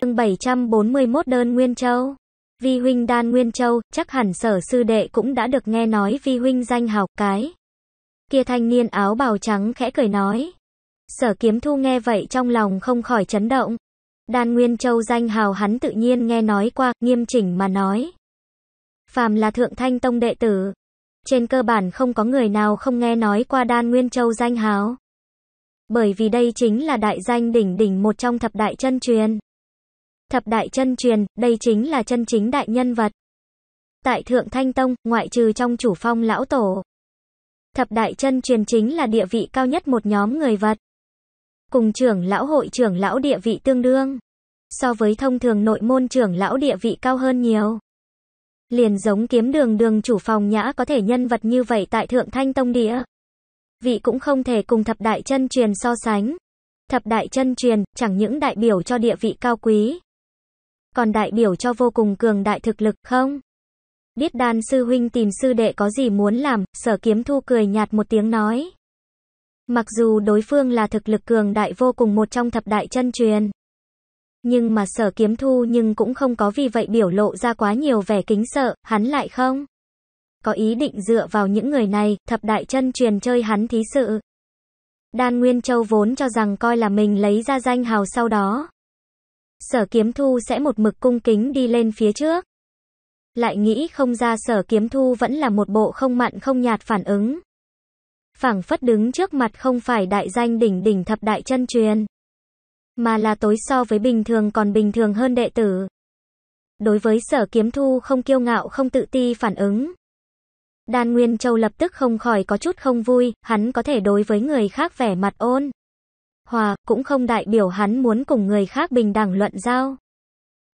chương 741 đơn Nguyên Châu. Vi huynh đan Nguyên Châu, chắc hẳn sở sư đệ cũng đã được nghe nói vi huynh danh học cái. Kia thanh niên áo bào trắng khẽ cười nói. Sở kiếm thu nghe vậy trong lòng không khỏi chấn động. Đan Nguyên Châu danh hào hắn tự nhiên nghe nói qua, nghiêm chỉnh mà nói. Phàm là thượng thanh tông đệ tử. Trên cơ bản không có người nào không nghe nói qua Đan Nguyên Châu danh hào. Bởi vì đây chính là đại danh đỉnh đỉnh một trong thập đại chân truyền. Thập đại chân truyền, đây chính là chân chính đại nhân vật. Tại Thượng Thanh Tông, ngoại trừ trong chủ phong lão tổ. Thập đại chân truyền chính là địa vị cao nhất một nhóm người vật. Cùng trưởng lão hội trưởng lão địa vị tương đương. So với thông thường nội môn trưởng lão địa vị cao hơn nhiều. Liền giống kiếm đường đường chủ phòng nhã có thể nhân vật như vậy tại Thượng Thanh Tông địa. Vị cũng không thể cùng thập đại chân truyền so sánh. Thập đại chân truyền, chẳng những đại biểu cho địa vị cao quý, còn đại biểu cho vô cùng cường đại thực lực, không? Biết đan sư huynh tìm sư đệ có gì muốn làm, sở kiếm thu cười nhạt một tiếng nói. Mặc dù đối phương là thực lực cường đại vô cùng một trong thập đại chân truyền. Nhưng mà sở kiếm thu nhưng cũng không có vì vậy biểu lộ ra quá nhiều vẻ kính sợ, hắn lại không? Có ý định dựa vào những người này, thập đại chân truyền chơi hắn thí sự. Đan Nguyên Châu vốn cho rằng coi là mình lấy ra danh hào sau đó sở kiếm thu sẽ một mực cung kính đi lên phía trước. Lại nghĩ không ra sở kiếm thu vẫn là một bộ không mặn không nhạt phản ứng. phảng phất đứng trước mặt không phải đại danh đỉnh đỉnh thập đại chân truyền. Mà là tối so với bình thường còn bình thường hơn đệ tử. Đối với sở kiếm thu không kiêu ngạo không tự ti phản ứng. Đan Nguyên Châu lập tức không khỏi có chút không vui, hắn có thể đối với người khác vẻ mặt ôn hòa, cũng không đại biểu hắn muốn cùng người khác bình đẳng luận giao.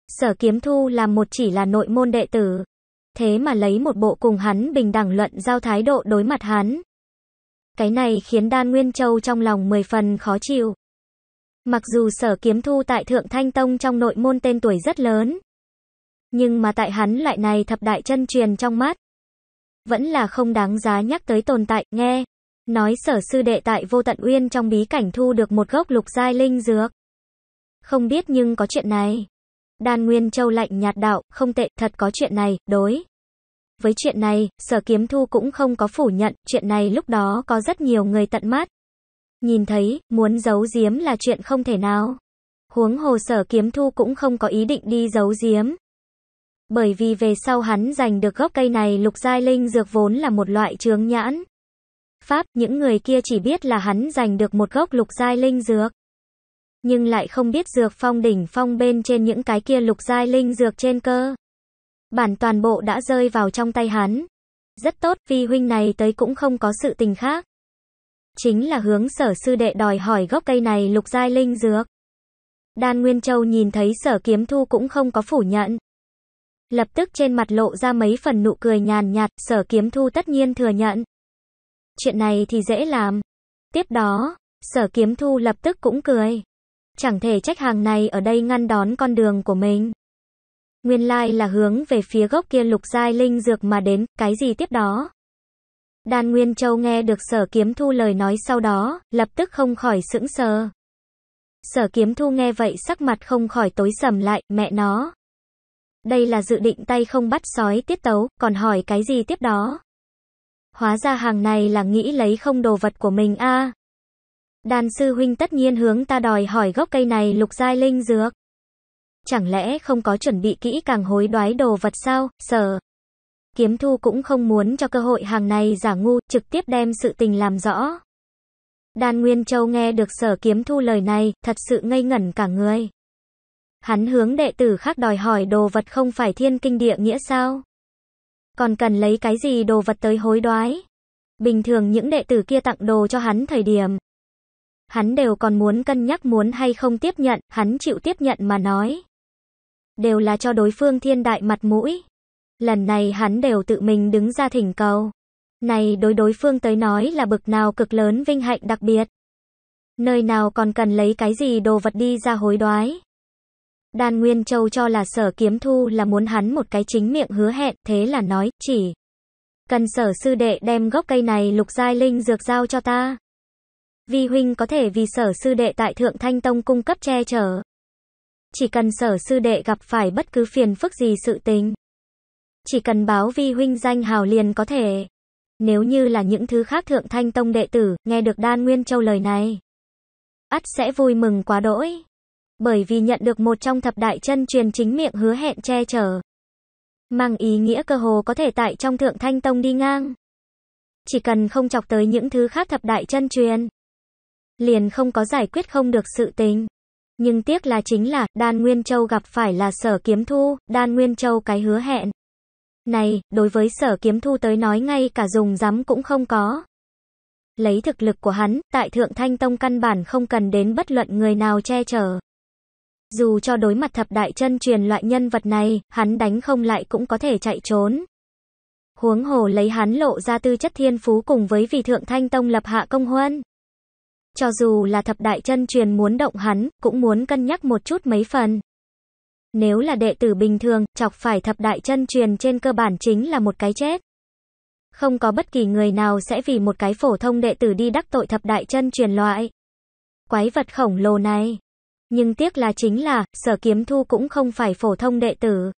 Sở Kiếm Thu là một chỉ là nội môn đệ tử, thế mà lấy một bộ cùng hắn bình đẳng luận giao thái độ đối mặt hắn. Cái này khiến Đan Nguyên Châu trong lòng mười phần khó chịu. Mặc dù sở kiếm thu tại Thượng Thanh Tông trong nội môn tên tuổi rất lớn, nhưng mà tại hắn lại này thập đại chân truyền trong mắt, vẫn là không đáng giá nhắc tới tồn tại, nghe. Nói sở sư đệ tại vô tận uyên trong bí cảnh thu được một gốc lục giai linh dược. Không biết nhưng có chuyện này. Đan Nguyên Châu lạnh nhạt đạo, không tệ, thật có chuyện này, đối. Với chuyện này, sở kiếm thu cũng không có phủ nhận, chuyện này lúc đó có rất nhiều người tận mắt. Nhìn thấy, muốn giấu giếm là chuyện không thể nào. Huống hồ sở kiếm thu cũng không có ý định đi giấu giếm. Bởi vì về sau hắn giành được gốc cây này lục giai linh dược vốn là một loại trướng nhãn pháp, những người kia chỉ biết là hắn giành được một gốc lục giai linh dược. Nhưng lại không biết dược phong đỉnh phong bên trên những cái kia lục giai linh dược trên cơ. Bản toàn bộ đã rơi vào trong tay hắn. Rất tốt, vì huynh này tới cũng không có sự tình khác. Chính là hướng sở sư đệ đòi hỏi gốc cây này lục giai linh dược. Đan Nguyên Châu nhìn thấy sở kiếm thu cũng không có phủ nhận. Lập tức trên mặt lộ ra mấy phần nụ cười nhàn nhạt, sở kiếm thu tất nhiên thừa nhận. Chuyện này thì dễ làm. Tiếp đó, sở kiếm thu lập tức cũng cười. Chẳng thể trách hàng này ở đây ngăn đón con đường của mình. Nguyên lai là hướng về phía gốc kia lục giai linh dược mà đến, cái gì tiếp đó? Đan Nguyên Châu nghe được sở kiếm thu lời nói sau đó, lập tức không khỏi sững sờ. Sở kiếm thu nghe vậy sắc mặt không khỏi tối sầm lại, mẹ nó. Đây là dự định tay không bắt sói tiết tấu, còn hỏi cái gì tiếp đó? Hóa ra hàng này là nghĩ lấy không đồ vật của mình a. À. Đàn sư huynh tất nhiên hướng ta đòi hỏi gốc cây này lục giai linh dược. Chẳng lẽ không có chuẩn bị kỹ càng hối đoái đồ vật sao, sở Kiếm thu cũng không muốn cho cơ hội hàng này giả ngu, trực tiếp đem sự tình làm rõ. Đan Nguyên Châu nghe được sở kiếm thu lời này, thật sự ngây ngẩn cả người. Hắn hướng đệ tử khác đòi hỏi đồ vật không phải thiên kinh địa nghĩa sao? Còn cần lấy cái gì đồ vật tới hối đoái. Bình thường những đệ tử kia tặng đồ cho hắn thời điểm. Hắn đều còn muốn cân nhắc muốn hay không tiếp nhận, hắn chịu tiếp nhận mà nói. Đều là cho đối phương thiên đại mặt mũi. Lần này hắn đều tự mình đứng ra thỉnh cầu. Này đối đối phương tới nói là bực nào cực lớn vinh hạnh đặc biệt. Nơi nào còn cần lấy cái gì đồ vật đi ra hối đoái. Đan Nguyên Châu cho là sở kiếm thu là muốn hắn một cái chính miệng hứa hẹn, thế là nói, chỉ. Cần sở sư đệ đem gốc cây này lục giai linh dược giao cho ta. Vi huynh có thể vì sở sư đệ tại Thượng Thanh Tông cung cấp che chở. Chỉ cần sở sư đệ gặp phải bất cứ phiền phức gì sự tình. Chỉ cần báo vi huynh danh hào liền có thể. Nếu như là những thứ khác Thượng Thanh Tông đệ tử, nghe được Đan Nguyên Châu lời này. ắt sẽ vui mừng quá đỗi bởi vì nhận được một trong thập đại chân truyền chính miệng hứa hẹn che chở. Mang ý nghĩa cơ hồ có thể tại trong thượng thanh tông đi ngang. Chỉ cần không chọc tới những thứ khác thập đại chân truyền. Liền không có giải quyết không được sự tình. Nhưng tiếc là chính là, Đan Nguyên Châu gặp phải là sở kiếm thu, Đan Nguyên Châu cái hứa hẹn. Này, đối với sở kiếm thu tới nói ngay cả dùng rắm cũng không có. Lấy thực lực của hắn, tại Thượng Thanh Tông căn bản không cần đến bất luận người nào che chở. Dù cho đối mặt thập đại chân truyền loại nhân vật này, hắn đánh không lại cũng có thể chạy trốn. Huống hồ lấy hắn lộ ra tư chất thiên phú cùng với vị thượng thanh tông lập hạ công huân. Cho dù là thập đại chân truyền muốn động hắn, cũng muốn cân nhắc một chút mấy phần. Nếu là đệ tử bình thường, chọc phải thập đại chân truyền trên cơ bản chính là một cái chết. Không có bất kỳ người nào sẽ vì một cái phổ thông đệ tử đi đắc tội thập đại chân truyền loại. Quái vật khổng lồ này. Nhưng tiếc là chính là, sở kiếm thu cũng không phải phổ thông đệ tử.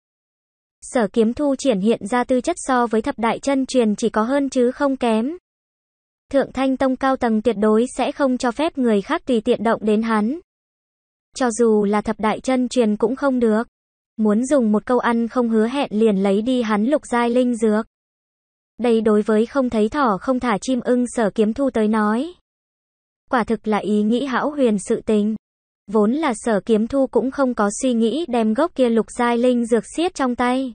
Sở kiếm thu triển hiện ra tư chất so với thập đại chân truyền chỉ có hơn chứ không kém. Thượng thanh tông cao tầng tuyệt đối sẽ không cho phép người khác tùy tiện động đến hắn. Cho dù là thập đại chân truyền cũng không được. Muốn dùng một câu ăn không hứa hẹn liền lấy đi hắn lục giai linh dược. Đây đối với không thấy thỏ không thả chim ưng sở kiếm thu tới nói. Quả thực là ý nghĩ hão huyền sự tình. Vốn là sở kiếm thu cũng không có suy nghĩ đem gốc kia lục giai linh dược xiết trong tay.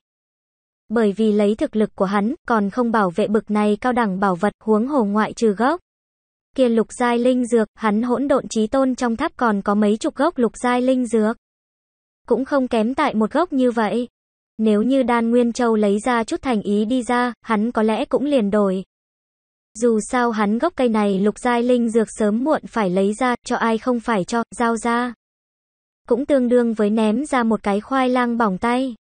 Bởi vì lấy thực lực của hắn, còn không bảo vệ bực này cao đẳng bảo vật, huống hồ ngoại trừ gốc. Kia lục giai linh dược, hắn hỗn độn trí tôn trong tháp còn có mấy chục gốc lục giai linh dược. Cũng không kém tại một gốc như vậy. Nếu như Đan Nguyên Châu lấy ra chút thành ý đi ra, hắn có lẽ cũng liền đổi. Dù sao hắn gốc cây này lục giai linh dược sớm muộn phải lấy ra, cho ai không phải cho, giao ra. Cũng tương đương với ném ra một cái khoai lang bỏng tay.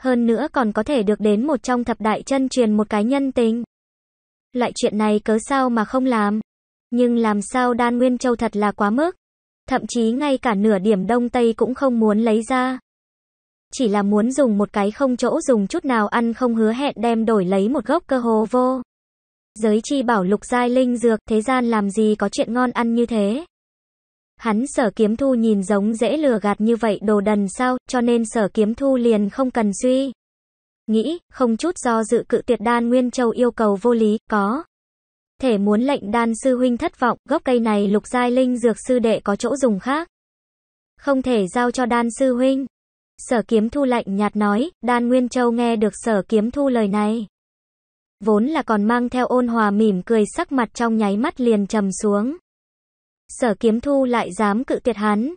Hơn nữa còn có thể được đến một trong thập đại chân truyền một cái nhân tình. Loại chuyện này cớ sao mà không làm. Nhưng làm sao đan nguyên châu thật là quá mức. Thậm chí ngay cả nửa điểm đông tây cũng không muốn lấy ra. Chỉ là muốn dùng một cái không chỗ dùng chút nào ăn không hứa hẹn đem đổi lấy một gốc cơ hồ vô giới chi bảo lục giai linh dược, thế gian làm gì có chuyện ngon ăn như thế. Hắn sở kiếm thu nhìn giống dễ lừa gạt như vậy đồ đần sao, cho nên sở kiếm thu liền không cần suy. Nghĩ, không chút do dự cự tuyệt đan Nguyên Châu yêu cầu vô lý, có. Thể muốn lệnh đan sư huynh thất vọng, gốc cây này lục giai linh dược sư đệ có chỗ dùng khác. Không thể giao cho đan sư huynh. Sở kiếm thu lạnh nhạt nói, đan Nguyên Châu nghe được sở kiếm thu lời này vốn là còn mang theo ôn hòa mỉm cười sắc mặt trong nháy mắt liền trầm xuống. Sở kiếm thu lại dám cự tuyệt hắn.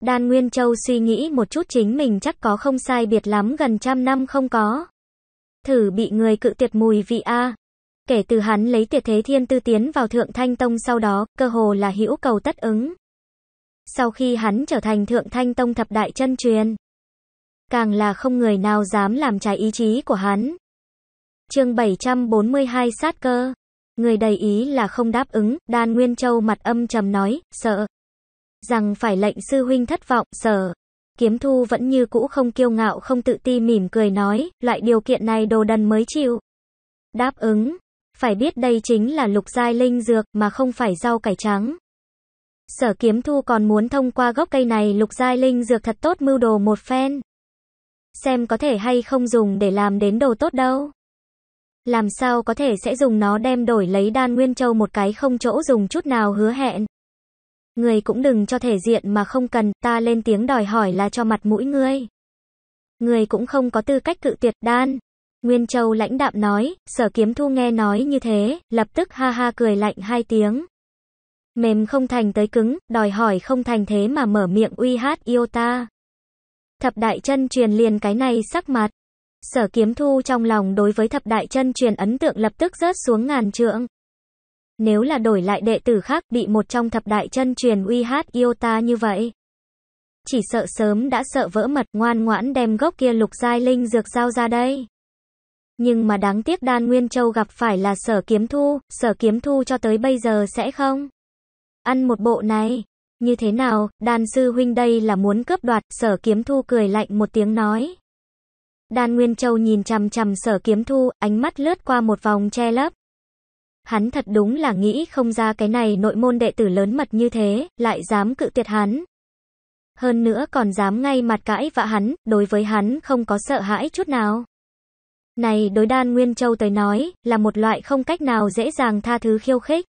Đan Nguyên Châu suy nghĩ một chút chính mình chắc có không sai biệt lắm gần trăm năm không có. Thử bị người cự tuyệt mùi vị a. Kể từ hắn lấy tuyệt thế thiên tư tiến vào Thượng Thanh Tông sau đó, cơ hồ là hữu cầu tất ứng. Sau khi hắn trở thành Thượng Thanh Tông thập đại chân truyền, càng là không người nào dám làm trái ý chí của hắn chương 742 sát cơ. Người đầy ý là không đáp ứng, Đan Nguyên Châu mặt âm trầm nói, sợ. Rằng phải lệnh sư huynh thất vọng, sợ. Kiếm thu vẫn như cũ không kiêu ngạo không tự ti mỉm cười nói, loại điều kiện này đồ đần mới chịu. Đáp ứng. Phải biết đây chính là lục giai linh dược mà không phải rau cải trắng. Sở kiếm thu còn muốn thông qua gốc cây này lục giai linh dược thật tốt mưu đồ một phen. Xem có thể hay không dùng để làm đến đồ tốt đâu. Làm sao có thể sẽ dùng nó đem đổi lấy đan nguyên châu một cái không chỗ dùng chút nào hứa hẹn. Người cũng đừng cho thể diện mà không cần, ta lên tiếng đòi hỏi là cho mặt mũi ngươi. Người cũng không có tư cách cự tuyệt đan. Nguyên Châu lãnh đạm nói, sở kiếm thu nghe nói như thế, lập tức ha ha cười lạnh hai tiếng. Mềm không thành tới cứng, đòi hỏi không thành thế mà mở miệng uy hát yêu ta. Thập đại chân truyền liền cái này sắc mặt sở kiếm thu trong lòng đối với thập đại chân truyền ấn tượng lập tức rớt xuống ngàn trượng. Nếu là đổi lại đệ tử khác bị một trong thập đại chân truyền uy hát yêu ta như vậy. Chỉ sợ sớm đã sợ vỡ mật ngoan ngoãn đem gốc kia lục giai linh dược giao ra đây. Nhưng mà đáng tiếc đan Nguyên Châu gặp phải là sở kiếm thu, sở kiếm thu cho tới bây giờ sẽ không. Ăn một bộ này, như thế nào, đan sư huynh đây là muốn cướp đoạt, sở kiếm thu cười lạnh một tiếng nói. Đan Nguyên Châu nhìn chằm chằm sở kiếm thu, ánh mắt lướt qua một vòng che lấp. Hắn thật đúng là nghĩ không ra cái này nội môn đệ tử lớn mật như thế, lại dám cự tuyệt hắn. Hơn nữa còn dám ngay mặt cãi vạ hắn, đối với hắn không có sợ hãi chút nào. Này đối đan Nguyên Châu tới nói, là một loại không cách nào dễ dàng tha thứ khiêu khích.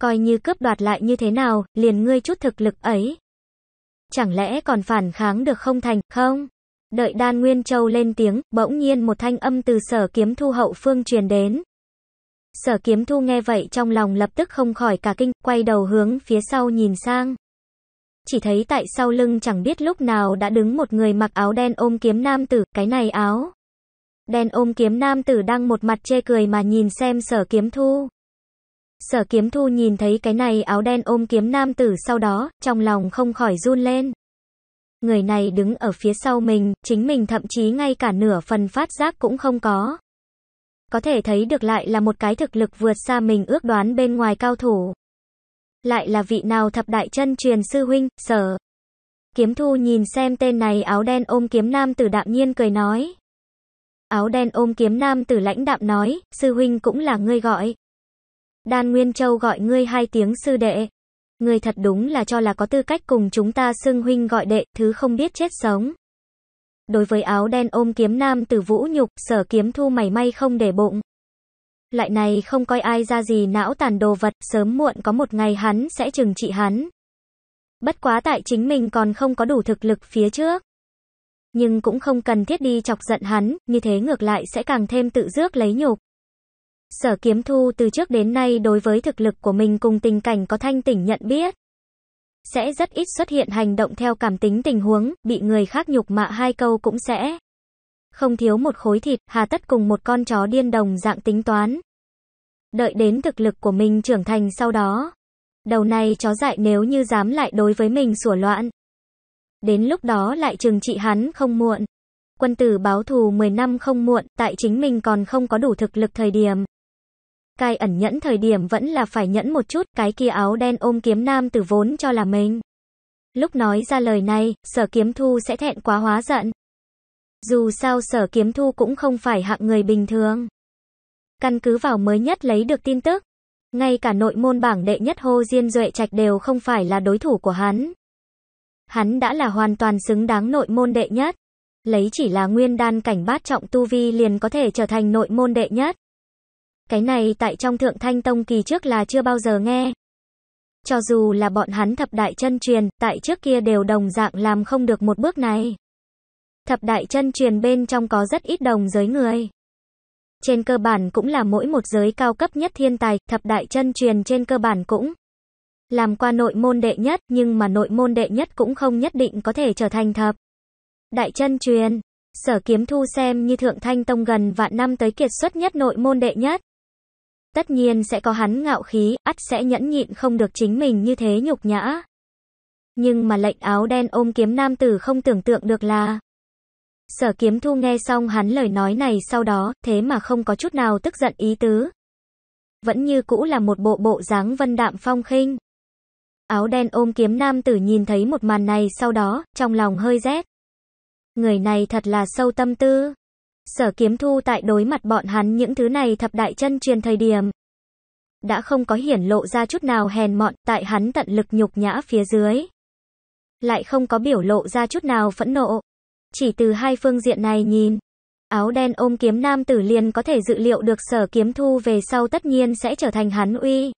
Coi như cướp đoạt lại như thế nào, liền ngươi chút thực lực ấy. Chẳng lẽ còn phản kháng được không thành, không? Đợi Đan Nguyên Châu lên tiếng, bỗng nhiên một thanh âm từ sở kiếm thu hậu phương truyền đến. Sở kiếm thu nghe vậy trong lòng lập tức không khỏi cả kinh, quay đầu hướng phía sau nhìn sang. Chỉ thấy tại sau lưng chẳng biết lúc nào đã đứng một người mặc áo đen ôm kiếm nam tử, cái này áo. Đen ôm kiếm nam tử đang một mặt chê cười mà nhìn xem sở kiếm thu. Sở kiếm thu nhìn thấy cái này áo đen ôm kiếm nam tử sau đó, trong lòng không khỏi run lên người này đứng ở phía sau mình, chính mình thậm chí ngay cả nửa phần phát giác cũng không có. Có thể thấy được lại là một cái thực lực vượt xa mình ước đoán bên ngoài cao thủ. Lại là vị nào thập đại chân truyền sư huynh, sở. Kiếm thu nhìn xem tên này áo đen ôm kiếm nam tử đạm nhiên cười nói. Áo đen ôm kiếm nam tử lãnh đạm nói, sư huynh cũng là ngươi gọi. Đan Nguyên Châu gọi ngươi hai tiếng sư đệ. Người thật đúng là cho là có tư cách cùng chúng ta xưng huynh gọi đệ, thứ không biết chết sống. Đối với áo đen ôm kiếm nam tử vũ nhục, sở kiếm thu mày may không để bụng. Lại này không coi ai ra gì não tàn đồ vật, sớm muộn có một ngày hắn sẽ trừng trị hắn. Bất quá tại chính mình còn không có đủ thực lực phía trước. Nhưng cũng không cần thiết đi chọc giận hắn, như thế ngược lại sẽ càng thêm tự dước lấy nhục. Sở Kiếm Thu từ trước đến nay đối với thực lực của mình cùng tình cảnh có thanh tỉnh nhận biết, sẽ rất ít xuất hiện hành động theo cảm tính tình huống, bị người khác nhục mạ hai câu cũng sẽ không thiếu một khối thịt, hà tất cùng một con chó điên đồng dạng tính toán. Đợi đến thực lực của mình trưởng thành sau đó, đầu này chó dại nếu như dám lại đối với mình sủa loạn. Đến lúc đó lại trừng trị hắn không muộn. Quân tử báo thù 10 năm không muộn, tại chính mình còn không có đủ thực lực thời điểm. Cai ẩn nhẫn thời điểm vẫn là phải nhẫn một chút, cái kia áo đen ôm kiếm nam từ vốn cho là mình. Lúc nói ra lời này, sở kiếm thu sẽ thẹn quá hóa giận. Dù sao sở kiếm thu cũng không phải hạng người bình thường. Căn cứ vào mới nhất lấy được tin tức. Ngay cả nội môn bảng đệ nhất hô Diên Duệ Trạch đều không phải là đối thủ của hắn. Hắn đã là hoàn toàn xứng đáng nội môn đệ nhất. Lấy chỉ là nguyên đan cảnh bát trọng tu vi liền có thể trở thành nội môn đệ nhất. Cái này tại trong Thượng Thanh Tông kỳ trước là chưa bao giờ nghe. Cho dù là bọn hắn thập đại chân truyền, tại trước kia đều đồng dạng làm không được một bước này. Thập đại chân truyền bên trong có rất ít đồng giới người. Trên cơ bản cũng là mỗi một giới cao cấp nhất thiên tài, thập đại chân truyền trên cơ bản cũng làm qua nội môn đệ nhất, nhưng mà nội môn đệ nhất cũng không nhất định có thể trở thành thập. Đại chân truyền, sở kiếm thu xem như thượng thanh tông gần vạn năm tới kiệt xuất nhất nội môn đệ nhất tất nhiên sẽ có hắn ngạo khí, ắt sẽ nhẫn nhịn không được chính mình như thế nhục nhã. Nhưng mà lệnh áo đen ôm kiếm nam tử không tưởng tượng được là... Sở kiếm thu nghe xong hắn lời nói này sau đó, thế mà không có chút nào tức giận ý tứ. Vẫn như cũ là một bộ bộ dáng vân đạm phong khinh. Áo đen ôm kiếm nam tử nhìn thấy một màn này sau đó, trong lòng hơi rét. Người này thật là sâu tâm tư. Sở kiếm thu tại đối mặt bọn hắn những thứ này thập đại chân truyền thời điểm. Đã không có hiển lộ ra chút nào hèn mọn tại hắn tận lực nhục nhã phía dưới. Lại không có biểu lộ ra chút nào phẫn nộ. Chỉ từ hai phương diện này nhìn. Áo đen ôm kiếm nam tử liền có thể dự liệu được sở kiếm thu về sau tất nhiên sẽ trở thành hắn uy.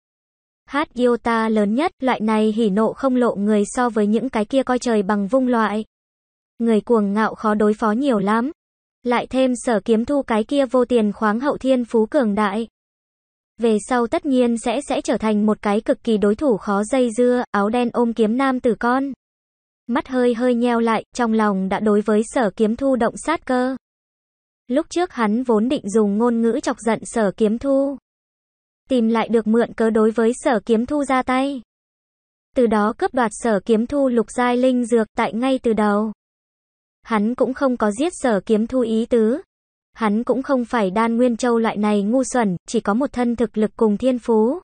Hát yêu ta lớn nhất, loại này hỉ nộ không lộ người so với những cái kia coi trời bằng vung loại. Người cuồng ngạo khó đối phó nhiều lắm. Lại thêm sở kiếm thu cái kia vô tiền khoáng hậu thiên phú cường đại. Về sau tất nhiên sẽ sẽ trở thành một cái cực kỳ đối thủ khó dây dưa, áo đen ôm kiếm nam tử con. Mắt hơi hơi nheo lại, trong lòng đã đối với sở kiếm thu động sát cơ. Lúc trước hắn vốn định dùng ngôn ngữ chọc giận sở kiếm thu. Tìm lại được mượn cớ đối với sở kiếm thu ra tay. Từ đó cướp đoạt sở kiếm thu lục giai linh dược tại ngay từ đầu. Hắn cũng không có giết sở kiếm thu ý tứ. Hắn cũng không phải đan nguyên châu loại này ngu xuẩn, chỉ có một thân thực lực cùng thiên phú.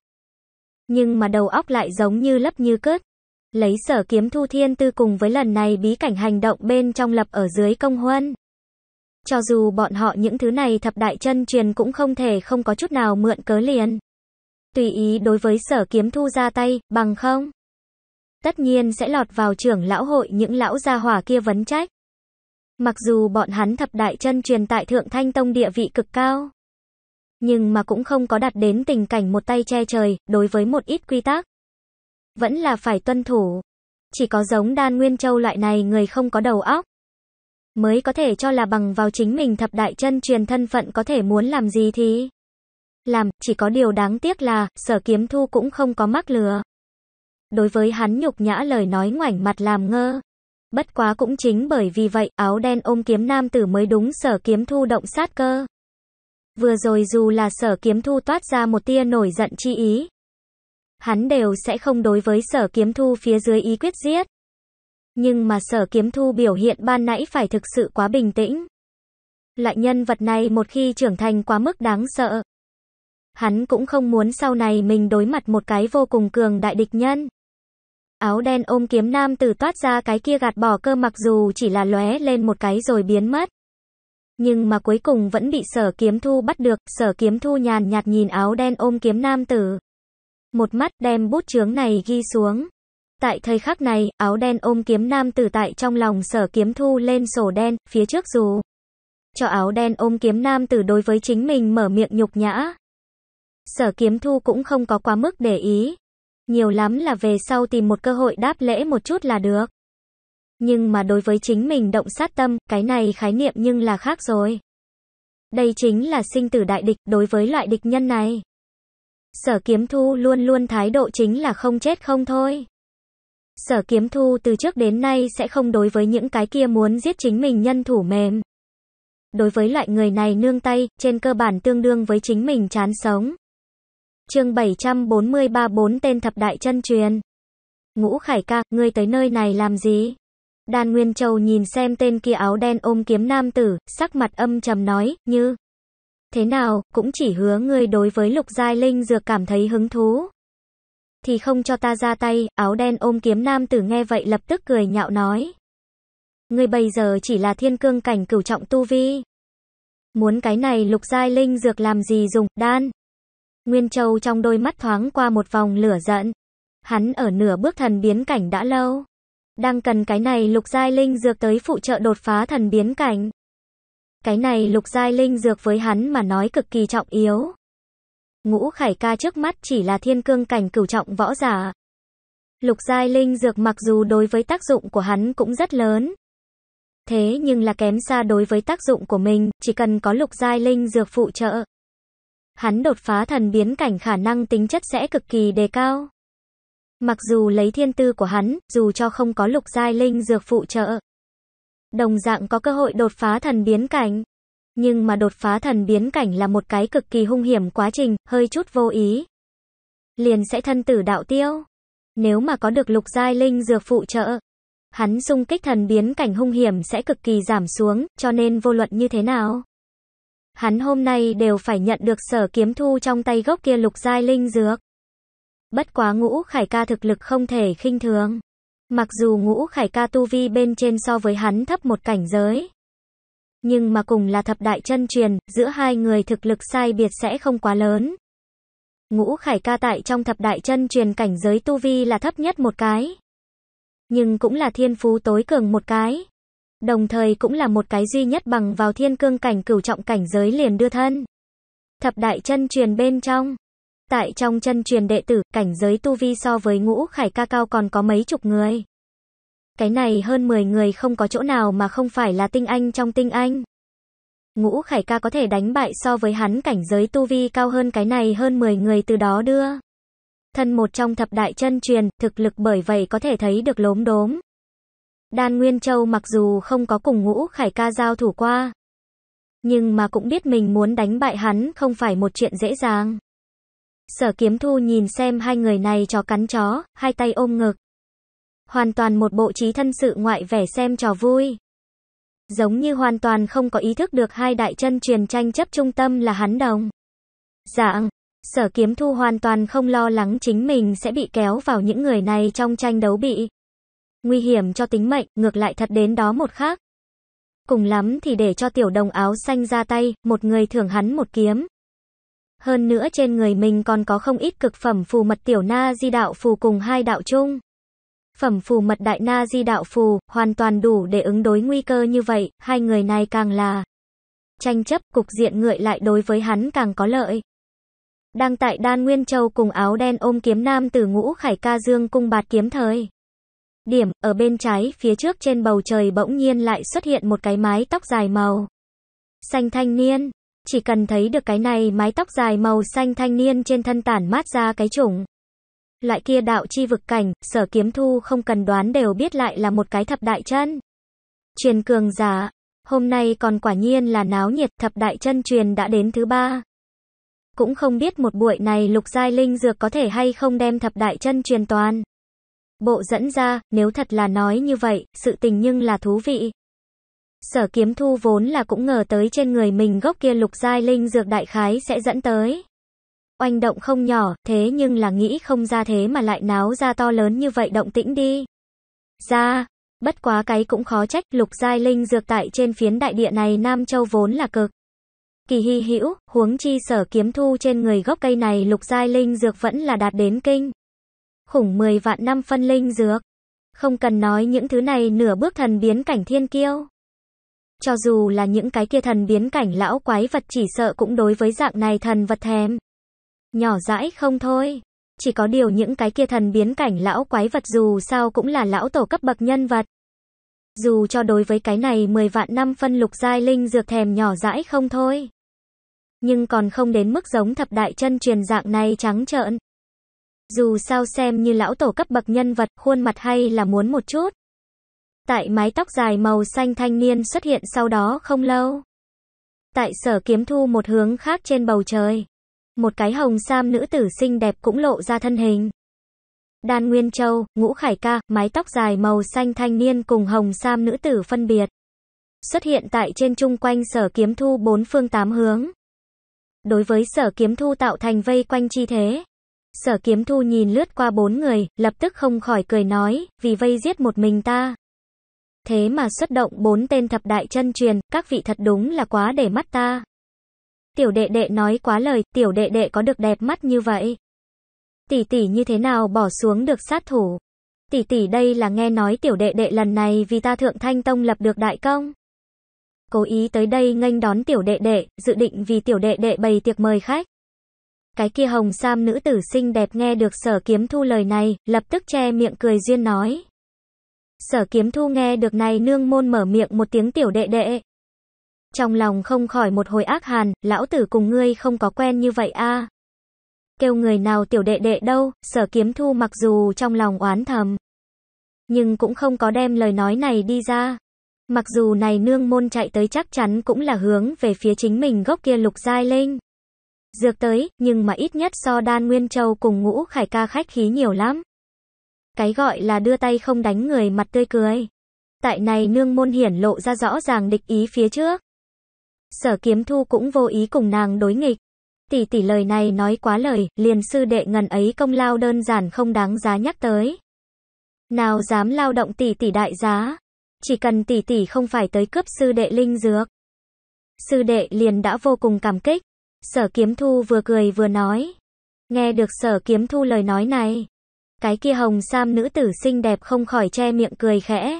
Nhưng mà đầu óc lại giống như lấp như cớt. Lấy sở kiếm thu thiên tư cùng với lần này bí cảnh hành động bên trong lập ở dưới công huân. Cho dù bọn họ những thứ này thập đại chân truyền cũng không thể không có chút nào mượn cớ liền. Tùy ý đối với sở kiếm thu ra tay, bằng không. Tất nhiên sẽ lọt vào trưởng lão hội những lão gia hỏa kia vấn trách. Mặc dù bọn hắn thập đại chân truyền tại Thượng Thanh Tông địa vị cực cao, nhưng mà cũng không có đạt đến tình cảnh một tay che trời, đối với một ít quy tắc. Vẫn là phải tuân thủ. Chỉ có giống đan nguyên châu loại này người không có đầu óc. Mới có thể cho là bằng vào chính mình thập đại chân truyền thân phận có thể muốn làm gì thì làm, chỉ có điều đáng tiếc là, sở kiếm thu cũng không có mắc lừa. Đối với hắn nhục nhã lời nói ngoảnh mặt làm ngơ, Bất quá cũng chính bởi vì vậy, áo đen ôm kiếm nam tử mới đúng sở kiếm thu động sát cơ. Vừa rồi dù là sở kiếm thu toát ra một tia nổi giận chi ý. Hắn đều sẽ không đối với sở kiếm thu phía dưới ý quyết giết. Nhưng mà sở kiếm thu biểu hiện ban nãy phải thực sự quá bình tĩnh. Loại nhân vật này một khi trưởng thành quá mức đáng sợ. Hắn cũng không muốn sau này mình đối mặt một cái vô cùng cường đại địch nhân áo đen ôm kiếm nam tử toát ra cái kia gạt bỏ cơ mặc dù chỉ là lóe lên một cái rồi biến mất. Nhưng mà cuối cùng vẫn bị sở kiếm thu bắt được, sở kiếm thu nhàn nhạt nhìn áo đen ôm kiếm nam tử. Một mắt đem bút chướng này ghi xuống. Tại thời khắc này, áo đen ôm kiếm nam tử tại trong lòng sở kiếm thu lên sổ đen, phía trước dù. Cho áo đen ôm kiếm nam tử đối với chính mình mở miệng nhục nhã. Sở kiếm thu cũng không có quá mức để ý. Nhiều lắm là về sau tìm một cơ hội đáp lễ một chút là được. Nhưng mà đối với chính mình động sát tâm, cái này khái niệm nhưng là khác rồi. Đây chính là sinh tử đại địch đối với loại địch nhân này. Sở kiếm thu luôn luôn thái độ chính là không chết không thôi. Sở kiếm thu từ trước đến nay sẽ không đối với những cái kia muốn giết chính mình nhân thủ mềm. Đối với loại người này nương tay, trên cơ bản tương đương với chính mình chán sống. Chương 743 bốn tên thập đại chân truyền. Ngũ Khải ca, ngươi tới nơi này làm gì? Đan Nguyên Châu nhìn xem tên kia áo đen ôm kiếm nam tử, sắc mặt âm trầm nói, như Thế nào, cũng chỉ hứa ngươi đối với lục giai linh dược cảm thấy hứng thú. Thì không cho ta ra tay, áo đen ôm kiếm nam tử nghe vậy lập tức cười nhạo nói. Ngươi bây giờ chỉ là thiên cương cảnh cửu trọng tu vi. Muốn cái này lục giai linh dược làm gì dùng, đan. Nguyên Châu trong đôi mắt thoáng qua một vòng lửa giận. Hắn ở nửa bước thần biến cảnh đã lâu. Đang cần cái này lục giai linh dược tới phụ trợ đột phá thần biến cảnh. Cái này lục giai linh dược với hắn mà nói cực kỳ trọng yếu. Ngũ khải ca trước mắt chỉ là thiên cương cảnh cửu trọng võ giả. Lục giai linh dược mặc dù đối với tác dụng của hắn cũng rất lớn. Thế nhưng là kém xa đối với tác dụng của mình, chỉ cần có lục giai linh dược phụ trợ, Hắn đột phá thần biến cảnh khả năng tính chất sẽ cực kỳ đề cao. Mặc dù lấy thiên tư của hắn, dù cho không có lục giai linh dược phụ trợ, đồng dạng có cơ hội đột phá thần biến cảnh. Nhưng mà đột phá thần biến cảnh là một cái cực kỳ hung hiểm quá trình, hơi chút vô ý. Liền sẽ thân tử đạo tiêu. Nếu mà có được lục giai linh dược phụ trợ, hắn xung kích thần biến cảnh hung hiểm sẽ cực kỳ giảm xuống, cho nên vô luận như thế nào. Hắn hôm nay đều phải nhận được sở kiếm thu trong tay gốc kia lục giai linh dược. Bất quá ngũ khải ca thực lực không thể khinh thường. Mặc dù ngũ khải ca tu vi bên trên so với hắn thấp một cảnh giới. Nhưng mà cùng là thập đại chân truyền, giữa hai người thực lực sai biệt sẽ không quá lớn. Ngũ khải ca tại trong thập đại chân truyền cảnh giới tu vi là thấp nhất một cái. Nhưng cũng là thiên phú tối cường một cái đồng thời cũng là một cái duy nhất bằng vào thiên cương cảnh cửu trọng cảnh giới liền đưa thân. Thập đại chân truyền bên trong. Tại trong chân truyền đệ tử, cảnh giới tu vi so với ngũ khải ca cao còn có mấy chục người. Cái này hơn 10 người không có chỗ nào mà không phải là tinh anh trong tinh anh. Ngũ khải ca có thể đánh bại so với hắn cảnh giới tu vi cao hơn cái này hơn 10 người từ đó đưa. Thân một trong thập đại chân truyền, thực lực bởi vậy có thể thấy được lốm đốm. Đan Nguyên Châu mặc dù không có cùng ngũ khải ca giao thủ qua, nhưng mà cũng biết mình muốn đánh bại hắn không phải một chuyện dễ dàng. Sở kiếm thu nhìn xem hai người này chó cắn chó, hai tay ôm ngực. Hoàn toàn một bộ trí thân sự ngoại vẻ xem trò vui. Giống như hoàn toàn không có ý thức được hai đại chân truyền tranh chấp trung tâm là hắn đồng. Dạng, sở kiếm thu hoàn toàn không lo lắng chính mình sẽ bị kéo vào những người này trong tranh đấu bị nguy hiểm cho tính mệnh, ngược lại thật đến đó một khác. Cùng lắm thì để cho tiểu đồng áo xanh ra tay, một người thưởng hắn một kiếm. Hơn nữa trên người mình còn có không ít cực phẩm phù mật tiểu na di đạo phù cùng hai đạo chung. Phẩm phù mật đại na di đạo phù, hoàn toàn đủ để ứng đối nguy cơ như vậy, hai người này càng là tranh chấp cục diện ngựa lại đối với hắn càng có lợi. Đang tại Đan Nguyên Châu cùng áo đen ôm kiếm nam từ ngũ khải ca dương cung bạt kiếm thời. Điểm, ở bên trái, phía trước trên bầu trời bỗng nhiên lại xuất hiện một cái mái tóc dài màu xanh thanh niên. Chỉ cần thấy được cái này mái tóc dài màu xanh thanh niên trên thân tản mát ra cái chủng. Loại kia đạo chi vực cảnh, sở kiếm thu không cần đoán đều biết lại là một cái thập đại chân. Truyền cường giả, hôm nay còn quả nhiên là náo nhiệt thập đại chân truyền đã đến thứ ba. Cũng không biết một buổi này lục giai linh dược có thể hay không đem thập đại chân truyền toàn bộ dẫn ra, nếu thật là nói như vậy, sự tình nhưng là thú vị. Sở kiếm thu vốn là cũng ngờ tới trên người mình gốc kia lục giai linh dược đại khái sẽ dẫn tới. Oanh động không nhỏ, thế nhưng là nghĩ không ra thế mà lại náo ra to lớn như vậy động tĩnh đi. Ra, bất quá cái cũng khó trách, lục giai linh dược tại trên phiến đại địa này Nam Châu vốn là cực. Kỳ hy hữu, huống chi sở kiếm thu trên người gốc cây này lục giai linh dược vẫn là đạt đến kinh khủng 10 vạn năm phân linh dược. Không cần nói những thứ này nửa bước thần biến cảnh thiên kiêu. Cho dù là những cái kia thần biến cảnh lão quái vật chỉ sợ cũng đối với dạng này thần vật thèm. Nhỏ dãi không thôi. Chỉ có điều những cái kia thần biến cảnh lão quái vật dù sao cũng là lão tổ cấp bậc nhân vật. Dù cho đối với cái này 10 vạn năm phân lục giai linh dược thèm nhỏ dãi không thôi. Nhưng còn không đến mức giống thập đại chân truyền dạng này trắng trợn dù sao xem như lão tổ cấp bậc nhân vật, khuôn mặt hay là muốn một chút. Tại mái tóc dài màu xanh thanh niên xuất hiện sau đó không lâu. Tại sở kiếm thu một hướng khác trên bầu trời. Một cái hồng sam nữ tử xinh đẹp cũng lộ ra thân hình. Đan Nguyên Châu, Ngũ Khải Ca, mái tóc dài màu xanh thanh niên cùng hồng sam nữ tử phân biệt. Xuất hiện tại trên trung quanh sở kiếm thu bốn phương tám hướng. Đối với sở kiếm thu tạo thành vây quanh chi thế. Sở kiếm thu nhìn lướt qua bốn người, lập tức không khỏi cười nói, vì vây giết một mình ta. Thế mà xuất động bốn tên thập đại chân truyền, các vị thật đúng là quá để mắt ta. Tiểu đệ đệ nói quá lời, tiểu đệ đệ có được đẹp mắt như vậy. Tỷ tỷ như thế nào bỏ xuống được sát thủ. Tỷ tỷ đây là nghe nói tiểu đệ đệ lần này vì ta thượng thanh tông lập được đại công. Cố ý tới đây nghênh đón tiểu đệ đệ, dự định vì tiểu đệ đệ bày tiệc mời khách. Cái kia hồng sam nữ tử xinh đẹp nghe được sở kiếm thu lời này, lập tức che miệng cười duyên nói. Sở kiếm thu nghe được này nương môn mở miệng một tiếng tiểu đệ đệ. Trong lòng không khỏi một hồi ác hàn, lão tử cùng ngươi không có quen như vậy a Kêu người nào tiểu đệ đệ đâu, sở kiếm thu mặc dù trong lòng oán thầm. Nhưng cũng không có đem lời nói này đi ra. Mặc dù này nương môn chạy tới chắc chắn cũng là hướng về phía chính mình gốc kia lục giai linh dược tới, nhưng mà ít nhất so đan Nguyên Châu cùng ngũ khải ca khách khí nhiều lắm. Cái gọi là đưa tay không đánh người mặt tươi cười. Tại này nương môn hiển lộ ra rõ ràng địch ý phía trước. Sở kiếm thu cũng vô ý cùng nàng đối nghịch. Tỷ tỷ lời này nói quá lời, liền sư đệ ngần ấy công lao đơn giản không đáng giá nhắc tới. Nào dám lao động tỷ tỷ đại giá. Chỉ cần tỷ tỷ không phải tới cướp sư đệ linh dược. Sư đệ liền đã vô cùng cảm kích. Sở kiếm thu vừa cười vừa nói. Nghe được sở kiếm thu lời nói này. Cái kia hồng sam nữ tử xinh đẹp không khỏi che miệng cười khẽ.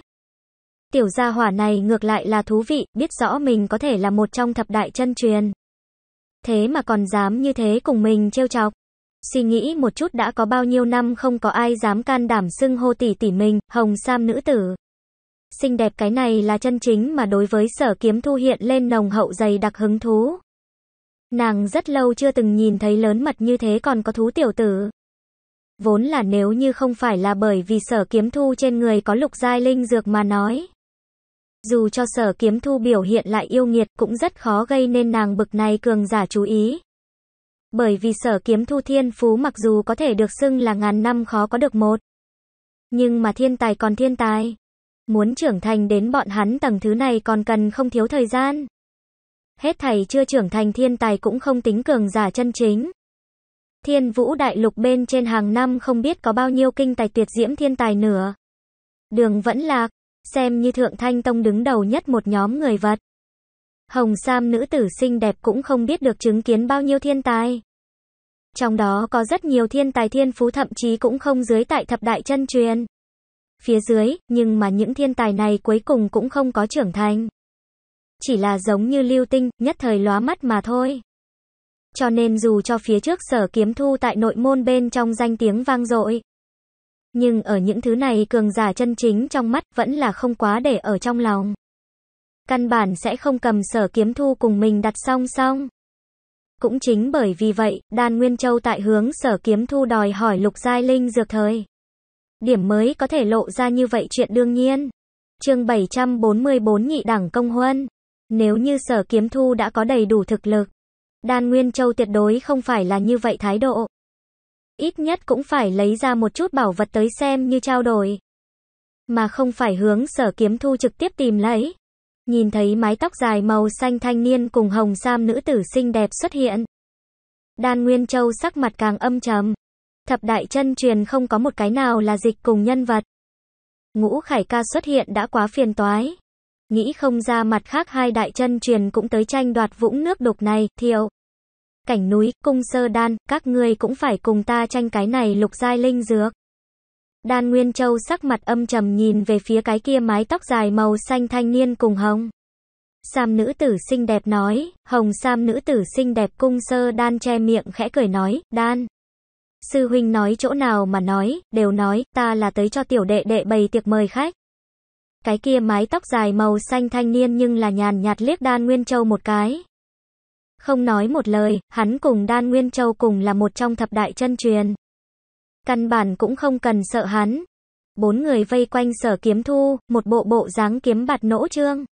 Tiểu gia hỏa này ngược lại là thú vị, biết rõ mình có thể là một trong thập đại chân truyền. Thế mà còn dám như thế cùng mình trêu chọc. Suy nghĩ một chút đã có bao nhiêu năm không có ai dám can đảm xưng hô tỷ tỷ mình, hồng sam nữ tử. Xinh đẹp cái này là chân chính mà đối với sở kiếm thu hiện lên nồng hậu dày đặc hứng thú. Nàng rất lâu chưa từng nhìn thấy lớn mật như thế còn có thú tiểu tử. Vốn là nếu như không phải là bởi vì sở kiếm thu trên người có lục giai linh dược mà nói. Dù cho sở kiếm thu biểu hiện lại yêu nghiệt cũng rất khó gây nên nàng bực này cường giả chú ý. Bởi vì sở kiếm thu thiên phú mặc dù có thể được xưng là ngàn năm khó có được một. Nhưng mà thiên tài còn thiên tài. Muốn trưởng thành đến bọn hắn tầng thứ này còn cần không thiếu thời gian. Hết thầy chưa trưởng thành thiên tài cũng không tính cường giả chân chính. Thiên vũ đại lục bên trên hàng năm không biết có bao nhiêu kinh tài tuyệt diễm thiên tài nữa. Đường vẫn lạc, xem như thượng thanh tông đứng đầu nhất một nhóm người vật. Hồng Sam nữ tử xinh đẹp cũng không biết được chứng kiến bao nhiêu thiên tài. Trong đó có rất nhiều thiên tài thiên phú thậm chí cũng không dưới tại thập đại chân truyền. Phía dưới, nhưng mà những thiên tài này cuối cùng cũng không có trưởng thành chỉ là giống như lưu tinh, nhất thời lóa mắt mà thôi. Cho nên dù cho phía trước sở kiếm thu tại nội môn bên trong danh tiếng vang dội, nhưng ở những thứ này cường giả chân chính trong mắt vẫn là không quá để ở trong lòng. Căn bản sẽ không cầm sở kiếm thu cùng mình đặt song song. Cũng chính bởi vì vậy, Đan Nguyên Châu tại hướng sở kiếm thu đòi hỏi lục giai linh dược thời. Điểm mới có thể lộ ra như vậy chuyện đương nhiên. chương 744 nhị đẳng công huân. Nếu như sở kiếm thu đã có đầy đủ thực lực, Đan Nguyên Châu tuyệt đối không phải là như vậy thái độ. Ít nhất cũng phải lấy ra một chút bảo vật tới xem như trao đổi. Mà không phải hướng sở kiếm thu trực tiếp tìm lấy. Nhìn thấy mái tóc dài màu xanh thanh niên cùng hồng sam nữ tử xinh đẹp xuất hiện. Đan Nguyên Châu sắc mặt càng âm trầm. Thập đại chân truyền không có một cái nào là dịch cùng nhân vật. Ngũ Khải ca xuất hiện đã quá phiền toái. Nghĩ không ra mặt khác hai đại chân truyền cũng tới tranh đoạt vũng nước đục này, thiệu. Cảnh núi, cung sơ đan, các ngươi cũng phải cùng ta tranh cái này lục giai linh dược. Đan Nguyên Châu sắc mặt âm trầm nhìn về phía cái kia mái tóc dài màu xanh thanh niên cùng hồng. Sam nữ tử xinh đẹp nói, hồng sam nữ tử xinh đẹp cung sơ đan che miệng khẽ cười nói, đan. Sư huynh nói chỗ nào mà nói, đều nói, ta là tới cho tiểu đệ đệ bày tiệc mời khách. Cái kia mái tóc dài màu xanh thanh niên nhưng là nhàn nhạt liếc Đan Nguyên Châu một cái. Không nói một lời, hắn cùng Đan Nguyên Châu cùng là một trong thập đại chân truyền. Căn bản cũng không cần sợ hắn. Bốn người vây quanh sở kiếm thu, một bộ bộ dáng kiếm bạt nỗ trương.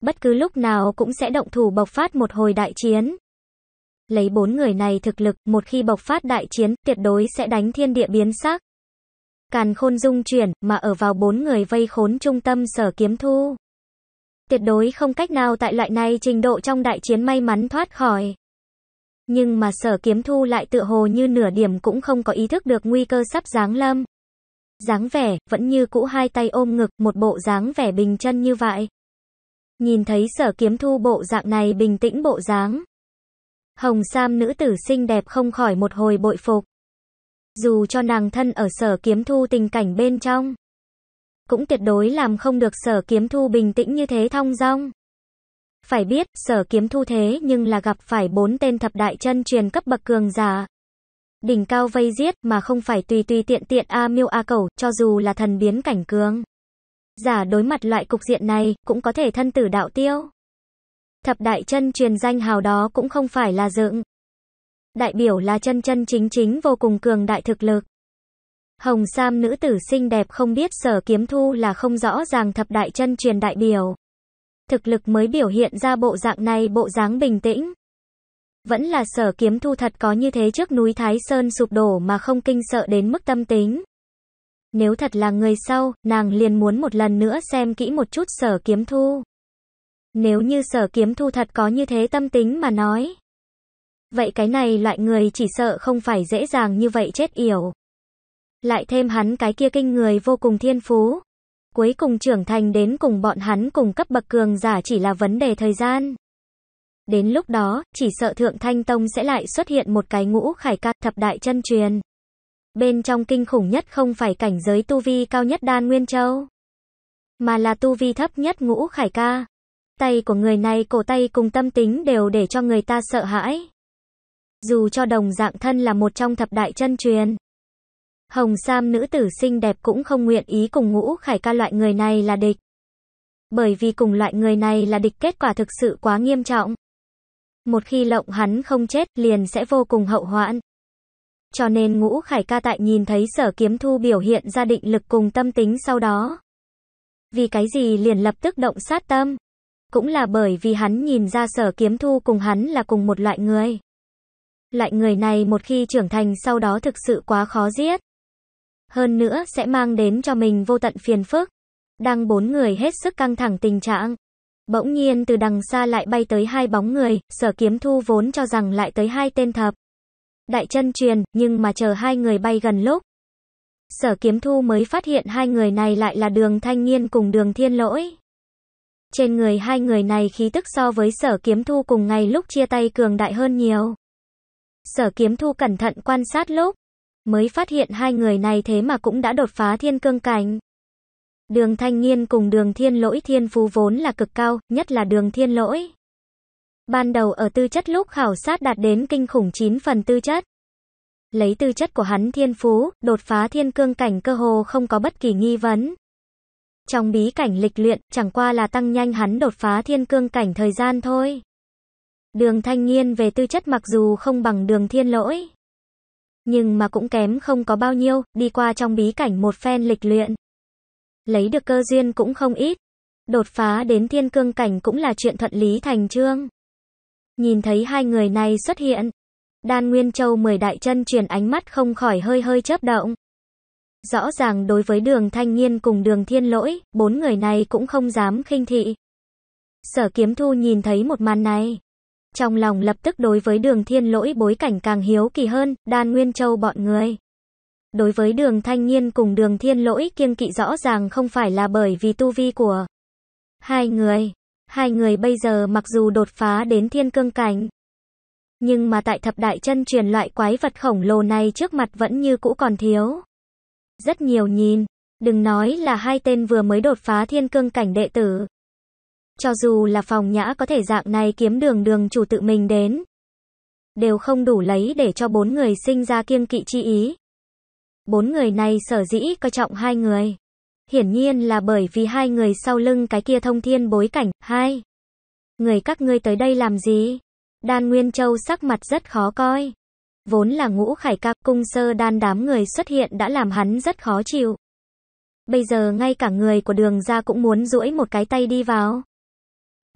Bất cứ lúc nào cũng sẽ động thủ bộc phát một hồi đại chiến. Lấy bốn người này thực lực, một khi bộc phát đại chiến, tuyệt đối sẽ đánh thiên địa biến sắc càn khôn dung chuyển, mà ở vào bốn người vây khốn trung tâm sở kiếm thu. Tuyệt đối không cách nào tại loại này trình độ trong đại chiến may mắn thoát khỏi. Nhưng mà sở kiếm thu lại tựa hồ như nửa điểm cũng không có ý thức được nguy cơ sắp giáng lâm. dáng vẻ, vẫn như cũ hai tay ôm ngực, một bộ dáng vẻ bình chân như vậy. Nhìn thấy sở kiếm thu bộ dạng này bình tĩnh bộ dáng. Hồng Sam nữ tử xinh đẹp không khỏi một hồi bội phục dù cho nàng thân ở sở kiếm thu tình cảnh bên trong, cũng tuyệt đối làm không được sở kiếm thu bình tĩnh như thế thong dong. Phải biết, sở kiếm thu thế nhưng là gặp phải bốn tên thập đại chân truyền cấp bậc cường giả. Đỉnh cao vây giết mà không phải tùy tùy tiện tiện A miêu A cầu, cho dù là thần biến cảnh cường. Giả đối mặt loại cục diện này, cũng có thể thân tử đạo tiêu. Thập đại chân truyền danh hào đó cũng không phải là dựng đại biểu là chân chân chính chính vô cùng cường đại thực lực. Hồng Sam nữ tử xinh đẹp không biết sở kiếm thu là không rõ ràng thập đại chân truyền đại biểu. Thực lực mới biểu hiện ra bộ dạng này bộ dáng bình tĩnh. Vẫn là sở kiếm thu thật có như thế trước núi Thái Sơn sụp đổ mà không kinh sợ đến mức tâm tính. Nếu thật là người sau, nàng liền muốn một lần nữa xem kỹ một chút sở kiếm thu. Nếu như sở kiếm thu thật có như thế tâm tính mà nói. Vậy cái này loại người chỉ sợ không phải dễ dàng như vậy chết yểu. Lại thêm hắn cái kia kinh người vô cùng thiên phú. Cuối cùng trưởng thành đến cùng bọn hắn cùng cấp bậc cường giả chỉ là vấn đề thời gian. Đến lúc đó, chỉ sợ Thượng Thanh Tông sẽ lại xuất hiện một cái ngũ khải ca thập đại chân truyền. Bên trong kinh khủng nhất không phải cảnh giới tu vi cao nhất đan Nguyên Châu, mà là tu vi thấp nhất ngũ khải ca. Tay của người này cổ tay cùng tâm tính đều để cho người ta sợ hãi dù cho đồng dạng thân là một trong thập đại chân truyền. Hồng Sam nữ tử xinh đẹp cũng không nguyện ý cùng ngũ khải ca loại người này là địch. Bởi vì cùng loại người này là địch kết quả thực sự quá nghiêm trọng. Một khi lộng hắn không chết liền sẽ vô cùng hậu hoạn. Cho nên ngũ khải ca tại nhìn thấy sở kiếm thu biểu hiện ra định lực cùng tâm tính sau đó. Vì cái gì liền lập tức động sát tâm. Cũng là bởi vì hắn nhìn ra sở kiếm thu cùng hắn là cùng một loại người. Lại người này một khi trưởng thành sau đó thực sự quá khó giết. Hơn nữa sẽ mang đến cho mình vô tận phiền phức. Đang bốn người hết sức căng thẳng tình trạng. Bỗng nhiên từ đằng xa lại bay tới hai bóng người, sở kiếm thu vốn cho rằng lại tới hai tên thập. Đại chân truyền, nhưng mà chờ hai người bay gần lúc. Sở kiếm thu mới phát hiện hai người này lại là đường thanh niên cùng đường thiên lỗi. Trên người hai người này khí tức so với sở kiếm thu cùng ngày lúc chia tay cường đại hơn nhiều. Sở kiếm thu cẩn thận quan sát lúc, mới phát hiện hai người này thế mà cũng đã đột phá thiên cương cảnh. Đường thanh nghiên cùng đường thiên lỗi thiên phú vốn là cực cao, nhất là đường thiên lỗi. Ban đầu ở tư chất lúc khảo sát đạt đến kinh khủng 9 phần tư chất. Lấy tư chất của hắn thiên phú, đột phá thiên cương cảnh cơ hồ không có bất kỳ nghi vấn. Trong bí cảnh lịch luyện, chẳng qua là tăng nhanh hắn đột phá thiên cương cảnh thời gian thôi. Đường Thanh Nghiên về tư chất mặc dù không bằng đường thiên lỗi, nhưng mà cũng kém không có bao nhiêu, đi qua trong bí cảnh một phen lịch luyện. Lấy được cơ duyên cũng không ít, đột phá đến thiên cương cảnh cũng là chuyện thuận lý thành trương. Nhìn thấy hai người này xuất hiện, Đan Nguyên Châu mười đại chân truyền ánh mắt không khỏi hơi hơi chớp động. Rõ ràng đối với đường thanh niên cùng đường thiên lỗi, bốn người này cũng không dám khinh thị. Sở kiếm thu nhìn thấy một màn này trong lòng lập tức đối với đường thiên lỗi bối cảnh càng hiếu kỳ hơn, đan nguyên châu bọn người. Đối với đường thanh niên cùng đường thiên lỗi kiêng kỵ rõ ràng không phải là bởi vì tu vi của hai người. Hai người bây giờ mặc dù đột phá đến thiên cương cảnh, nhưng mà tại thập đại chân truyền loại quái vật khổng lồ này trước mặt vẫn như cũ còn thiếu. Rất nhiều nhìn, đừng nói là hai tên vừa mới đột phá thiên cương cảnh đệ tử, cho dù là phòng nhã có thể dạng này kiếm đường đường chủ tự mình đến. Đều không đủ lấy để cho bốn người sinh ra kiêng kỵ chi ý. Bốn người này sở dĩ coi trọng hai người. Hiển nhiên là bởi vì hai người sau lưng cái kia thông thiên bối cảnh. Hai. Người các ngươi tới đây làm gì? Đan Nguyên Châu sắc mặt rất khó coi. Vốn là ngũ khải ca cung sơ đan đám người xuất hiện đã làm hắn rất khó chịu. Bây giờ ngay cả người của đường ra cũng muốn duỗi một cái tay đi vào.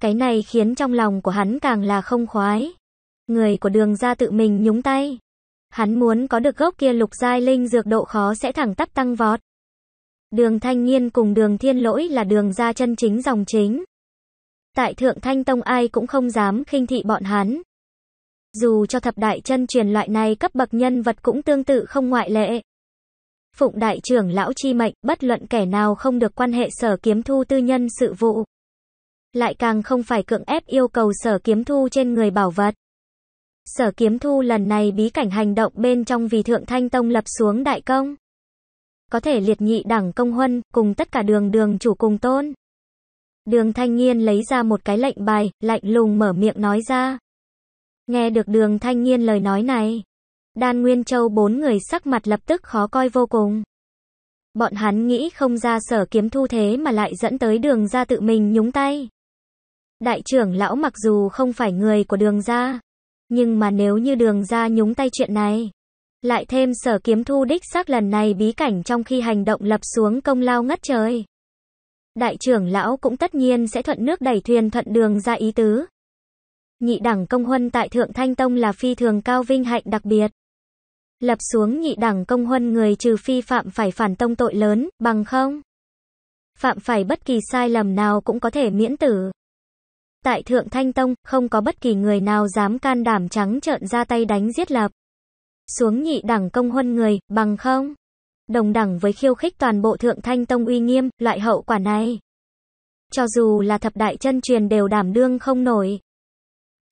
Cái này khiến trong lòng của hắn càng là không khoái. Người của đường ra tự mình nhúng tay. Hắn muốn có được gốc kia lục giai linh dược độ khó sẽ thẳng tắp tăng vọt. Đường Thanh Nghiên cùng đường Thiên Lỗi là đường ra chân chính dòng chính. Tại Thượng Thanh Tông ai cũng không dám khinh thị bọn hắn. Dù cho thập đại chân truyền loại này cấp bậc nhân vật cũng tương tự không ngoại lệ. Phụng đại trưởng lão chi mệnh, bất luận kẻ nào không được quan hệ sở kiếm thu tư nhân sự vụ lại càng không phải cưỡng ép yêu cầu sở kiếm thu trên người bảo vật. Sở kiếm thu lần này bí cảnh hành động bên trong vì thượng thanh tông lập xuống đại công. Có thể liệt nhị đẳng công huân, cùng tất cả đường đường chủ cùng tôn. Đường thanh nghiên lấy ra một cái lệnh bài, lạnh lùng mở miệng nói ra. Nghe được đường thanh nghiên lời nói này. Đan Nguyên Châu bốn người sắc mặt lập tức khó coi vô cùng. Bọn hắn nghĩ không ra sở kiếm thu thế mà lại dẫn tới đường ra tự mình nhúng tay. Đại trưởng lão mặc dù không phải người của đường gia, nhưng mà nếu như đường gia nhúng tay chuyện này, lại thêm sở kiếm thu đích xác lần này bí cảnh trong khi hành động lập xuống công lao ngất trời. Đại trưởng lão cũng tất nhiên sẽ thuận nước đẩy thuyền thuận đường ra ý tứ. Nhị đẳng công huân tại Thượng Thanh Tông là phi thường cao vinh hạnh đặc biệt. Lập xuống nhị đẳng công huân người trừ phi phạm phải phản tông tội lớn, bằng không. Phạm phải bất kỳ sai lầm nào cũng có thể miễn tử. Tại Thượng Thanh Tông, không có bất kỳ người nào dám can đảm trắng trợn ra tay đánh giết lập. Xuống nhị đẳng công huân người, bằng không. Đồng đẳng với khiêu khích toàn bộ Thượng Thanh Tông uy nghiêm, loại hậu quả này. Cho dù là thập đại chân truyền đều đảm đương không nổi.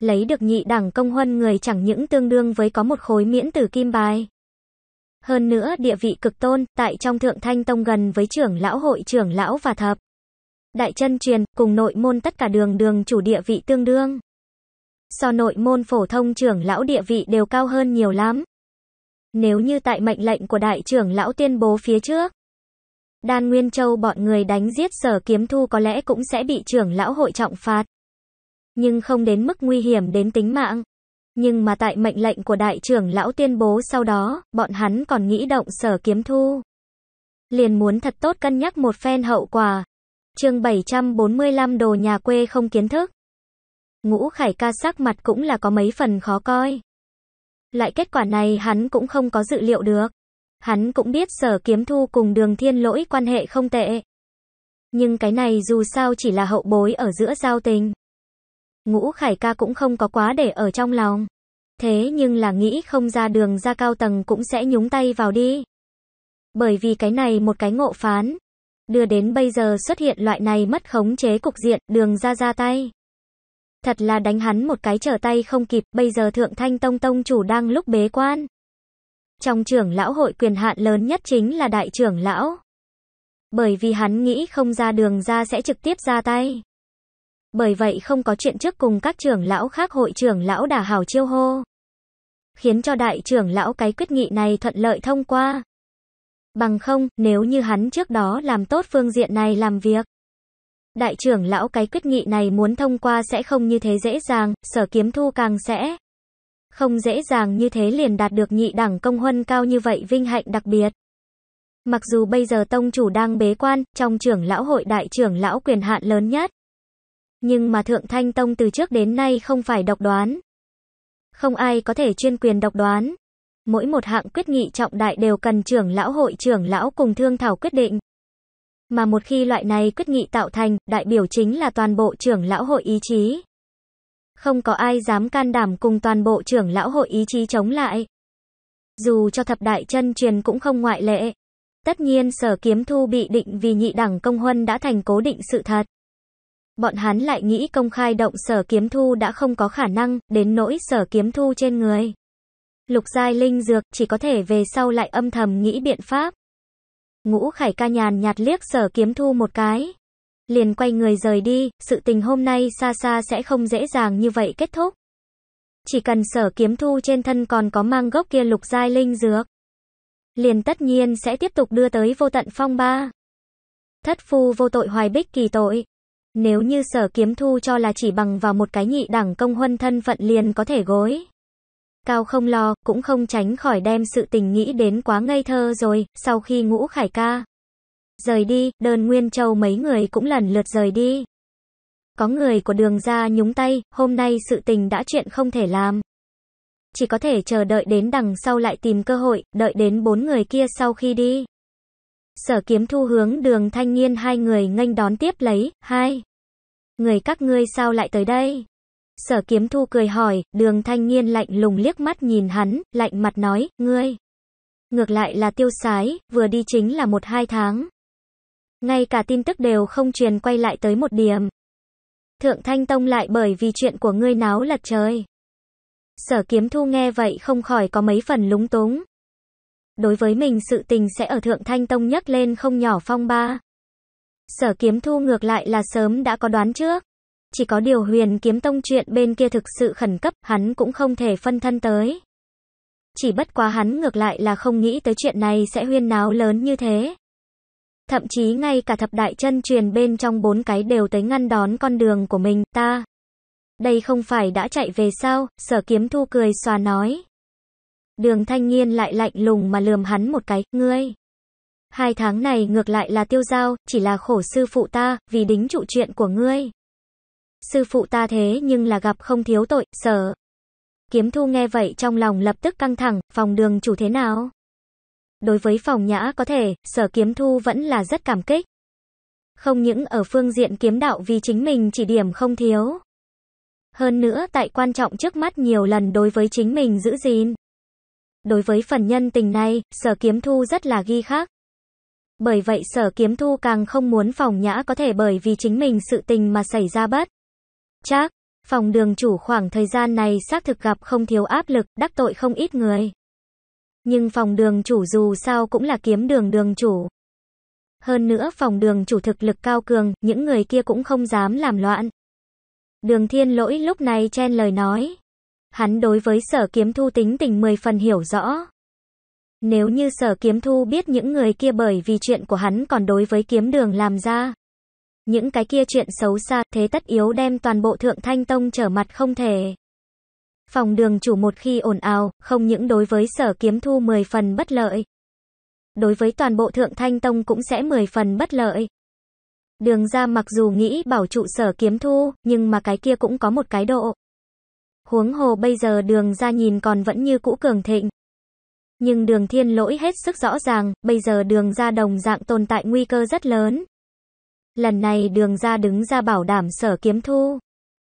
Lấy được nhị đẳng công huân người chẳng những tương đương với có một khối miễn tử kim bài. Hơn nữa địa vị cực tôn, tại trong Thượng Thanh Tông gần với trưởng lão hội trưởng lão và thập đại chân truyền, cùng nội môn tất cả đường đường chủ địa vị tương đương. So nội môn phổ thông trưởng lão địa vị đều cao hơn nhiều lắm. Nếu như tại mệnh lệnh của đại trưởng lão tuyên bố phía trước, Đan Nguyên Châu bọn người đánh giết sở kiếm thu có lẽ cũng sẽ bị trưởng lão hội trọng phạt. Nhưng không đến mức nguy hiểm đến tính mạng. Nhưng mà tại mệnh lệnh của đại trưởng lão tuyên bố sau đó, bọn hắn còn nghĩ động sở kiếm thu. Liền muốn thật tốt cân nhắc một phen hậu quả, chương 745 đồ nhà quê không kiến thức. Ngũ Khải ca sắc mặt cũng là có mấy phần khó coi. Loại kết quả này hắn cũng không có dự liệu được. Hắn cũng biết sở kiếm thu cùng đường thiên lỗi quan hệ không tệ. Nhưng cái này dù sao chỉ là hậu bối ở giữa giao tình. Ngũ Khải ca cũng không có quá để ở trong lòng. Thế nhưng là nghĩ không ra đường ra cao tầng cũng sẽ nhúng tay vào đi. Bởi vì cái này một cái ngộ phán, đưa đến bây giờ xuất hiện loại này mất khống chế cục diện, đường ra ra tay. Thật là đánh hắn một cái trở tay không kịp, bây giờ Thượng Thanh Tông Tông chủ đang lúc bế quan. Trong trưởng lão hội quyền hạn lớn nhất chính là đại trưởng lão. Bởi vì hắn nghĩ không ra đường ra sẽ trực tiếp ra tay. Bởi vậy không có chuyện trước cùng các trưởng lão khác hội trưởng lão đả hào chiêu hô. Khiến cho đại trưởng lão cái quyết nghị này thuận lợi thông qua. Bằng không, nếu như hắn trước đó làm tốt phương diện này làm việc. Đại trưởng lão cái quyết nghị này muốn thông qua sẽ không như thế dễ dàng, sở kiếm thu càng sẽ không dễ dàng như thế liền đạt được nhị đẳng công huân cao như vậy vinh hạnh đặc biệt. Mặc dù bây giờ tông chủ đang bế quan, trong trưởng lão hội đại trưởng lão quyền hạn lớn nhất. Nhưng mà thượng thanh tông từ trước đến nay không phải độc đoán. Không ai có thể chuyên quyền độc đoán, mỗi một hạng quyết nghị trọng đại đều cần trưởng lão hội trưởng lão cùng thương thảo quyết định. Mà một khi loại này quyết nghị tạo thành, đại biểu chính là toàn bộ trưởng lão hội ý chí. Không có ai dám can đảm cùng toàn bộ trưởng lão hội ý chí chống lại. Dù cho thập đại chân truyền cũng không ngoại lệ. Tất nhiên sở kiếm thu bị định vì nhị đẳng công huân đã thành cố định sự thật. Bọn hắn lại nghĩ công khai động sở kiếm thu đã không có khả năng, đến nỗi sở kiếm thu trên người. Lục giai linh dược chỉ có thể về sau lại âm thầm nghĩ biện pháp. Ngũ Khải ca nhàn nhạt liếc Sở Kiếm Thu một cái, liền quay người rời đi, sự tình hôm nay xa xa sẽ không dễ dàng như vậy kết thúc. Chỉ cần Sở Kiếm Thu trên thân còn có mang gốc kia lục giai linh dược, liền tất nhiên sẽ tiếp tục đưa tới vô tận phong ba. Thất phu vô tội hoài bích kỳ tội. Nếu như sở kiếm thu cho là chỉ bằng vào một cái nhị đẳng công huân thân phận liền có thể gối cao không lo, cũng không tránh khỏi đem sự tình nghĩ đến quá ngây thơ rồi, sau khi ngũ khải ca rời đi, đơn nguyên châu mấy người cũng lần lượt rời đi. Có người của đường ra nhúng tay, hôm nay sự tình đã chuyện không thể làm. Chỉ có thể chờ đợi đến đằng sau lại tìm cơ hội, đợi đến bốn người kia sau khi đi. Sở kiếm thu hướng đường thanh niên hai người nghênh đón tiếp lấy, hai. Người các ngươi sao lại tới đây? Sở kiếm thu cười hỏi, đường thanh niên lạnh lùng liếc mắt nhìn hắn, lạnh mặt nói, ngươi. Ngược lại là tiêu sái, vừa đi chính là một hai tháng. Ngay cả tin tức đều không truyền quay lại tới một điểm. Thượng Thanh Tông lại bởi vì chuyện của ngươi náo lật trời. Sở kiếm thu nghe vậy không khỏi có mấy phần lúng túng. Đối với mình sự tình sẽ ở Thượng Thanh Tông nhất lên không nhỏ phong ba. Sở kiếm thu ngược lại là sớm đã có đoán trước. Chỉ có điều huyền kiếm tông chuyện bên kia thực sự khẩn cấp, hắn cũng không thể phân thân tới. Chỉ bất quá hắn ngược lại là không nghĩ tới chuyện này sẽ huyên náo lớn như thế. Thậm chí ngay cả thập đại chân truyền bên trong bốn cái đều tới ngăn đón con đường của mình, ta. Đây không phải đã chạy về sao, sở kiếm thu cười xòa nói. Đường thanh niên lại lạnh lùng mà lườm hắn một cái, ngươi. Hai tháng này ngược lại là tiêu giao, chỉ là khổ sư phụ ta, vì đính trụ chuyện của ngươi sư phụ ta thế nhưng là gặp không thiếu tội, sợ. Kiếm thu nghe vậy trong lòng lập tức căng thẳng, phòng đường chủ thế nào? Đối với phòng nhã có thể, sở kiếm thu vẫn là rất cảm kích. Không những ở phương diện kiếm đạo vì chính mình chỉ điểm không thiếu. Hơn nữa tại quan trọng trước mắt nhiều lần đối với chính mình giữ gìn. Đối với phần nhân tình này, sở kiếm thu rất là ghi khác. Bởi vậy sở kiếm thu càng không muốn phòng nhã có thể bởi vì chính mình sự tình mà xảy ra bất. Trác, phòng đường chủ khoảng thời gian này xác thực gặp không thiếu áp lực, đắc tội không ít người. Nhưng phòng đường chủ dù sao cũng là kiếm đường đường chủ. Hơn nữa phòng đường chủ thực lực cao cường, những người kia cũng không dám làm loạn. Đường thiên lỗi lúc này chen lời nói. Hắn đối với sở kiếm thu tính tình mười phần hiểu rõ. Nếu như sở kiếm thu biết những người kia bởi vì chuyện của hắn còn đối với kiếm đường làm ra những cái kia chuyện xấu xa, thế tất yếu đem toàn bộ thượng thanh tông trở mặt không thể. Phòng đường chủ một khi ồn ào, không những đối với sở kiếm thu 10 phần bất lợi. Đối với toàn bộ thượng thanh tông cũng sẽ 10 phần bất lợi. Đường ra mặc dù nghĩ bảo trụ sở kiếm thu, nhưng mà cái kia cũng có một cái độ. Huống hồ bây giờ đường ra nhìn còn vẫn như cũ cường thịnh. Nhưng đường thiên lỗi hết sức rõ ràng, bây giờ đường ra đồng dạng tồn tại nguy cơ rất lớn, Lần này đường ra đứng ra bảo đảm sở kiếm thu.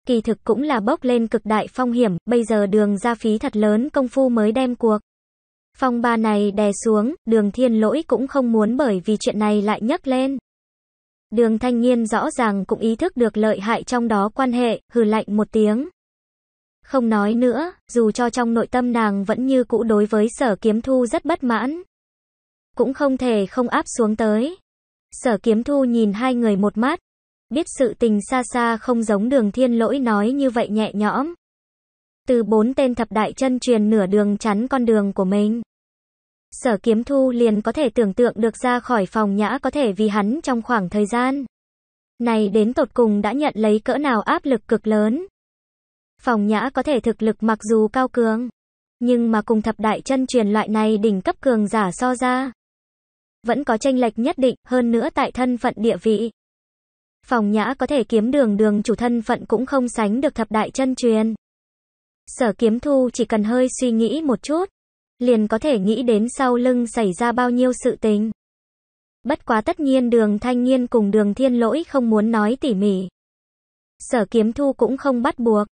Kỳ thực cũng là bốc lên cực đại phong hiểm, bây giờ đường ra phí thật lớn công phu mới đem cuộc. Phong ba này đè xuống, đường thiên lỗi cũng không muốn bởi vì chuyện này lại nhấc lên. Đường thanh niên rõ ràng cũng ý thức được lợi hại trong đó quan hệ, hừ lạnh một tiếng. Không nói nữa, dù cho trong nội tâm nàng vẫn như cũ đối với sở kiếm thu rất bất mãn. Cũng không thể không áp xuống tới. Sở kiếm thu nhìn hai người một mắt. Biết sự tình xa xa không giống đường thiên lỗi nói như vậy nhẹ nhõm. Từ bốn tên thập đại chân truyền nửa đường chắn con đường của mình. Sở kiếm thu liền có thể tưởng tượng được ra khỏi phòng nhã có thể vì hắn trong khoảng thời gian. Này đến tột cùng đã nhận lấy cỡ nào áp lực cực lớn. Phòng nhã có thể thực lực mặc dù cao cường. Nhưng mà cùng thập đại chân truyền loại này đỉnh cấp cường giả so ra vẫn có tranh lệch nhất định, hơn nữa tại thân phận địa vị. Phòng nhã có thể kiếm đường đường chủ thân phận cũng không sánh được thập đại chân truyền. Sở kiếm thu chỉ cần hơi suy nghĩ một chút, liền có thể nghĩ đến sau lưng xảy ra bao nhiêu sự tình. Bất quá tất nhiên đường thanh niên cùng đường thiên lỗi không muốn nói tỉ mỉ. Sở kiếm thu cũng không bắt buộc.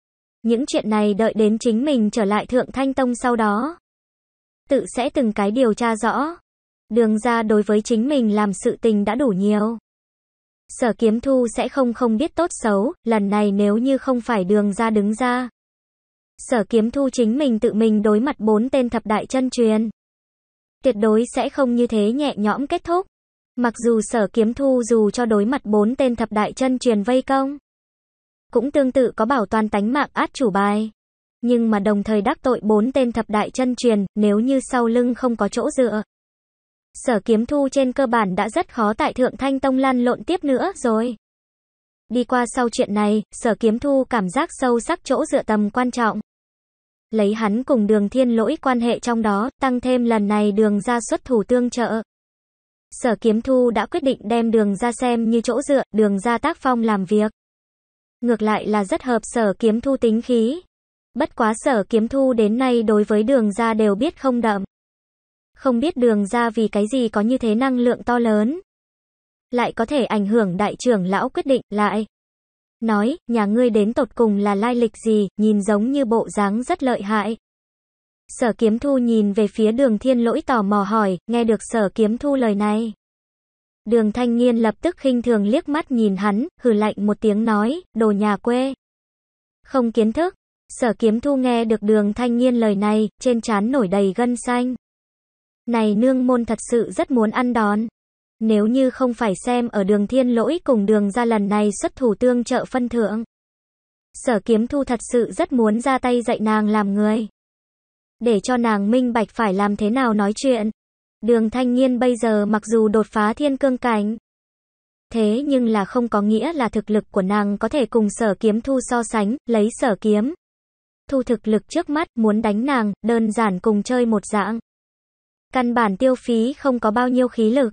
Những chuyện này đợi đến chính mình trở lại thượng thanh tông sau đó. Tự sẽ từng cái điều tra rõ. Đường ra đối với chính mình làm sự tình đã đủ nhiều. Sở kiếm thu sẽ không không biết tốt xấu, lần này nếu như không phải đường ra đứng ra. Sở kiếm thu chính mình tự mình đối mặt bốn tên thập đại chân truyền. Tuyệt đối sẽ không như thế nhẹ nhõm kết thúc. Mặc dù sở kiếm thu dù cho đối mặt bốn tên thập đại chân truyền vây công. Cũng tương tự có bảo toàn tánh mạng át chủ bài. Nhưng mà đồng thời đắc tội bốn tên thập đại chân truyền, nếu như sau lưng không có chỗ dựa sở kiếm thu trên cơ bản đã rất khó tại Thượng Thanh Tông lăn lộn tiếp nữa rồi. Đi qua sau chuyện này, sở kiếm thu cảm giác sâu sắc chỗ dựa tầm quan trọng. Lấy hắn cùng đường thiên lỗi quan hệ trong đó, tăng thêm lần này đường ra xuất thủ tương trợ. Sở kiếm thu đã quyết định đem đường ra xem như chỗ dựa, đường ra tác phong làm việc. Ngược lại là rất hợp sở kiếm thu tính khí. Bất quá sở kiếm thu đến nay đối với đường ra đều biết không đậm không biết đường ra vì cái gì có như thế năng lượng to lớn. Lại có thể ảnh hưởng đại trưởng lão quyết định lại. Nói, nhà ngươi đến tột cùng là lai lịch gì, nhìn giống như bộ dáng rất lợi hại. Sở kiếm thu nhìn về phía đường thiên lỗi tò mò hỏi, nghe được sở kiếm thu lời này. Đường thanh niên lập tức khinh thường liếc mắt nhìn hắn, hừ lạnh một tiếng nói, đồ nhà quê. Không kiến thức, sở kiếm thu nghe được đường thanh niên lời này, trên trán nổi đầy gân xanh. Này nương môn thật sự rất muốn ăn đón. Nếu như không phải xem ở đường thiên lỗi cùng đường ra lần này xuất thủ tương trợ phân thượng Sở kiếm thu thật sự rất muốn ra tay dạy nàng làm người. Để cho nàng minh bạch phải làm thế nào nói chuyện. Đường thanh niên bây giờ mặc dù đột phá thiên cương cảnh. Thế nhưng là không có nghĩa là thực lực của nàng có thể cùng sở kiếm thu so sánh, lấy sở kiếm. Thu thực lực trước mắt muốn đánh nàng, đơn giản cùng chơi một dạng. Căn bản tiêu phí không có bao nhiêu khí lực.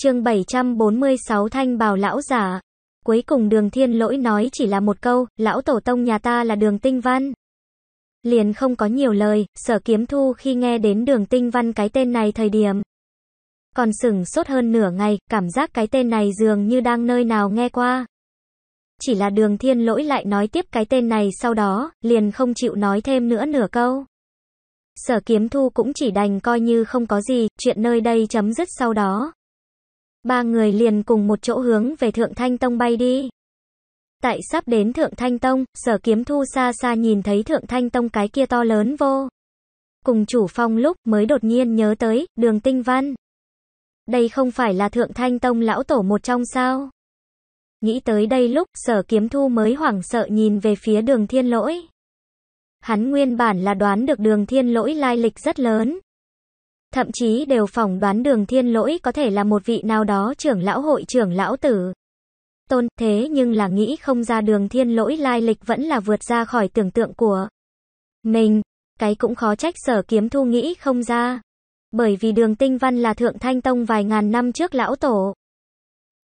chương 746 thanh bào lão giả. Cuối cùng đường thiên lỗi nói chỉ là một câu, lão tổ tông nhà ta là đường tinh văn. Liền không có nhiều lời, sở kiếm thu khi nghe đến đường tinh văn cái tên này thời điểm. Còn sững sốt hơn nửa ngày, cảm giác cái tên này dường như đang nơi nào nghe qua. Chỉ là đường thiên lỗi lại nói tiếp cái tên này sau đó, liền không chịu nói thêm nữa nửa câu. Sở kiếm thu cũng chỉ đành coi như không có gì, chuyện nơi đây chấm dứt sau đó. Ba người liền cùng một chỗ hướng về Thượng Thanh Tông bay đi. Tại sắp đến Thượng Thanh Tông, sở kiếm thu xa xa nhìn thấy Thượng Thanh Tông cái kia to lớn vô. Cùng chủ phong lúc mới đột nhiên nhớ tới, đường tinh văn. Đây không phải là Thượng Thanh Tông lão tổ một trong sao? Nghĩ tới đây lúc sở kiếm thu mới hoảng sợ nhìn về phía đường thiên lỗi. Hắn nguyên bản là đoán được đường thiên lỗi lai lịch rất lớn. Thậm chí đều phỏng đoán đường thiên lỗi có thể là một vị nào đó trưởng lão hội trưởng lão tử. Tôn, thế nhưng là nghĩ không ra đường thiên lỗi lai lịch vẫn là vượt ra khỏi tưởng tượng của mình. Cái cũng khó trách sở kiếm thu nghĩ không ra. Bởi vì đường tinh văn là thượng thanh tông vài ngàn năm trước lão tổ.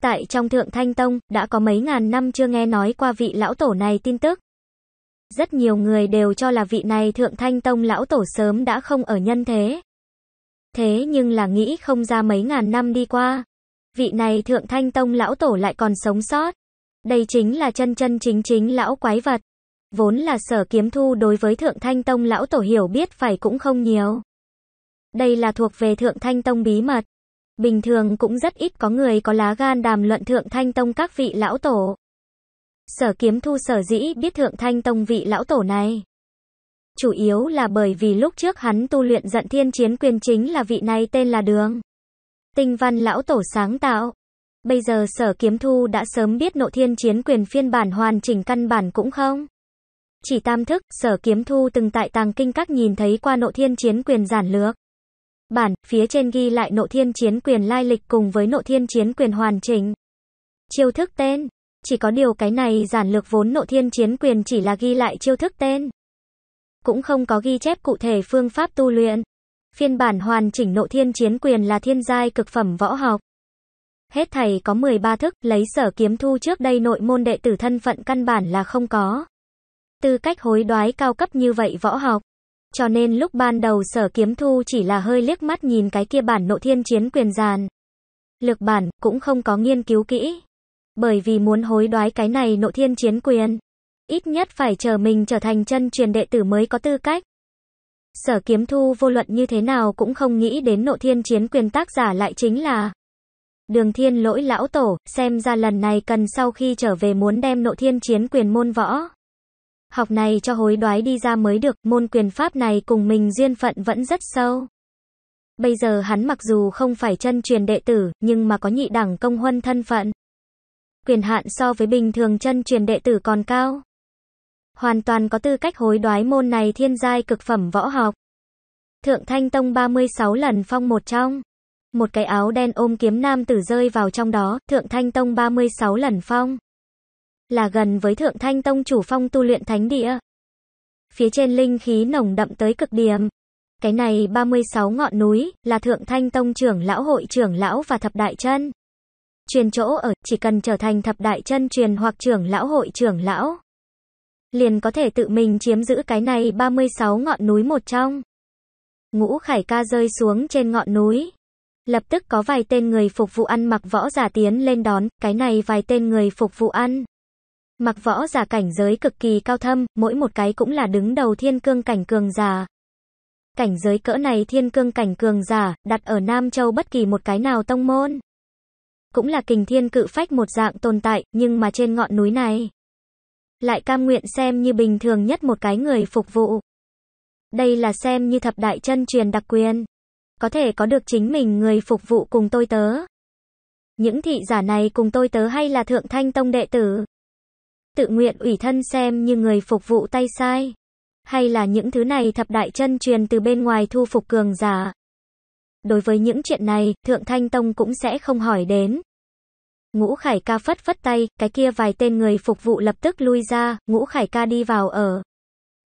Tại trong Thượng Thanh Tông, đã có mấy ngàn năm chưa nghe nói qua vị lão tổ này tin tức. Rất nhiều người đều cho là vị này Thượng Thanh Tông lão tổ sớm đã không ở nhân thế. Thế nhưng là nghĩ không ra mấy ngàn năm đi qua. Vị này Thượng Thanh Tông lão tổ lại còn sống sót. Đây chính là chân chân chính chính lão quái vật. Vốn là sở kiếm thu đối với Thượng Thanh Tông lão tổ hiểu biết phải cũng không nhiều. Đây là thuộc về Thượng Thanh Tông bí mật. Bình thường cũng rất ít có người có lá gan đàm luận Thượng Thanh Tông các vị lão tổ. Sở kiếm thu sở dĩ biết thượng thanh tông vị lão tổ này. Chủ yếu là bởi vì lúc trước hắn tu luyện giận thiên chiến quyền chính là vị này tên là Đường. Tinh văn lão tổ sáng tạo. Bây giờ sở kiếm thu đã sớm biết nộ thiên chiến quyền phiên bản hoàn chỉnh căn bản cũng không. Chỉ tam thức, sở kiếm thu từng tại tàng kinh các nhìn thấy qua nộ thiên chiến quyền giản lược. Bản, phía trên ghi lại nộ thiên chiến quyền lai lịch cùng với nộ thiên chiến quyền hoàn chỉnh. Chiêu thức tên, chỉ có điều cái này giản lược vốn nộ thiên chiến quyền chỉ là ghi lại chiêu thức tên. Cũng không có ghi chép cụ thể phương pháp tu luyện. Phiên bản hoàn chỉnh nộ thiên chiến quyền là thiên giai cực phẩm võ học. Hết thầy có 13 thức, lấy sở kiếm thu trước đây nội môn đệ tử thân phận căn bản là không có. Tư cách hối đoái cao cấp như vậy võ học. Cho nên lúc ban đầu sở kiếm thu chỉ là hơi liếc mắt nhìn cái kia bản nộ thiên chiến quyền giàn. lược bản, cũng không có nghiên cứu kỹ. Bởi vì muốn hối đoái cái này nộ thiên chiến quyền, ít nhất phải chờ mình trở thành chân truyền đệ tử mới có tư cách. Sở kiếm thu vô luận như thế nào cũng không nghĩ đến nộ thiên chiến quyền tác giả lại chính là Đường thiên lỗi lão tổ, xem ra lần này cần sau khi trở về muốn đem nộ thiên chiến quyền môn võ. Học này cho hối đoái đi ra mới được, môn quyền pháp này cùng mình duyên phận vẫn rất sâu. Bây giờ hắn mặc dù không phải chân truyền đệ tử, nhưng mà có nhị đẳng công huân thân phận quyền hạn so với bình thường chân truyền đệ tử còn cao. Hoàn toàn có tư cách hối đoái môn này thiên giai cực phẩm võ học. Thượng Thanh Tông 36 lần phong một trong. Một cái áo đen ôm kiếm nam tử rơi vào trong đó, Thượng Thanh Tông 36 lần phong. Là gần với Thượng Thanh Tông chủ phong tu luyện thánh địa. Phía trên linh khí nồng đậm tới cực điểm. Cái này 36 ngọn núi, là Thượng Thanh Tông trưởng lão hội trưởng lão và thập đại chân truyền chỗ ở, chỉ cần trở thành thập đại chân truyền hoặc trưởng lão hội trưởng lão. Liền có thể tự mình chiếm giữ cái này 36 ngọn núi một trong. Ngũ khải ca rơi xuống trên ngọn núi. Lập tức có vài tên người phục vụ ăn mặc võ giả tiến lên đón, cái này vài tên người phục vụ ăn. Mặc võ giả cảnh giới cực kỳ cao thâm, mỗi một cái cũng là đứng đầu thiên cương cảnh cường giả. Cảnh giới cỡ này thiên cương cảnh cường giả, đặt ở Nam Châu bất kỳ một cái nào tông môn cũng là kình thiên cự phách một dạng tồn tại, nhưng mà trên ngọn núi này, lại cam nguyện xem như bình thường nhất một cái người phục vụ. Đây là xem như thập đại chân truyền đặc quyền. Có thể có được chính mình người phục vụ cùng tôi tớ. Những thị giả này cùng tôi tớ hay là thượng thanh tông đệ tử. Tự nguyện ủy thân xem như người phục vụ tay sai. Hay là những thứ này thập đại chân truyền từ bên ngoài thu phục cường giả đối với những chuyện này, Thượng Thanh Tông cũng sẽ không hỏi đến. Ngũ Khải ca phất phất tay, cái kia vài tên người phục vụ lập tức lui ra, Ngũ Khải ca đi vào ở.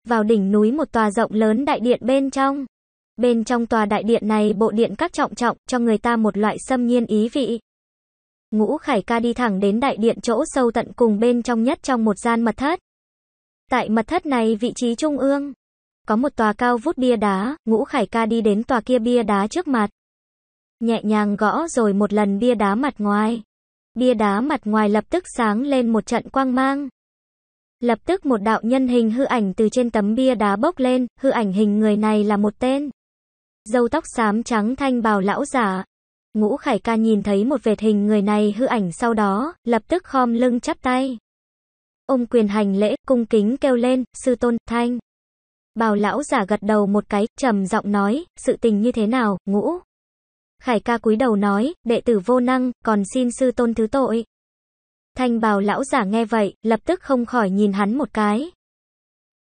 Vào đỉnh núi một tòa rộng lớn đại điện bên trong. Bên trong tòa đại điện này bộ điện các trọng trọng, cho người ta một loại xâm nhiên ý vị. Ngũ Khải ca đi thẳng đến đại điện chỗ sâu tận cùng bên trong nhất trong một gian mật thất. Tại mật thất này vị trí trung ương, có một tòa cao vút bia đá, ngũ khải ca đi đến tòa kia bia đá trước mặt. Nhẹ nhàng gõ rồi một lần bia đá mặt ngoài. Bia đá mặt ngoài lập tức sáng lên một trận quang mang. Lập tức một đạo nhân hình hư ảnh từ trên tấm bia đá bốc lên, hư ảnh hình người này là một tên. Dâu tóc xám trắng thanh bào lão giả. Ngũ Khải ca nhìn thấy một vệt hình người này hư ảnh sau đó, lập tức khom lưng chắp tay. Ông quyền hành lễ, cung kính kêu lên, sư tôn, thanh. Bào lão giả gật đầu một cái, trầm giọng nói, sự tình như thế nào, ngũ. Khải ca cúi đầu nói, đệ tử vô năng, còn xin sư tôn thứ tội. Thanh bào lão giả nghe vậy, lập tức không khỏi nhìn hắn một cái.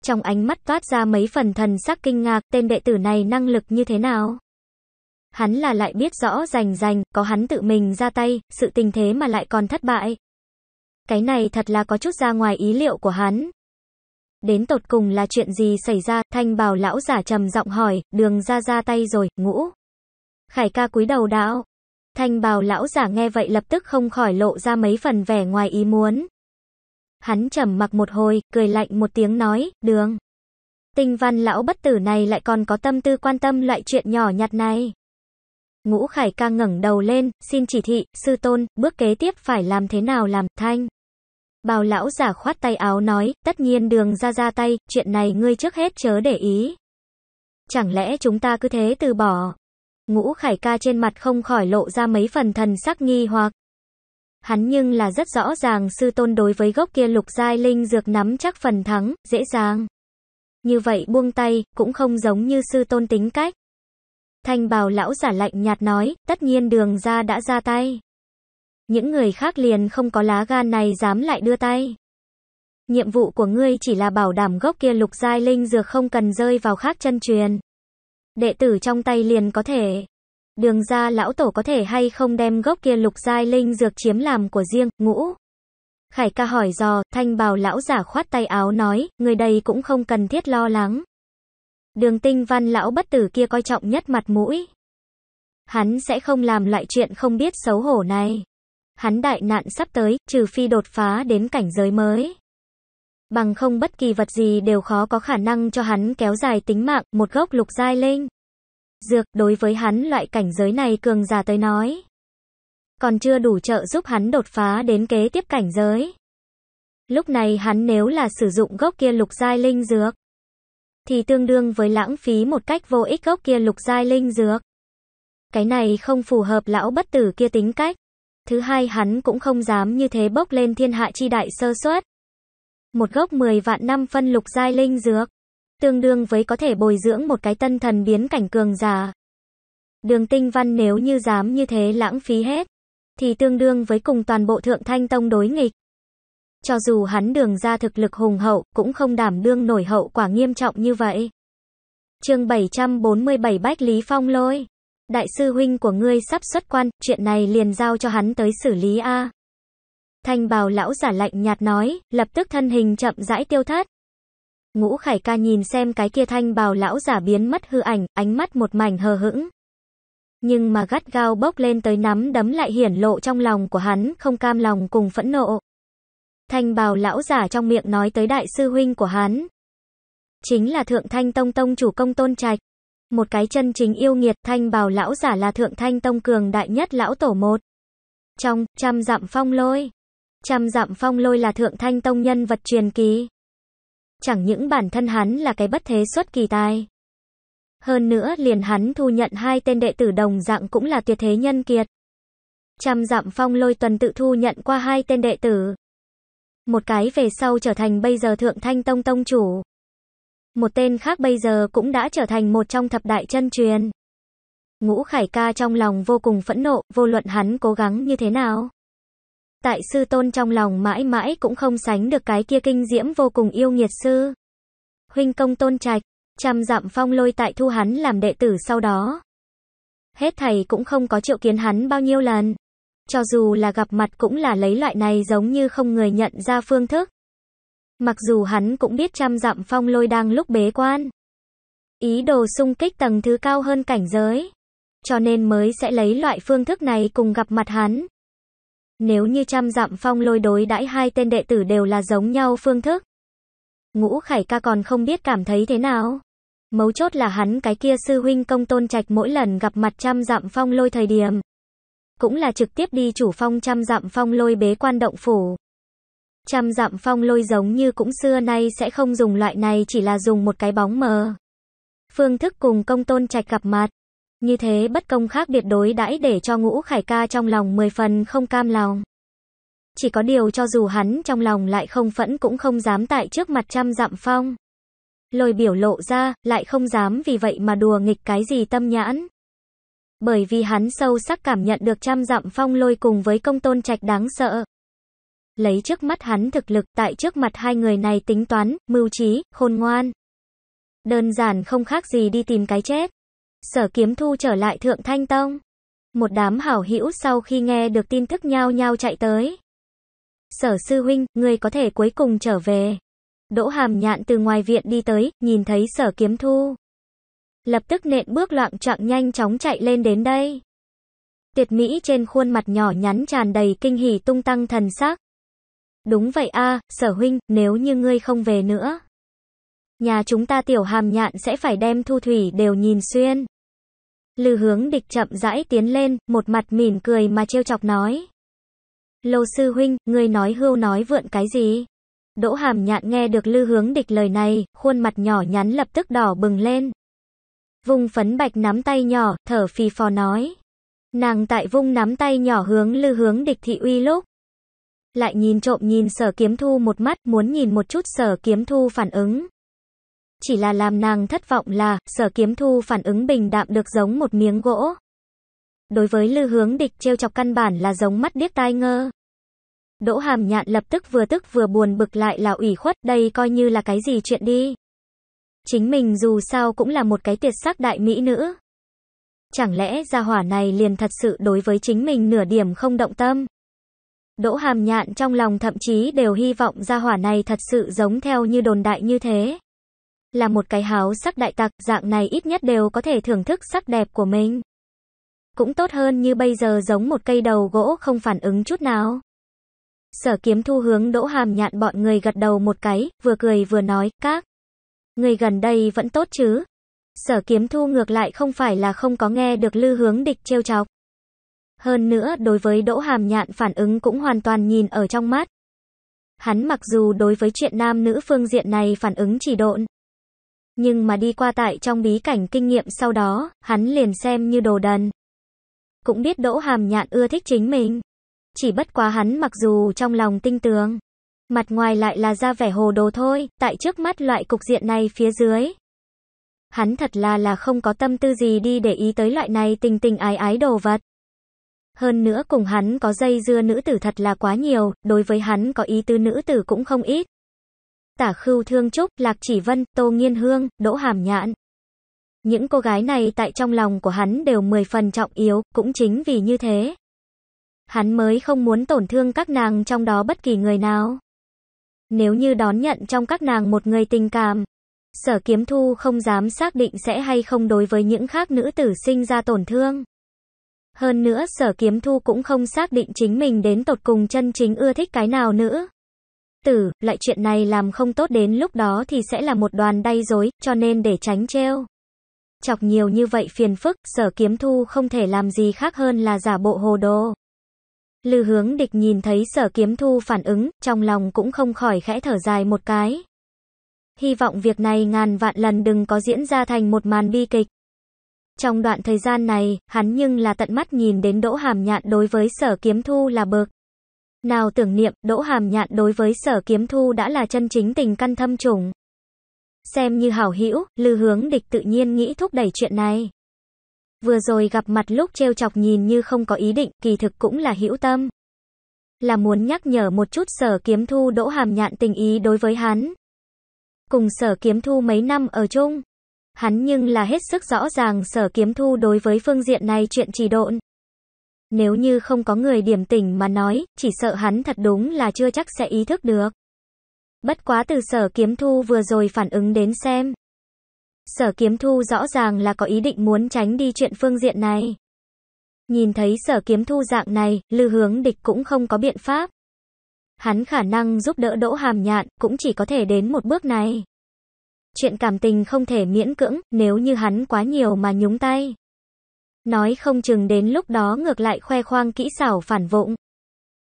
Trong ánh mắt toát ra mấy phần thần sắc kinh ngạc, tên đệ tử này năng lực như thế nào? Hắn là lại biết rõ rành rành, có hắn tự mình ra tay, sự tình thế mà lại còn thất bại. Cái này thật là có chút ra ngoài ý liệu của hắn, đến tột cùng là chuyện gì xảy ra, thanh bào lão giả trầm giọng hỏi, đường ra ra tay rồi, ngũ. Khải ca cúi đầu đạo. Thanh bào lão giả nghe vậy lập tức không khỏi lộ ra mấy phần vẻ ngoài ý muốn. Hắn trầm mặc một hồi, cười lạnh một tiếng nói, đường. Tinh văn lão bất tử này lại còn có tâm tư quan tâm loại chuyện nhỏ nhặt này. Ngũ Khải ca ngẩng đầu lên, xin chỉ thị, sư tôn, bước kế tiếp phải làm thế nào làm, thanh. Bào lão giả khoát tay áo nói, tất nhiên đường ra ra tay, chuyện này ngươi trước hết chớ để ý. Chẳng lẽ chúng ta cứ thế từ bỏ? Ngũ khải ca trên mặt không khỏi lộ ra mấy phần thần sắc nghi hoặc. Hắn nhưng là rất rõ ràng sư tôn đối với gốc kia lục giai linh dược nắm chắc phần thắng, dễ dàng. Như vậy buông tay, cũng không giống như sư tôn tính cách. Thanh bào lão giả lạnh nhạt nói, tất nhiên đường ra đã ra tay. Những người khác liền không có lá gan này dám lại đưa tay. Nhiệm vụ của ngươi chỉ là bảo đảm gốc kia lục giai linh dược không cần rơi vào khác chân truyền. Đệ tử trong tay liền có thể. Đường ra lão tổ có thể hay không đem gốc kia lục giai linh dược chiếm làm của riêng, ngũ. Khải ca hỏi dò, thanh bào lão giả khoát tay áo nói, người đây cũng không cần thiết lo lắng. Đường tinh văn lão bất tử kia coi trọng nhất mặt mũi. Hắn sẽ không làm loại chuyện không biết xấu hổ này. Hắn đại nạn sắp tới, trừ phi đột phá đến cảnh giới mới. Bằng không bất kỳ vật gì đều khó có khả năng cho hắn kéo dài tính mạng, một gốc lục giai linh. Dược, đối với hắn loại cảnh giới này cường giả tới nói. Còn chưa đủ trợ giúp hắn đột phá đến kế tiếp cảnh giới. Lúc này hắn nếu là sử dụng gốc kia lục giai linh dược, thì tương đương với lãng phí một cách vô ích gốc kia lục giai linh dược. Cái này không phù hợp lão bất tử kia tính cách. Thứ hai hắn cũng không dám như thế bốc lên thiên hạ chi đại sơ suất. Một gốc 10 vạn năm phân lục giai linh dược, tương đương với có thể bồi dưỡng một cái tân thần biến cảnh cường giả. Đường tinh văn nếu như dám như thế lãng phí hết, thì tương đương với cùng toàn bộ thượng thanh tông đối nghịch. Cho dù hắn đường ra thực lực hùng hậu, cũng không đảm đương nổi hậu quả nghiêm trọng như vậy. chương 747 Bách Lý Phong Lôi Đại sư huynh của ngươi sắp xuất quan, chuyện này liền giao cho hắn tới xử lý a. Thanh bào lão giả lạnh nhạt nói, lập tức thân hình chậm rãi tiêu thất. Ngũ Khải ca nhìn xem cái kia thanh bào lão giả biến mất hư ảnh, ánh mắt một mảnh hờ hững. Nhưng mà gắt gao bốc lên tới nắm đấm lại hiển lộ trong lòng của hắn, không cam lòng cùng phẫn nộ. Thanh bào lão giả trong miệng nói tới đại sư huynh của hắn. Chính là thượng thanh tông tông chủ công tôn trạch. Một cái chân chính yêu nghiệt thanh bào lão giả là thượng thanh tông cường đại nhất lão tổ một. Trong, trăm dặm phong lôi. Trăm dặm phong lôi là thượng thanh tông nhân vật truyền ký. Chẳng những bản thân hắn là cái bất thế xuất kỳ tài. Hơn nữa liền hắn thu nhận hai tên đệ tử đồng dạng cũng là tuyệt thế nhân kiệt. Trăm dặm phong lôi tuần tự thu nhận qua hai tên đệ tử. Một cái về sau trở thành bây giờ thượng thanh tông tông chủ. Một tên khác bây giờ cũng đã trở thành một trong thập đại chân truyền. Ngũ Khải ca trong lòng vô cùng phẫn nộ, vô luận hắn cố gắng như thế nào. Tại sư tôn trong lòng mãi mãi cũng không sánh được cái kia kinh diễm vô cùng yêu nghiệt sư. Huynh công tôn trạch, chăm dặm phong lôi tại thu hắn làm đệ tử sau đó. Hết thầy cũng không có triệu kiến hắn bao nhiêu lần. Cho dù là gặp mặt cũng là lấy loại này giống như không người nhận ra phương thức. Mặc dù hắn cũng biết trăm dặm phong lôi đang lúc bế quan. Ý đồ xung kích tầng thứ cao hơn cảnh giới. Cho nên mới sẽ lấy loại phương thức này cùng gặp mặt hắn. Nếu như trăm dặm phong lôi đối đãi hai tên đệ tử đều là giống nhau phương thức. Ngũ khải ca còn không biết cảm thấy thế nào. Mấu chốt là hắn cái kia sư huynh công tôn trạch mỗi lần gặp mặt trăm dặm phong lôi thời điểm. Cũng là trực tiếp đi chủ phong trăm dặm phong lôi bế quan động phủ. Trăm dặm phong lôi giống như cũng xưa nay sẽ không dùng loại này chỉ là dùng một cái bóng mờ. Phương thức cùng công tôn trạch gặp mặt. Như thế bất công khác biệt đối đãi để cho ngũ khải ca trong lòng mười phần không cam lòng. Chỉ có điều cho dù hắn trong lòng lại không phẫn cũng không dám tại trước mặt trăm dặm phong. Lôi biểu lộ ra, lại không dám vì vậy mà đùa nghịch cái gì tâm nhãn. Bởi vì hắn sâu sắc cảm nhận được trăm dặm phong lôi cùng với công tôn trạch đáng sợ, lấy trước mắt hắn thực lực tại trước mặt hai người này tính toán, mưu trí, khôn ngoan. Đơn giản không khác gì đi tìm cái chết. Sở kiếm thu trở lại thượng thanh tông. Một đám hảo hữu sau khi nghe được tin tức nhau nhau chạy tới. Sở sư huynh, người có thể cuối cùng trở về. Đỗ hàm nhạn từ ngoài viện đi tới, nhìn thấy sở kiếm thu. Lập tức nện bước loạn trọng nhanh chóng chạy lên đến đây. tuyệt Mỹ trên khuôn mặt nhỏ nhắn tràn đầy kinh hỉ tung tăng thần sắc. Đúng vậy a, sở huynh, nếu như ngươi không về nữa. Nhà chúng ta tiểu hàm nhạn sẽ phải đem thu thủy đều nhìn xuyên. Lư hướng địch chậm rãi tiến lên, một mặt mỉm cười mà trêu chọc nói. Lô sư huynh, ngươi nói hưu nói vượn cái gì? Đỗ hàm nhạn nghe được lư hướng địch lời này, khuôn mặt nhỏ nhắn lập tức đỏ bừng lên. vung phấn bạch nắm tay nhỏ, thở phì phò nói. Nàng tại vung nắm tay nhỏ hướng lư hướng địch thị uy lúc lại nhìn trộm nhìn sở kiếm thu một mắt, muốn nhìn một chút sở kiếm thu phản ứng. Chỉ là làm nàng thất vọng là, sở kiếm thu phản ứng bình đạm được giống một miếng gỗ. Đối với lư hướng địch trêu chọc căn bản là giống mắt điếc tai ngơ. Đỗ hàm nhạn lập tức vừa tức vừa buồn bực lại là ủy khuất, đây coi như là cái gì chuyện đi. Chính mình dù sao cũng là một cái tiệt sắc đại mỹ nữ. Chẳng lẽ gia hỏa này liền thật sự đối với chính mình nửa điểm không động tâm? Đỗ Hàm Nhạn trong lòng thậm chí đều hy vọng gia hỏa này thật sự giống theo như đồn đại như thế. Là một cái háo sắc đại tặc, dạng này ít nhất đều có thể thưởng thức sắc đẹp của mình. Cũng tốt hơn như bây giờ giống một cây đầu gỗ không phản ứng chút nào. Sở kiếm thu hướng đỗ hàm nhạn bọn người gật đầu một cái, vừa cười vừa nói, các. Người gần đây vẫn tốt chứ. Sở kiếm thu ngược lại không phải là không có nghe được lư hướng địch trêu chọc. Hơn nữa đối với Đỗ Hàm Nhạn phản ứng cũng hoàn toàn nhìn ở trong mắt. Hắn mặc dù đối với chuyện nam nữ phương diện này phản ứng chỉ độn. Nhưng mà đi qua tại trong bí cảnh kinh nghiệm sau đó, hắn liền xem như đồ đần. Cũng biết Đỗ Hàm Nhạn ưa thích chính mình. Chỉ bất quá hắn mặc dù trong lòng tinh tường. Mặt ngoài lại là ra vẻ hồ đồ thôi, tại trước mắt loại cục diện này phía dưới. Hắn thật là là không có tâm tư gì đi để ý tới loại này tình tình ái ái đồ vật. Hơn nữa cùng hắn có dây dưa nữ tử thật là quá nhiều, đối với hắn có ý tư nữ tử cũng không ít. Tả khưu thương trúc, lạc chỉ vân, tô nghiên hương, đỗ hàm nhãn. Những cô gái này tại trong lòng của hắn đều mười phần trọng yếu, cũng chính vì như thế. Hắn mới không muốn tổn thương các nàng trong đó bất kỳ người nào. Nếu như đón nhận trong các nàng một người tình cảm, sở kiếm thu không dám xác định sẽ hay không đối với những khác nữ tử sinh ra tổn thương. Hơn nữa sở kiếm thu cũng không xác định chính mình đến tột cùng chân chính ưa thích cái nào nữa. Tử, lại chuyện này làm không tốt đến lúc đó thì sẽ là một đoàn đay dối, cho nên để tránh treo. Chọc nhiều như vậy phiền phức, sở kiếm thu không thể làm gì khác hơn là giả bộ hồ đồ. Lư hướng địch nhìn thấy sở kiếm thu phản ứng, trong lòng cũng không khỏi khẽ thở dài một cái. Hy vọng việc này ngàn vạn lần đừng có diễn ra thành một màn bi kịch. Trong đoạn thời gian này, hắn nhưng là tận mắt nhìn đến Đỗ Hàm Nhạn đối với Sở Kiếm Thu là bực Nào tưởng niệm, Đỗ Hàm Nhạn đối với Sở Kiếm Thu đã là chân chính tình căn thâm trùng. Xem như hảo hữu, Lư Hướng Địch tự nhiên nghĩ thúc đẩy chuyện này. Vừa rồi gặp mặt lúc trêu chọc nhìn như không có ý định, kỳ thực cũng là hữu tâm. Là muốn nhắc nhở một chút Sở Kiếm Thu Đỗ Hàm Nhạn tình ý đối với hắn. Cùng Sở Kiếm Thu mấy năm ở chung, Hắn nhưng là hết sức rõ ràng sở kiếm thu đối với phương diện này chuyện trì độn. Nếu như không có người điểm tỉnh mà nói, chỉ sợ hắn thật đúng là chưa chắc sẽ ý thức được. Bất quá từ sở kiếm thu vừa rồi phản ứng đến xem. Sở kiếm thu rõ ràng là có ý định muốn tránh đi chuyện phương diện này. Nhìn thấy sở kiếm thu dạng này, lư hướng địch cũng không có biện pháp. Hắn khả năng giúp đỡ đỗ hàm nhạn, cũng chỉ có thể đến một bước này. Chuyện cảm tình không thể miễn cưỡng, nếu như hắn quá nhiều mà nhúng tay. Nói không chừng đến lúc đó ngược lại khoe khoang kỹ xảo phản vụng.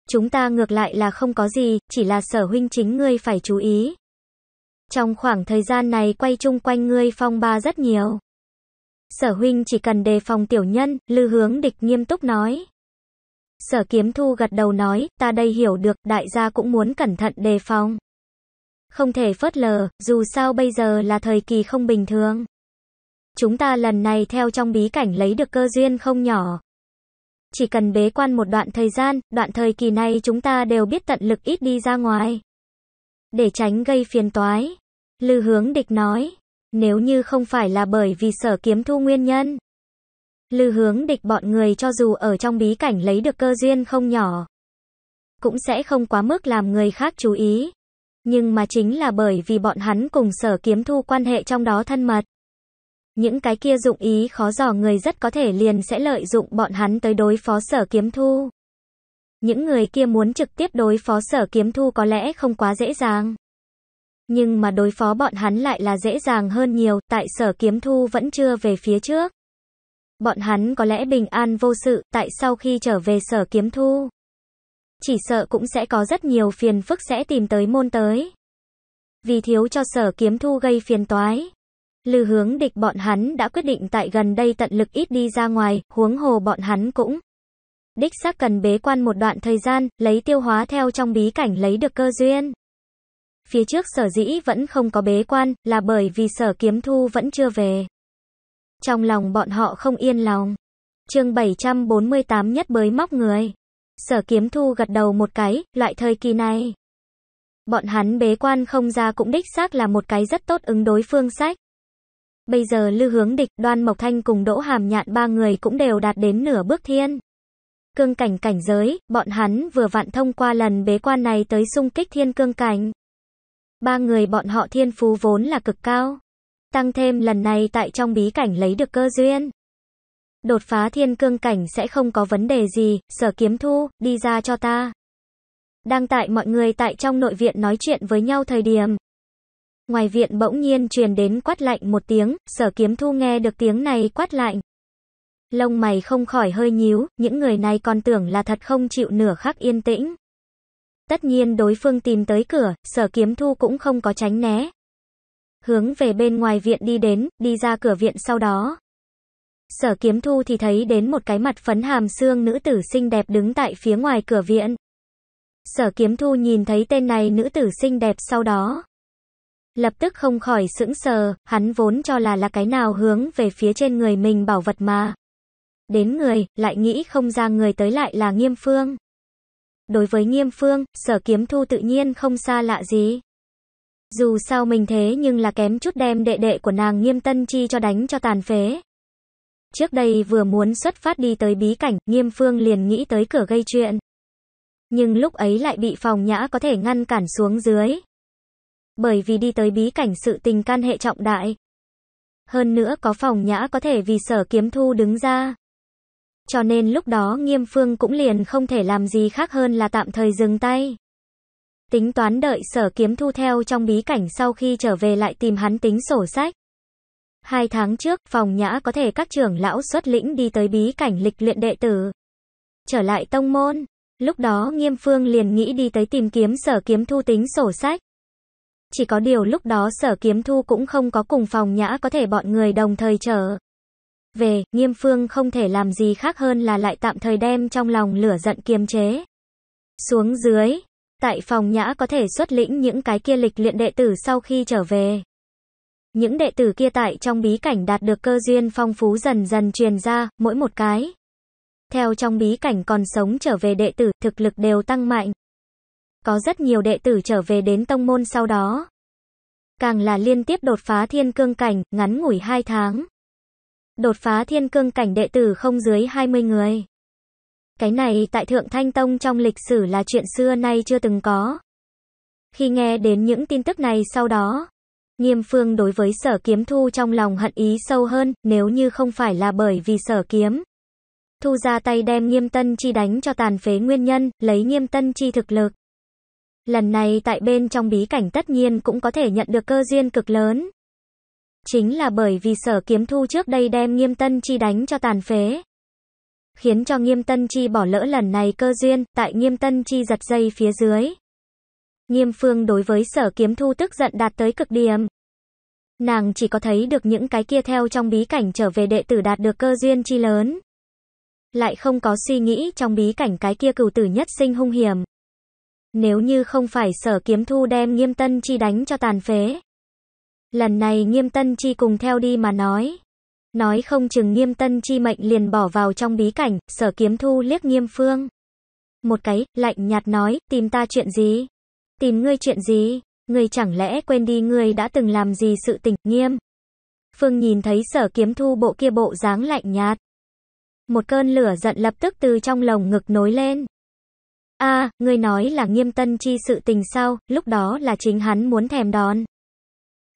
Chúng ta ngược lại là không có gì, chỉ là sở huynh chính ngươi phải chú ý. Trong khoảng thời gian này quay chung quanh ngươi phong ba rất nhiều. Sở huynh chỉ cần đề phòng tiểu nhân, lư hướng địch nghiêm túc nói. Sở kiếm thu gật đầu nói, ta đây hiểu được, đại gia cũng muốn cẩn thận đề phòng. Không thể phớt lờ, dù sao bây giờ là thời kỳ không bình thường. Chúng ta lần này theo trong bí cảnh lấy được cơ duyên không nhỏ. Chỉ cần bế quan một đoạn thời gian, đoạn thời kỳ này chúng ta đều biết tận lực ít đi ra ngoài. Để tránh gây phiền toái. Lư hướng địch nói, nếu như không phải là bởi vì sở kiếm thu nguyên nhân. Lư hướng địch bọn người cho dù ở trong bí cảnh lấy được cơ duyên không nhỏ. Cũng sẽ không quá mức làm người khác chú ý. Nhưng mà chính là bởi vì bọn hắn cùng sở kiếm thu quan hệ trong đó thân mật. Những cái kia dụng ý khó dò người rất có thể liền sẽ lợi dụng bọn hắn tới đối phó sở kiếm thu. Những người kia muốn trực tiếp đối phó sở kiếm thu có lẽ không quá dễ dàng. Nhưng mà đối phó bọn hắn lại là dễ dàng hơn nhiều, tại sở kiếm thu vẫn chưa về phía trước. Bọn hắn có lẽ bình an vô sự, tại sau khi trở về sở kiếm thu chỉ sợ cũng sẽ có rất nhiều phiền phức sẽ tìm tới môn tới. Vì thiếu cho sở kiếm thu gây phiền toái. Lư hướng địch bọn hắn đã quyết định tại gần đây tận lực ít đi ra ngoài, huống hồ bọn hắn cũng. Đích xác cần bế quan một đoạn thời gian, lấy tiêu hóa theo trong bí cảnh lấy được cơ duyên. Phía trước sở dĩ vẫn không có bế quan, là bởi vì sở kiếm thu vẫn chưa về. Trong lòng bọn họ không yên lòng. chương 748 nhất bới móc người. Sở kiếm thu gật đầu một cái, loại thời kỳ này. Bọn hắn bế quan không ra cũng đích xác là một cái rất tốt ứng đối phương sách. Bây giờ lưu Hướng Địch, Đoan Mộc Thanh cùng Đỗ Hàm Nhạn ba người cũng đều đạt đến nửa bước thiên. Cương cảnh cảnh giới, bọn hắn vừa vặn thông qua lần bế quan này tới xung kích thiên cương cảnh. Ba người bọn họ thiên phú vốn là cực cao. Tăng thêm lần này tại trong bí cảnh lấy được cơ duyên đột phá thiên cương cảnh sẽ không có vấn đề gì, sở kiếm thu, đi ra cho ta. Đang tại mọi người tại trong nội viện nói chuyện với nhau thời điểm. Ngoài viện bỗng nhiên truyền đến quát lạnh một tiếng, sở kiếm thu nghe được tiếng này quát lạnh. Lông mày không khỏi hơi nhíu, những người này còn tưởng là thật không chịu nửa khắc yên tĩnh. Tất nhiên đối phương tìm tới cửa, sở kiếm thu cũng không có tránh né. Hướng về bên ngoài viện đi đến, đi ra cửa viện sau đó, Sở kiếm thu thì thấy đến một cái mặt phấn hàm xương nữ tử xinh đẹp đứng tại phía ngoài cửa viện. Sở kiếm thu nhìn thấy tên này nữ tử xinh đẹp sau đó. Lập tức không khỏi sững sờ, hắn vốn cho là là cái nào hướng về phía trên người mình bảo vật mà. Đến người, lại nghĩ không ra người tới lại là nghiêm phương. Đối với nghiêm phương, sở kiếm thu tự nhiên không xa lạ gì. Dù sao mình thế nhưng là kém chút đem đệ đệ của nàng nghiêm tân chi cho đánh cho tàn phế. Trước đây vừa muốn xuất phát đi tới bí cảnh, Nghiêm Phương liền nghĩ tới cửa gây chuyện. Nhưng lúc ấy lại bị phòng nhã có thể ngăn cản xuống dưới. Bởi vì đi tới bí cảnh sự tình can hệ trọng đại. Hơn nữa có phòng nhã có thể vì sở kiếm thu đứng ra. Cho nên lúc đó Nghiêm Phương cũng liền không thể làm gì khác hơn là tạm thời dừng tay. Tính toán đợi sở kiếm thu theo trong bí cảnh sau khi trở về lại tìm hắn tính sổ sách. Hai tháng trước, phòng nhã có thể các trưởng lão xuất lĩnh đi tới bí cảnh lịch luyện đệ tử. Trở lại tông môn, lúc đó nghiêm phương liền nghĩ đi tới tìm kiếm sở kiếm thu tính sổ sách. Chỉ có điều lúc đó sở kiếm thu cũng không có cùng phòng nhã có thể bọn người đồng thời trở. Về, nghiêm phương không thể làm gì khác hơn là lại tạm thời đem trong lòng lửa giận kiềm chế. Xuống dưới, tại phòng nhã có thể xuất lĩnh những cái kia lịch luyện đệ tử sau khi trở về. Những đệ tử kia tại trong bí cảnh đạt được cơ duyên phong phú dần dần truyền ra, mỗi một cái. Theo trong bí cảnh còn sống trở về đệ tử, thực lực đều tăng mạnh. Có rất nhiều đệ tử trở về đến tông môn sau đó. Càng là liên tiếp đột phá thiên cương cảnh, ngắn ngủi hai tháng. Đột phá thiên cương cảnh đệ tử không dưới 20 người. Cái này tại Thượng Thanh Tông trong lịch sử là chuyện xưa nay chưa từng có. Khi nghe đến những tin tức này sau đó, Nghiêm phương đối với sở kiếm thu trong lòng hận ý sâu hơn, nếu như không phải là bởi vì sở kiếm. Thu ra tay đem nghiêm tân chi đánh cho tàn phế nguyên nhân, lấy nghiêm tân chi thực lực. Lần này tại bên trong bí cảnh tất nhiên cũng có thể nhận được cơ duyên cực lớn. Chính là bởi vì sở kiếm thu trước đây đem nghiêm tân chi đánh cho tàn phế. Khiến cho nghiêm tân chi bỏ lỡ lần này cơ duyên, tại nghiêm tân chi giật dây phía dưới. Nghiêm Phương đối với sở kiếm thu tức giận đạt tới cực điểm. Nàng chỉ có thấy được những cái kia theo trong bí cảnh trở về đệ tử đạt được cơ duyên chi lớn. Lại không có suy nghĩ trong bí cảnh cái kia cửu tử nhất sinh hung hiểm. Nếu như không phải sở kiếm thu đem nghiêm tân chi đánh cho tàn phế. Lần này nghiêm tân chi cùng theo đi mà nói. Nói không chừng nghiêm tân chi mệnh liền bỏ vào trong bí cảnh, sở kiếm thu liếc nghiêm phương. Một cái, lạnh nhạt nói, tìm ta chuyện gì? Tìm ngươi chuyện gì? Ngươi chẳng lẽ quên đi ngươi đã từng làm gì sự tình nghiêm? Phương nhìn thấy sở kiếm thu bộ kia bộ dáng lạnh nhạt. Một cơn lửa giận lập tức từ trong lồng ngực nối lên. a ngươi nói là nghiêm tân chi sự tình sao, lúc đó là chính hắn muốn thèm đón.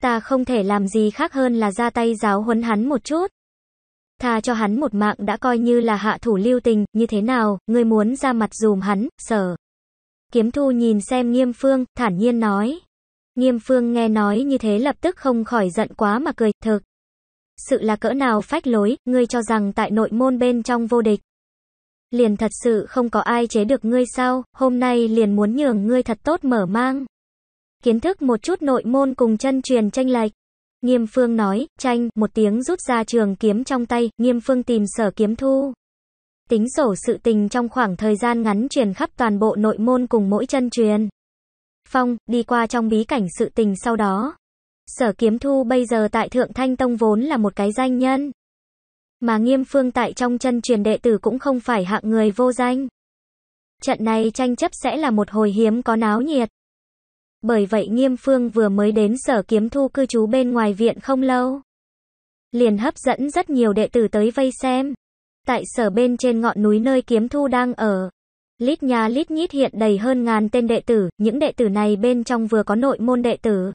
Ta không thể làm gì khác hơn là ra tay giáo huấn hắn một chút. Tha cho hắn một mạng đã coi như là hạ thủ lưu tình, như thế nào, ngươi muốn ra mặt dùm hắn, sở. Kiếm thu nhìn xem nghiêm phương, thản nhiên nói. Nghiêm phương nghe nói như thế lập tức không khỏi giận quá mà cười, thực. Sự là cỡ nào phách lối, ngươi cho rằng tại nội môn bên trong vô địch. Liền thật sự không có ai chế được ngươi sao, hôm nay liền muốn nhường ngươi thật tốt mở mang. Kiến thức một chút nội môn cùng chân truyền tranh lệch. Nghiêm phương nói, tranh, một tiếng rút ra trường kiếm trong tay, nghiêm phương tìm sở kiếm thu tính sổ sự tình trong khoảng thời gian ngắn truyền khắp toàn bộ nội môn cùng mỗi chân truyền. Phong, đi qua trong bí cảnh sự tình sau đó. Sở kiếm thu bây giờ tại Thượng Thanh Tông vốn là một cái danh nhân. Mà nghiêm phương tại trong chân truyền đệ tử cũng không phải hạng người vô danh. Trận này tranh chấp sẽ là một hồi hiếm có náo nhiệt. Bởi vậy nghiêm phương vừa mới đến sở kiếm thu cư trú bên ngoài viện không lâu. Liền hấp dẫn rất nhiều đệ tử tới vây xem tại sở bên trên ngọn núi nơi kiếm thu đang ở. Lít nhà lít nhít hiện đầy hơn ngàn tên đệ tử, những đệ tử này bên trong vừa có nội môn đệ tử,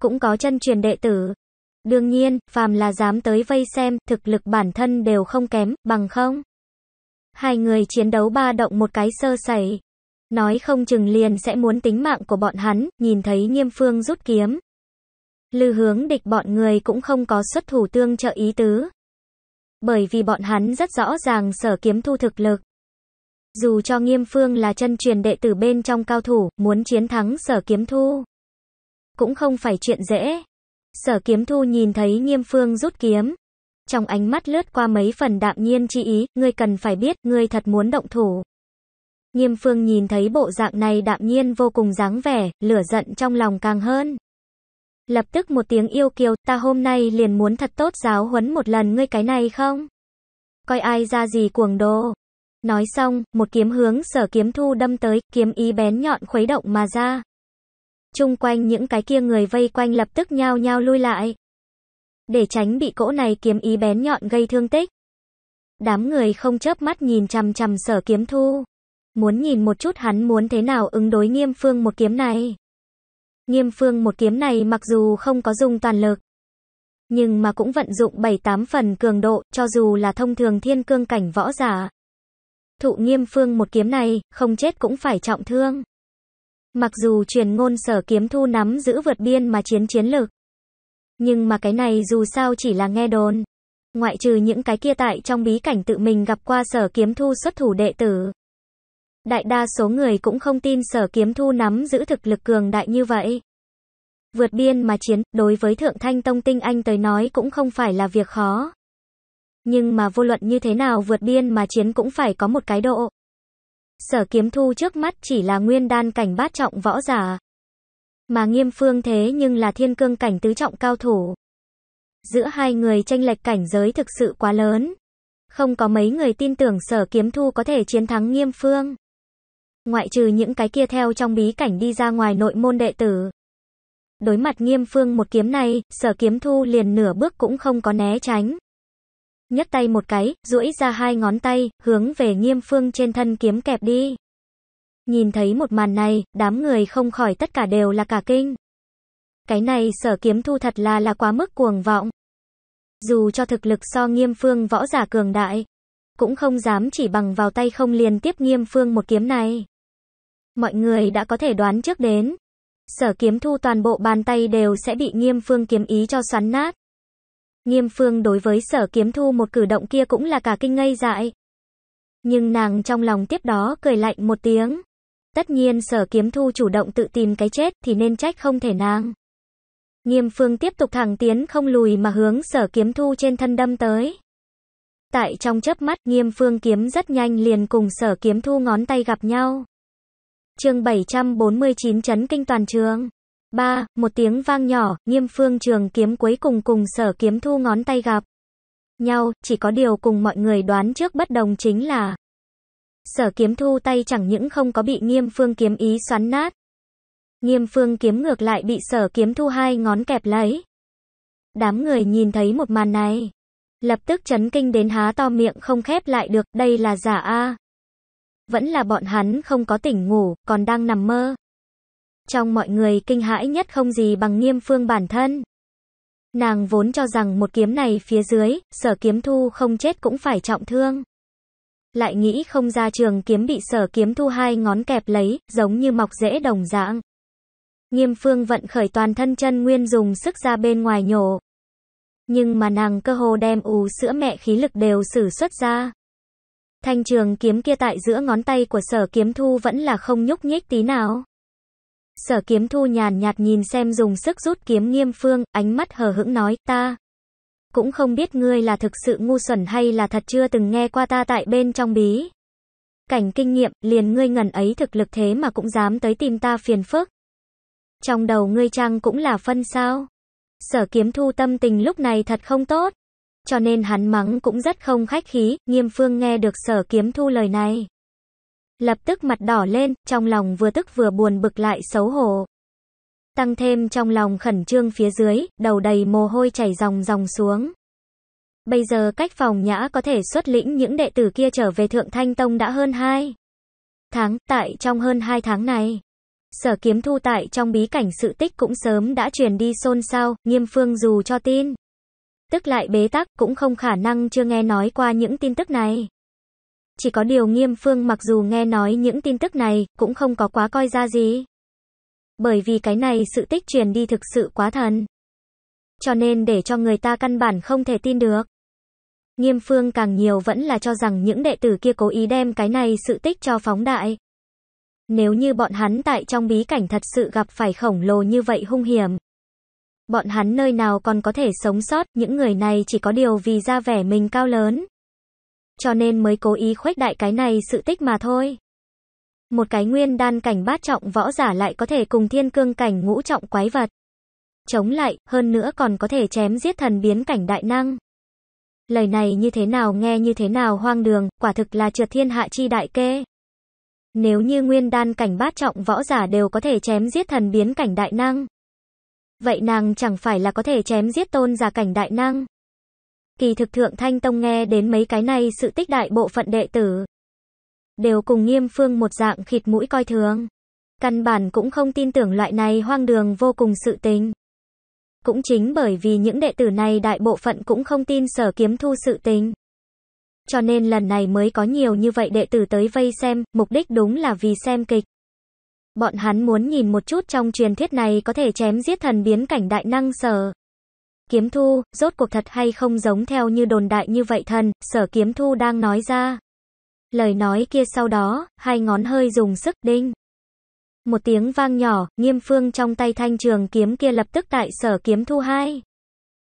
cũng có chân truyền đệ tử. Đương nhiên, phàm là dám tới vây xem, thực lực bản thân đều không kém, bằng không. Hai người chiến đấu ba động một cái sơ sẩy. Nói không chừng liền sẽ muốn tính mạng của bọn hắn, nhìn thấy nghiêm phương rút kiếm. Lư hướng địch bọn người cũng không có xuất thủ tương trợ ý tứ bởi vì bọn hắn rất rõ ràng sở kiếm thu thực lực. Dù cho nghiêm phương là chân truyền đệ tử bên trong cao thủ, muốn chiến thắng sở kiếm thu, cũng không phải chuyện dễ. Sở kiếm thu nhìn thấy nghiêm phương rút kiếm. Trong ánh mắt lướt qua mấy phần đạm nhiên chi ý, ngươi cần phải biết, ngươi thật muốn động thủ. Nghiêm phương nhìn thấy bộ dạng này đạm nhiên vô cùng dáng vẻ, lửa giận trong lòng càng hơn. Lập tức một tiếng yêu kiều, ta hôm nay liền muốn thật tốt giáo huấn một lần ngươi cái này không? Coi ai ra gì cuồng đồ. Nói xong, một kiếm hướng sở kiếm thu đâm tới, kiếm ý bén nhọn khuấy động mà ra. Trung quanh những cái kia người vây quanh lập tức nhao nhao lui lại. Để tránh bị cỗ này kiếm ý bén nhọn gây thương tích. Đám người không chớp mắt nhìn chằm chằm sở kiếm thu. Muốn nhìn một chút hắn muốn thế nào ứng đối nghiêm phương một kiếm này. Nghiêm phương một kiếm này mặc dù không có dùng toàn lực, nhưng mà cũng vận dụng 7-8 phần cường độ, cho dù là thông thường thiên cương cảnh võ giả. Thụ nghiêm phương một kiếm này, không chết cũng phải trọng thương. Mặc dù truyền ngôn sở kiếm thu nắm giữ vượt biên mà chiến chiến lực. Nhưng mà cái này dù sao chỉ là nghe đồn. Ngoại trừ những cái kia tại trong bí cảnh tự mình gặp qua sở kiếm thu xuất thủ đệ tử. Đại đa số người cũng không tin sở kiếm thu nắm giữ thực lực cường đại như vậy. Vượt biên mà chiến, đối với Thượng Thanh Tông Tinh Anh tới nói cũng không phải là việc khó. Nhưng mà vô luận như thế nào vượt biên mà chiến cũng phải có một cái độ. Sở kiếm thu trước mắt chỉ là nguyên đan cảnh bát trọng võ giả. Mà nghiêm phương thế nhưng là thiên cương cảnh tứ trọng cao thủ. Giữa hai người tranh lệch cảnh giới thực sự quá lớn. Không có mấy người tin tưởng sở kiếm thu có thể chiến thắng nghiêm phương ngoại trừ những cái kia theo trong bí cảnh đi ra ngoài nội môn đệ tử. Đối mặt nghiêm phương một kiếm này, sở kiếm thu liền nửa bước cũng không có né tránh. nhấc tay một cái, duỗi ra hai ngón tay, hướng về nghiêm phương trên thân kiếm kẹp đi. Nhìn thấy một màn này, đám người không khỏi tất cả đều là cả kinh. Cái này sở kiếm thu thật là là quá mức cuồng vọng. Dù cho thực lực so nghiêm phương võ giả cường đại, cũng không dám chỉ bằng vào tay không liền tiếp nghiêm phương một kiếm này. Mọi người đã có thể đoán trước đến. Sở kiếm thu toàn bộ bàn tay đều sẽ bị nghiêm phương kiếm ý cho xoắn nát. Nghiêm phương đối với sở kiếm thu một cử động kia cũng là cả kinh ngây dại. Nhưng nàng trong lòng tiếp đó cười lạnh một tiếng. Tất nhiên sở kiếm thu chủ động tự tìm cái chết thì nên trách không thể nàng. Nghiêm phương tiếp tục thẳng tiến không lùi mà hướng sở kiếm thu trên thân đâm tới. Tại trong chớp mắt nghiêm phương kiếm rất nhanh liền cùng sở kiếm thu ngón tay gặp nhau. Chương 749 chấn kinh toàn trường. 3. Một tiếng vang nhỏ, Nghiêm Phương Trường kiếm cuối cùng cùng Sở Kiếm Thu ngón tay gặp nhau, chỉ có điều cùng mọi người đoán trước bất đồng chính là Sở Kiếm Thu tay chẳng những không có bị Nghiêm Phương kiếm ý xoắn nát, Nghiêm Phương kiếm ngược lại bị Sở Kiếm Thu hai ngón kẹp lấy. Đám người nhìn thấy một màn này, lập tức chấn kinh đến há to miệng không khép lại được, đây là giả a vẫn là bọn hắn không có tỉnh ngủ, còn đang nằm mơ. Trong mọi người kinh hãi nhất không gì bằng nghiêm phương bản thân. Nàng vốn cho rằng một kiếm này phía dưới, sở kiếm thu không chết cũng phải trọng thương. Lại nghĩ không ra trường kiếm bị sở kiếm thu hai ngón kẹp lấy, giống như mọc rễ đồng dạng. Nghiêm phương vận khởi toàn thân chân nguyên dùng sức ra bên ngoài nhổ. Nhưng mà nàng cơ hồ đem ù sữa mẹ khí lực đều sử xuất ra. Thanh trường kiếm kia tại giữa ngón tay của sở kiếm thu vẫn là không nhúc nhích tí nào. Sở kiếm thu nhàn nhạt nhìn xem dùng sức rút kiếm nghiêm phương, ánh mắt hờ hững nói, ta. Cũng không biết ngươi là thực sự ngu xuẩn hay là thật chưa từng nghe qua ta tại bên trong bí. Cảnh kinh nghiệm, liền ngươi ngẩn ấy thực lực thế mà cũng dám tới tìm ta phiền phức. Trong đầu ngươi trang cũng là phân sao. Sở kiếm thu tâm tình lúc này thật không tốt cho nên hắn mắng cũng rất không khách khí, nghiêm phương nghe được sở kiếm thu lời này. Lập tức mặt đỏ lên, trong lòng vừa tức vừa buồn bực lại xấu hổ. Tăng thêm trong lòng khẩn trương phía dưới, đầu đầy mồ hôi chảy dòng dòng xuống. Bây giờ cách phòng nhã có thể xuất lĩnh những đệ tử kia trở về Thượng Thanh Tông đã hơn 2 tháng, tại trong hơn 2 tháng này. Sở kiếm thu tại trong bí cảnh sự tích cũng sớm đã truyền đi xôn xao, nghiêm phương dù cho tin tức lại bế tắc, cũng không khả năng chưa nghe nói qua những tin tức này. Chỉ có điều Nghiêm Phương mặc dù nghe nói những tin tức này, cũng không có quá coi ra gì. Bởi vì cái này sự tích truyền đi thực sự quá thần. Cho nên để cho người ta căn bản không thể tin được. Nghiêm Phương càng nhiều vẫn là cho rằng những đệ tử kia cố ý đem cái này sự tích cho phóng đại. Nếu như bọn hắn tại trong bí cảnh thật sự gặp phải khổng lồ như vậy hung hiểm, Bọn hắn nơi nào còn có thể sống sót, những người này chỉ có điều vì ra vẻ mình cao lớn. Cho nên mới cố ý khuếch đại cái này sự tích mà thôi. Một cái nguyên đan cảnh bát trọng võ giả lại có thể cùng thiên cương cảnh ngũ trọng quái vật. Chống lại, hơn nữa còn có thể chém giết thần biến cảnh đại năng. Lời này như thế nào nghe như thế nào hoang đường, quả thực là trượt thiên hạ chi đại kê. Nếu như nguyên đan cảnh bát trọng võ giả đều có thể chém giết thần biến cảnh đại năng vậy nàng chẳng phải là có thể chém giết tôn giả cảnh đại năng. Kỳ thực thượng thanh tông nghe đến mấy cái này sự tích đại bộ phận đệ tử. Đều cùng nghiêm phương một dạng khịt mũi coi thường. Căn bản cũng không tin tưởng loại này hoang đường vô cùng sự tình. Cũng chính bởi vì những đệ tử này đại bộ phận cũng không tin sở kiếm thu sự tình. Cho nên lần này mới có nhiều như vậy đệ tử tới vây xem, mục đích đúng là vì xem kịch. Bọn hắn muốn nhìn một chút trong truyền thuyết này có thể chém giết thần biến cảnh đại năng sở. Kiếm thu, rốt cuộc thật hay không giống theo như đồn đại như vậy thần, sở kiếm thu đang nói ra. Lời nói kia sau đó, hai ngón hơi dùng sức đinh. Một tiếng vang nhỏ, nghiêm phương trong tay thanh trường kiếm kia lập tức tại sở kiếm thu hai.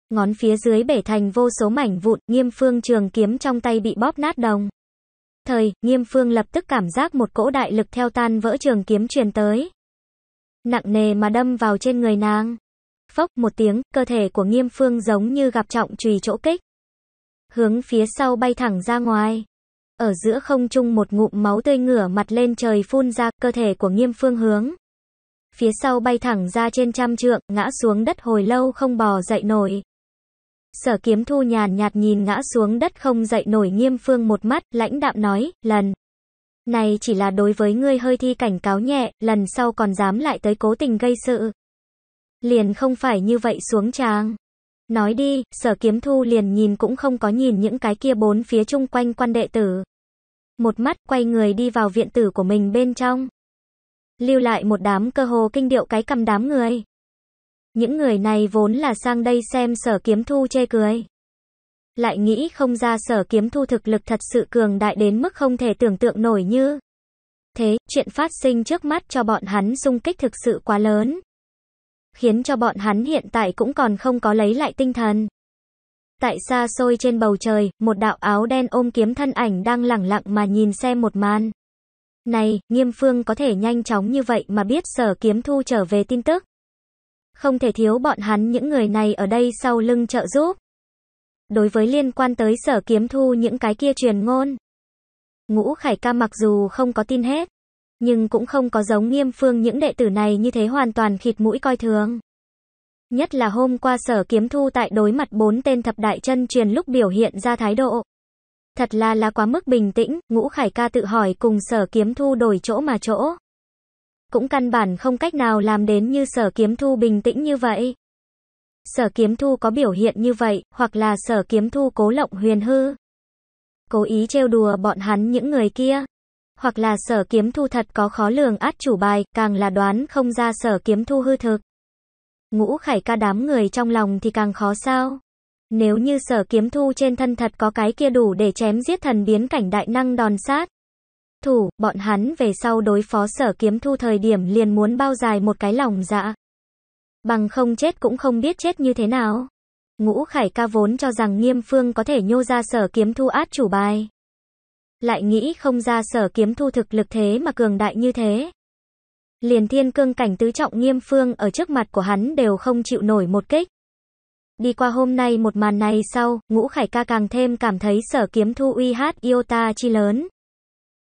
Ngón phía dưới bể thành vô số mảnh vụn, nghiêm phương trường kiếm trong tay bị bóp nát đồng thời, Nghiêm Phương lập tức cảm giác một cỗ đại lực theo tan vỡ trường kiếm truyền tới. Nặng nề mà đâm vào trên người nàng. Phốc một tiếng, cơ thể của Nghiêm Phương giống như gặp trọng chùy chỗ kích. Hướng phía sau bay thẳng ra ngoài. Ở giữa không trung một ngụm máu tươi ngửa mặt lên trời phun ra, cơ thể của Nghiêm Phương hướng. Phía sau bay thẳng ra trên trăm trượng, ngã xuống đất hồi lâu không bò dậy nổi. Sở kiếm thu nhàn nhạt nhìn ngã xuống đất không dậy nổi nghiêm phương một mắt, lãnh đạm nói, lần. Này chỉ là đối với ngươi hơi thi cảnh cáo nhẹ, lần sau còn dám lại tới cố tình gây sự. Liền không phải như vậy xuống trang Nói đi, sở kiếm thu liền nhìn cũng không có nhìn những cái kia bốn phía chung quanh quan đệ tử. Một mắt quay người đi vào viện tử của mình bên trong. Lưu lại một đám cơ hồ kinh điệu cái cầm đám người. Những người này vốn là sang đây xem sở kiếm thu chê cười. Lại nghĩ không ra sở kiếm thu thực lực thật sự cường đại đến mức không thể tưởng tượng nổi như. Thế, chuyện phát sinh trước mắt cho bọn hắn xung kích thực sự quá lớn. Khiến cho bọn hắn hiện tại cũng còn không có lấy lại tinh thần. Tại xa xôi trên bầu trời, một đạo áo đen ôm kiếm thân ảnh đang lẳng lặng mà nhìn xem một màn. Này, Nghiêm Phương có thể nhanh chóng như vậy mà biết sở kiếm thu trở về tin tức. Không thể thiếu bọn hắn những người này ở đây sau lưng trợ giúp. Đối với liên quan tới sở kiếm thu những cái kia truyền ngôn. Ngũ Khải ca mặc dù không có tin hết, nhưng cũng không có giống nghiêm phương những đệ tử này như thế hoàn toàn khịt mũi coi thường. Nhất là hôm qua sở kiếm thu tại đối mặt bốn tên thập đại chân truyền lúc biểu hiện ra thái độ. Thật là là quá mức bình tĩnh, ngũ khải ca tự hỏi cùng sở kiếm thu đổi chỗ mà chỗ cũng căn bản không cách nào làm đến như sở kiếm thu bình tĩnh như vậy. Sở kiếm thu có biểu hiện như vậy, hoặc là sở kiếm thu cố lộng huyền hư. Cố ý trêu đùa bọn hắn những người kia. Hoặc là sở kiếm thu thật có khó lường át chủ bài, càng là đoán không ra sở kiếm thu hư thực. Ngũ khải ca đám người trong lòng thì càng khó sao. Nếu như sở kiếm thu trên thân thật có cái kia đủ để chém giết thần biến cảnh đại năng đòn sát thủ, bọn hắn về sau đối phó sở kiếm thu thời điểm liền muốn bao dài một cái lòng dạ. Bằng không chết cũng không biết chết như thế nào. Ngũ Khải ca vốn cho rằng nghiêm phương có thể nhô ra sở kiếm thu át chủ bài. Lại nghĩ không ra sở kiếm thu thực lực thế mà cường đại như thế. Liền thiên cương cảnh tứ trọng nghiêm phương ở trước mặt của hắn đều không chịu nổi một kích. Đi qua hôm nay một màn này sau, ngũ khải ca càng thêm cảm thấy sở kiếm thu uy hát yêu ta chi lớn.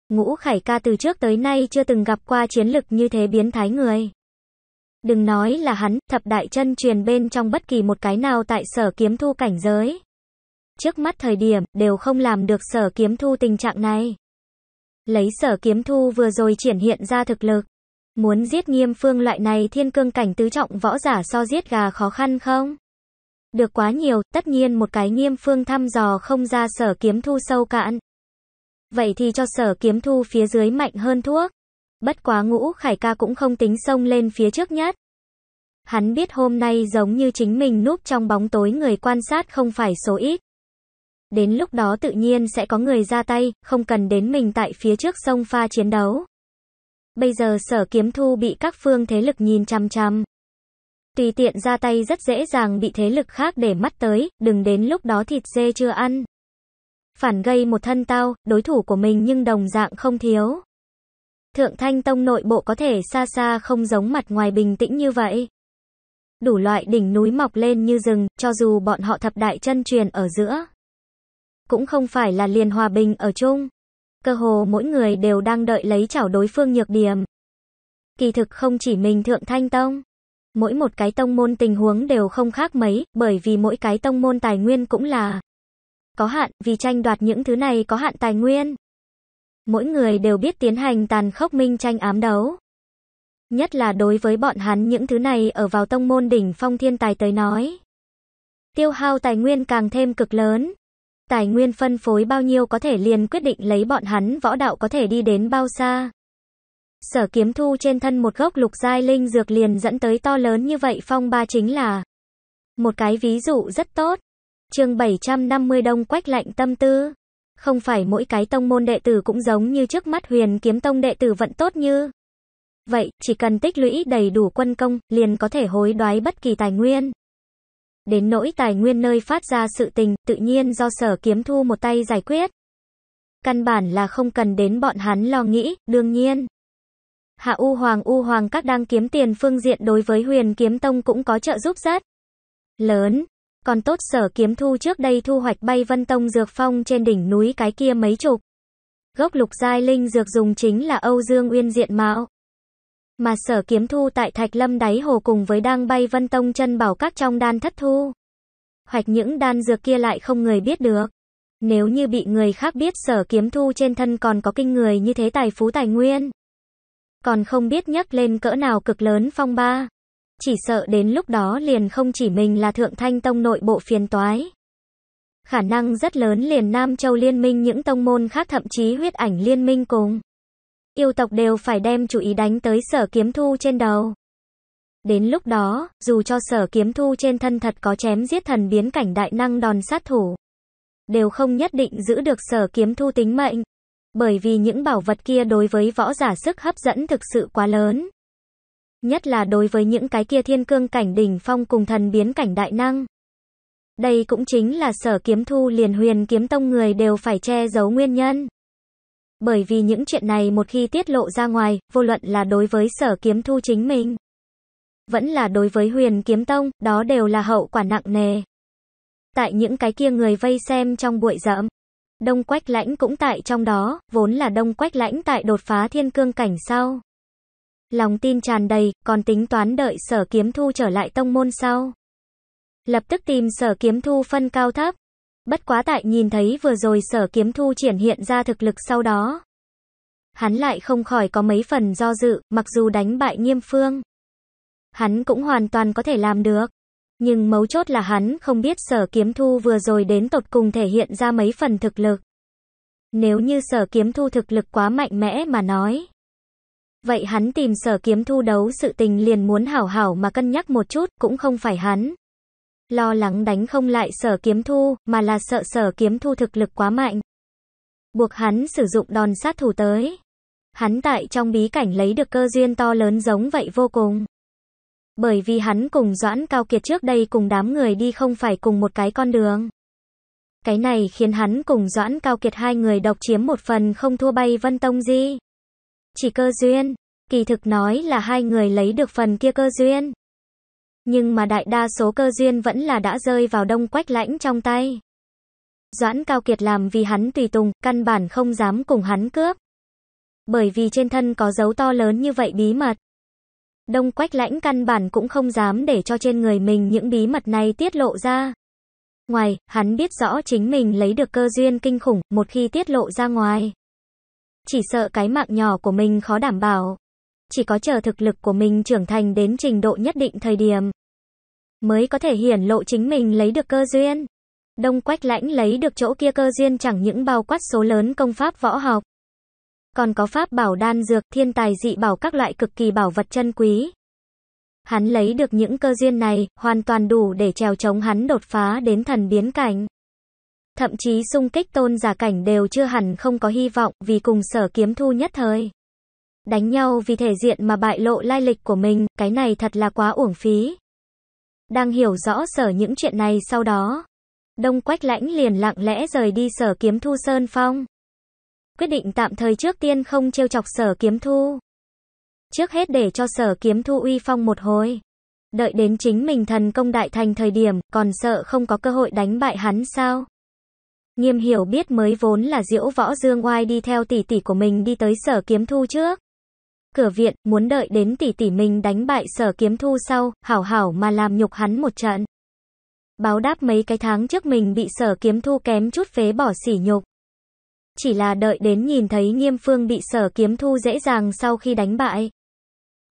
Ngũ Khải ca từ trước tới nay chưa từng gặp qua chiến lực như thế biến thái người. Đừng nói là hắn, thập đại chân truyền bên trong bất kỳ một cái nào tại sở kiếm thu cảnh giới. Trước mắt thời điểm, đều không làm được sở kiếm thu tình trạng này. Lấy sở kiếm thu vừa rồi triển hiện ra thực lực. Muốn giết nghiêm phương loại này thiên cương cảnh tứ trọng võ giả so giết gà khó khăn không? Được quá nhiều, tất nhiên một cái nghiêm phương thăm dò không ra sở kiếm thu sâu cạn. Vậy thì cho sở kiếm thu phía dưới mạnh hơn thuốc. Bất quá ngũ khải ca cũng không tính xông lên phía trước nhất. Hắn biết hôm nay giống như chính mình núp trong bóng tối người quan sát không phải số ít. Đến lúc đó tự nhiên sẽ có người ra tay, không cần đến mình tại phía trước sông pha chiến đấu. Bây giờ sở kiếm thu bị các phương thế lực nhìn chăm chăm. Tùy tiện ra tay rất dễ dàng bị thế lực khác để mắt tới, đừng đến lúc đó thịt dê chưa ăn phản gây một thân tao, đối thủ của mình nhưng đồng dạng không thiếu. Thượng Thanh Tông nội bộ có thể xa xa không giống mặt ngoài bình tĩnh như vậy. Đủ loại đỉnh núi mọc lên như rừng, cho dù bọn họ thập đại chân truyền ở giữa. Cũng không phải là liền hòa bình ở chung. Cơ hồ mỗi người đều đang đợi lấy chảo đối phương nhược điểm. Kỳ thực không chỉ mình Thượng Thanh Tông. Mỗi một cái tông môn tình huống đều không khác mấy, bởi vì mỗi cái tông môn tài nguyên cũng là có hạn, vì tranh đoạt những thứ này có hạn tài nguyên. Mỗi người đều biết tiến hành tàn khốc minh tranh ám đấu. Nhất là đối với bọn hắn những thứ này ở vào tông môn đỉnh phong thiên tài tới nói. Tiêu hao tài nguyên càng thêm cực lớn. Tài nguyên phân phối bao nhiêu có thể liền quyết định lấy bọn hắn võ đạo có thể đi đến bao xa. Sở kiếm thu trên thân một gốc lục giai linh dược liền dẫn tới to lớn như vậy phong ba chính là một cái ví dụ rất tốt. Chương 750 Đông Quách lạnh tâm tư. Không phải mỗi cái tông môn đệ tử cũng giống như trước mắt Huyền Kiếm Tông đệ tử vận tốt như. Vậy, chỉ cần tích lũy đầy đủ quân công, liền có thể hối đoái bất kỳ tài nguyên. Đến nỗi tài nguyên nơi phát ra sự tình, tự nhiên do sở kiếm thu một tay giải quyết. Căn bản là không cần đến bọn hắn lo nghĩ, đương nhiên. Hạ U Hoàng U Hoàng các đang kiếm tiền phương diện đối với huyền kiếm tông cũng có trợ giúp rất lớn còn tốt sở kiếm thu trước đây thu hoạch bay vân tông dược phong trên đỉnh núi cái kia mấy chục. Gốc lục giai linh dược dùng chính là Âu Dương Uyên diện mạo. Mà sở kiếm thu tại Thạch Lâm đáy hồ cùng với đang bay vân tông chân bảo các trong đan thất thu. Hoạch những đan dược kia lại không người biết được. Nếu như bị người khác biết sở kiếm thu trên thân còn có kinh người như thế tài phú tài nguyên. Còn không biết nhắc lên cỡ nào cực lớn phong ba. Chỉ sợ đến lúc đó liền không chỉ mình là thượng thanh tông nội bộ phiền toái. Khả năng rất lớn liền Nam Châu liên minh những tông môn khác thậm chí huyết ảnh liên minh cùng. Yêu tộc đều phải đem chú ý đánh tới sở kiếm thu trên đầu. Đến lúc đó, dù cho sở kiếm thu trên thân thật có chém giết thần biến cảnh đại năng đòn sát thủ, đều không nhất định giữ được sở kiếm thu tính mệnh. Bởi vì những bảo vật kia đối với võ giả sức hấp dẫn thực sự quá lớn. Nhất là đối với những cái kia thiên cương cảnh đỉnh phong cùng thần biến cảnh đại năng. Đây cũng chính là sở kiếm thu liền huyền kiếm tông người đều phải che giấu nguyên nhân. Bởi vì những chuyện này một khi tiết lộ ra ngoài, vô luận là đối với sở kiếm thu chính mình, vẫn là đối với huyền kiếm tông, đó đều là hậu quả nặng nề. Tại những cái kia người vây xem trong bụi rậm, đông quách lãnh cũng tại trong đó, vốn là đông quách lãnh tại đột phá thiên cương cảnh sau. Lòng tin tràn đầy, còn tính toán đợi sở kiếm thu trở lại tông môn sau. Lập tức tìm sở kiếm thu phân cao thấp. Bất quá tại nhìn thấy vừa rồi sở kiếm thu triển hiện ra thực lực sau đó. Hắn lại không khỏi có mấy phần do dự, mặc dù đánh bại nghiêm phương. Hắn cũng hoàn toàn có thể làm được. Nhưng mấu chốt là hắn không biết sở kiếm thu vừa rồi đến tột cùng thể hiện ra mấy phần thực lực. Nếu như sở kiếm thu thực lực quá mạnh mẽ mà nói. Vậy hắn tìm sở kiếm thu đấu sự tình liền muốn hảo hảo mà cân nhắc một chút, cũng không phải hắn. Lo lắng đánh không lại sở kiếm thu, mà là sợ sở kiếm thu thực lực quá mạnh. Buộc hắn sử dụng đòn sát thủ tới. Hắn tại trong bí cảnh lấy được cơ duyên to lớn giống vậy vô cùng. Bởi vì hắn cùng Doãn Cao Kiệt trước đây cùng đám người đi không phải cùng một cái con đường. Cái này khiến hắn cùng Doãn Cao Kiệt hai người độc chiếm một phần không thua bay Vân Tông Di chỉ cơ duyên. Kỳ thực nói là hai người lấy được phần kia cơ duyên. Nhưng mà đại đa số cơ duyên vẫn là đã rơi vào đông quách lãnh trong tay. Doãn Cao Kiệt làm vì hắn tùy tùng, căn bản không dám cùng hắn cướp. Bởi vì trên thân có dấu to lớn như vậy bí mật. Đông quách lãnh căn bản cũng không dám để cho trên người mình những bí mật này tiết lộ ra. Ngoài, hắn biết rõ chính mình lấy được cơ duyên kinh khủng, một khi tiết lộ ra ngoài chỉ sợ cái mạng nhỏ của mình khó đảm bảo. Chỉ có chờ thực lực của mình trưởng thành đến trình độ nhất định thời điểm, mới có thể hiển lộ chính mình lấy được cơ duyên. Đông Quách Lãnh lấy được chỗ kia cơ duyên chẳng những bao quát số lớn công pháp võ học, còn có pháp bảo đan dược, thiên tài dị bảo các loại cực kỳ bảo vật chân quý. Hắn lấy được những cơ duyên này, hoàn toàn đủ để trèo chống hắn đột phá đến thần biến cảnh. Thậm chí xung kích tôn giả cảnh đều chưa hẳn không có hy vọng vì cùng sở kiếm thu nhất thời. Đánh nhau vì thể diện mà bại lộ lai lịch của mình, cái này thật là quá uổng phí. Đang hiểu rõ sở những chuyện này sau đó. Đông Quách Lãnh liền lặng lẽ rời đi sở kiếm thu Sơn Phong. Quyết định tạm thời trước tiên không trêu chọc sở kiếm thu. Trước hết để cho sở kiếm thu uy phong một hồi. Đợi đến chính mình thần công đại thành thời điểm, còn sợ không có cơ hội đánh bại hắn sao? Nghiêm hiểu biết mới vốn là diễu võ dương oai đi theo tỷ tỷ của mình đi tới sở kiếm thu trước. Cửa viện, muốn đợi đến tỷ tỷ mình đánh bại sở kiếm thu sau, hảo hảo mà làm nhục hắn một trận. Báo đáp mấy cái tháng trước mình bị sở kiếm thu kém chút phế bỏ sỉ nhục. Chỉ là đợi đến nhìn thấy nghiêm phương bị sở kiếm thu dễ dàng sau khi đánh bại.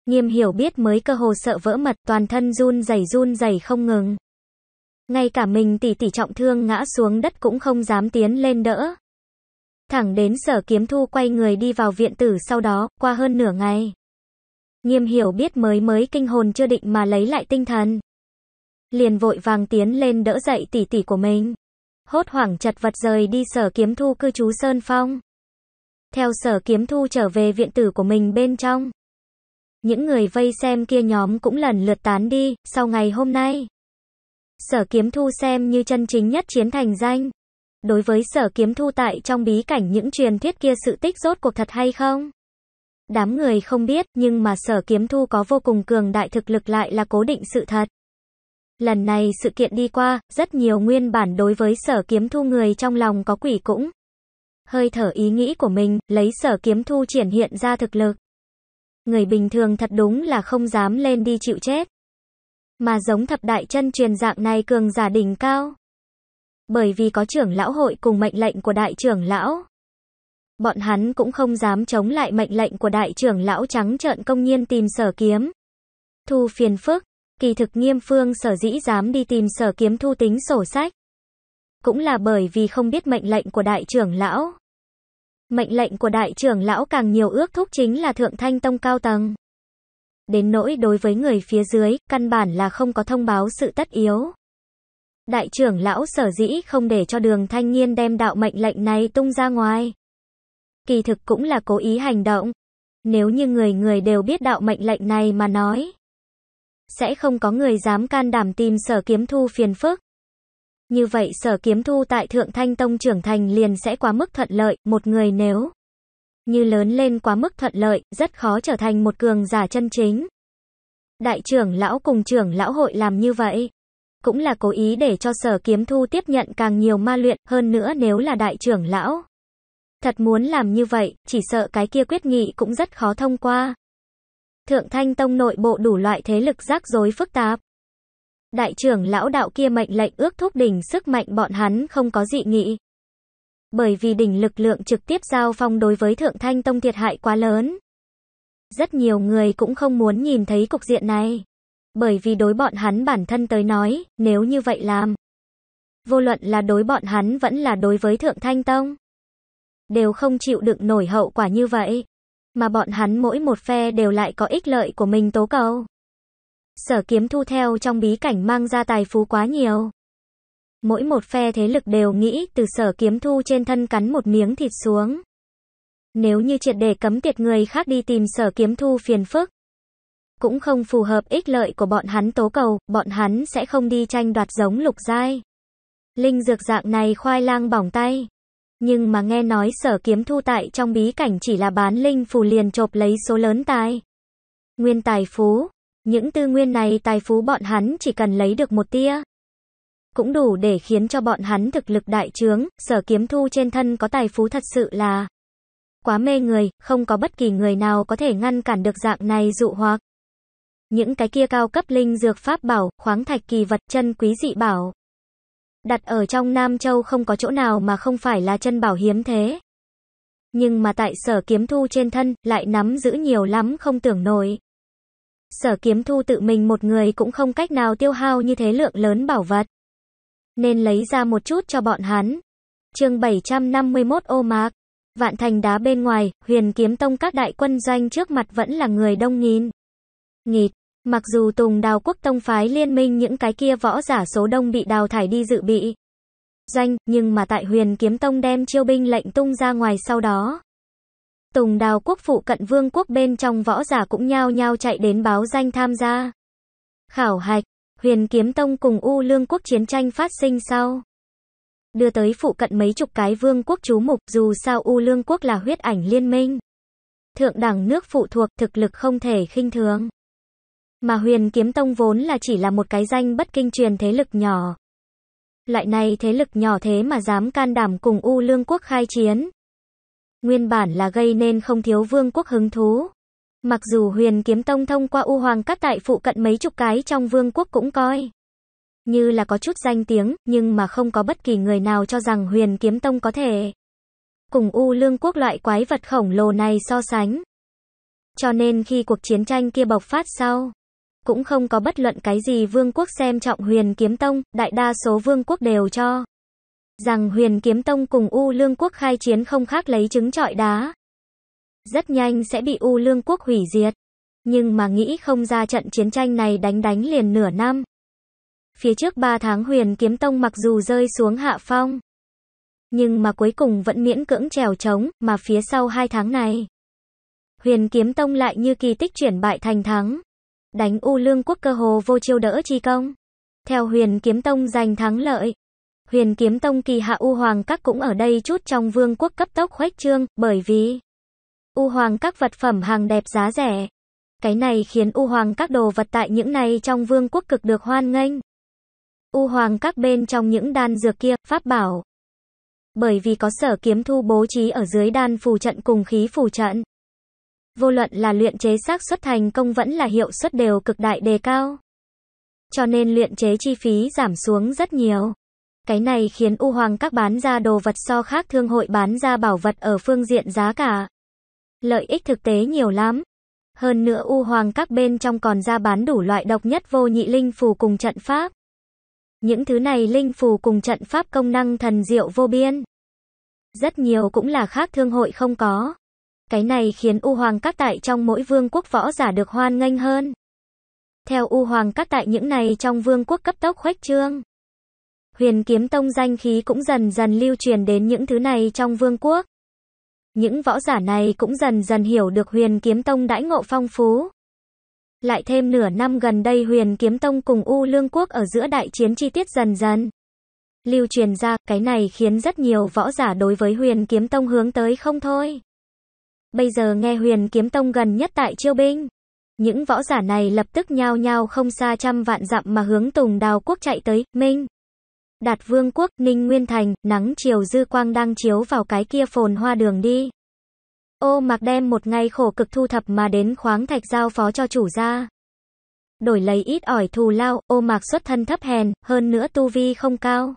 Nghiêm hiểu biết mới cơ hồ sợ vỡ mật toàn thân run rẩy run rẩy không ngừng. Ngay cả mình tỷ tỷ trọng thương ngã xuống đất cũng không dám tiến lên đỡ. Thẳng đến sở kiếm thu quay người đi vào viện tử sau đó, qua hơn nửa ngày. Nghiêm hiểu biết mới mới kinh hồn chưa định mà lấy lại tinh thần. Liền vội vàng tiến lên đỡ dậy tỷ tỷ của mình. Hốt hoảng chật vật rời đi sở kiếm thu cư trú Sơn Phong. Theo sở kiếm thu trở về viện tử của mình bên trong. Những người vây xem kia nhóm cũng lần lượt tán đi, sau ngày hôm nay. Sở Kiếm Thu xem như chân chính nhất chiến thành danh. Đối với Sở Kiếm Thu tại trong bí cảnh những truyền thuyết kia sự tích rốt cuộc thật hay không? Đám người không biết, nhưng mà Sở Kiếm Thu có vô cùng cường đại thực lực lại là cố định sự thật. Lần này sự kiện đi qua, rất nhiều nguyên bản đối với Sở Kiếm Thu người trong lòng có quỷ cũng. Hơi thở ý nghĩ của mình, lấy Sở Kiếm Thu triển hiện ra thực lực. Người bình thường thật đúng là không dám lên đi chịu chết. Mà giống thập đại chân truyền dạng này cường giả đỉnh cao. Bởi vì có trưởng lão hội cùng mệnh lệnh của đại trưởng lão. Bọn hắn cũng không dám chống lại mệnh lệnh của đại trưởng lão trắng trợn công nhiên tìm sở kiếm. Thu phiền phức, kỳ thực nghiêm phương sở dĩ dám đi tìm sở kiếm thu tính sổ sách. Cũng là bởi vì không biết mệnh lệnh của đại trưởng lão. Mệnh lệnh của đại trưởng lão càng nhiều ước thúc chính là thượng thanh tông cao tầng đến nỗi đối với người phía dưới, căn bản là không có thông báo sự tất yếu. Đại trưởng lão sở dĩ không để cho đường thanh niên đem đạo mệnh lệnh này tung ra ngoài. Kỳ thực cũng là cố ý hành động. Nếu như người người đều biết đạo mệnh lệnh này mà nói, sẽ không có người dám can đảm tìm sở kiếm thu phiền phức. Như vậy sở kiếm thu tại Thượng Thanh Tông trưởng thành liền sẽ quá mức thuận lợi, một người nếu như lớn lên quá mức thuận lợi, rất khó trở thành một cường giả chân chính. Đại trưởng lão cùng trưởng lão hội làm như vậy. Cũng là cố ý để cho sở kiếm thu tiếp nhận càng nhiều ma luyện, hơn nữa nếu là đại trưởng lão. Thật muốn làm như vậy, chỉ sợ cái kia quyết nghị cũng rất khó thông qua. Thượng Thanh Tông nội bộ đủ loại thế lực rắc rối phức tạp. Đại trưởng lão đạo kia mệnh lệnh ước thúc đỉnh sức mạnh bọn hắn không có dị nghị bởi vì đỉnh lực lượng trực tiếp giao phong đối với Thượng Thanh Tông thiệt hại quá lớn. Rất nhiều người cũng không muốn nhìn thấy cục diện này, bởi vì đối bọn hắn bản thân tới nói, nếu như vậy làm, vô luận là đối bọn hắn vẫn là đối với Thượng Thanh Tông, đều không chịu đựng nổi hậu quả như vậy, mà bọn hắn mỗi một phe đều lại có ích lợi của mình tố cầu. Sở kiếm thu theo trong bí cảnh mang ra tài phú quá nhiều. Mỗi một phe thế lực đều nghĩ từ sở kiếm thu trên thân cắn một miếng thịt xuống. Nếu như triệt để cấm tiệt người khác đi tìm sở kiếm thu phiền phức, cũng không phù hợp ích lợi của bọn hắn tố cầu, bọn hắn sẽ không đi tranh đoạt giống lục giai. Linh dược dạng này khoai lang bỏng tay. Nhưng mà nghe nói sở kiếm thu tại trong bí cảnh chỉ là bán linh phù liền chộp lấy số lớn tài. Nguyên tài phú. Những tư nguyên này tài phú bọn hắn chỉ cần lấy được một tia cũng đủ để khiến cho bọn hắn thực lực đại trướng, sở kiếm thu trên thân có tài phú thật sự là quá mê người, không có bất kỳ người nào có thể ngăn cản được dạng này dụ hoặc. Những cái kia cao cấp linh dược pháp bảo, khoáng thạch kỳ vật chân quý dị bảo. Đặt ở trong Nam Châu không có chỗ nào mà không phải là chân bảo hiếm thế. Nhưng mà tại sở kiếm thu trên thân, lại nắm giữ nhiều lắm không tưởng nổi. Sở kiếm thu tự mình một người cũng không cách nào tiêu hao như thế lượng lớn bảo vật nên lấy ra một chút cho bọn hắn. Chương 751 ô mạc. Vạn thành đá bên ngoài, Huyền Kiếm Tông các đại quân doanh trước mặt vẫn là người đông nghìn. Nghịt, mặc dù Tùng Đào Quốc Tông phái liên minh những cái kia võ giả số đông bị đào thải đi dự bị doanh, nhưng mà tại Huyền Kiếm Tông đem chiêu binh lệnh tung ra ngoài sau đó, Tùng Đào Quốc phụ cận vương quốc bên trong võ giả cũng nhao nhao chạy đến báo danh tham gia. Khảo hạch, Huyền Kiếm Tông cùng U Lương quốc chiến tranh phát sinh sau. Đưa tới phụ cận mấy chục cái vương quốc chú mục dù sao U Lương quốc là huyết ảnh liên minh. Thượng đẳng nước phụ thuộc thực lực không thể khinh thường. Mà huyền kiếm tông vốn là chỉ là một cái danh bất kinh truyền thế lực nhỏ. Loại này thế lực nhỏ thế mà dám can đảm cùng U Lương quốc khai chiến. Nguyên bản là gây nên không thiếu vương quốc hứng thú. Mặc dù huyền kiếm tông thông qua U Hoàng các tại phụ cận mấy chục cái trong vương quốc cũng coi. Như là có chút danh tiếng, nhưng mà không có bất kỳ người nào cho rằng huyền kiếm tông có thể. Cùng U lương quốc loại quái vật khổng lồ này so sánh. Cho nên khi cuộc chiến tranh kia bộc phát sau, cũng không có bất luận cái gì vương quốc xem trọng huyền kiếm tông, đại đa số vương quốc đều cho. Rằng huyền kiếm tông cùng U lương quốc khai chiến không khác lấy trứng trọi đá rất nhanh sẽ bị U Lương quốc hủy diệt. Nhưng mà nghĩ không ra trận chiến tranh này đánh đánh liền nửa năm. Phía trước 3 tháng huyền kiếm tông mặc dù rơi xuống hạ phong, nhưng mà cuối cùng vẫn miễn cưỡng trèo trống, mà phía sau 2 tháng này. Huyền kiếm tông lại như kỳ tích chuyển bại thành thắng. Đánh U Lương quốc cơ hồ vô chiêu đỡ chi công. Theo huyền kiếm tông giành thắng lợi. Huyền kiếm tông kỳ hạ U Hoàng các cũng ở đây chút trong vương quốc cấp tốc khuếch trương, bởi vì... U Hoàng các vật phẩm hàng đẹp giá rẻ. Cái này khiến U Hoàng các đồ vật tại những này trong vương quốc cực được hoan nghênh. U Hoàng các bên trong những đan dược kia, pháp bảo. Bởi vì có sở kiếm thu bố trí ở dưới đan phù trận cùng khí phù trận. Vô luận là luyện chế xác xuất thành công vẫn là hiệu suất đều cực đại đề cao. Cho nên luyện chế chi phí giảm xuống rất nhiều. Cái này khiến U Hoàng các bán ra đồ vật so khác thương hội bán ra bảo vật ở phương diện giá cả. Lợi ích thực tế nhiều lắm. Hơn nữa U Hoàng các bên trong còn ra bán đủ loại độc nhất vô nhị linh phù cùng trận pháp. Những thứ này linh phù cùng trận pháp công năng thần diệu vô biên. Rất nhiều cũng là khác thương hội không có. Cái này khiến U Hoàng các tại trong mỗi vương quốc võ giả được hoan nghênh hơn. Theo U Hoàng các tại những này trong vương quốc cấp tốc khuếch trương. Huyền kiếm tông danh khí cũng dần dần lưu truyền đến những thứ này trong vương quốc. Những võ giả này cũng dần dần hiểu được huyền kiếm tông đãi ngộ phong phú. Lại thêm nửa năm gần đây huyền kiếm tông cùng U Lương Quốc ở giữa đại chiến chi tiết dần dần. Lưu truyền ra, cái này khiến rất nhiều võ giả đối với huyền kiếm tông hướng tới không thôi. Bây giờ nghe huyền kiếm tông gần nhất tại chiêu binh. Những võ giả này lập tức nhao nhao không xa trăm vạn dặm mà hướng Tùng Đào Quốc chạy tới, Minh. Đạt Vương quốc, Ninh Nguyên thành, nắng chiều dư quang đang chiếu vào cái kia phồn hoa đường đi. Ô Mạc đem một ngày khổ cực thu thập mà đến khoáng thạch giao phó cho chủ gia. Đổi lấy ít ỏi thù lao, Ô Mạc xuất thân thấp hèn, hơn nữa tu vi không cao.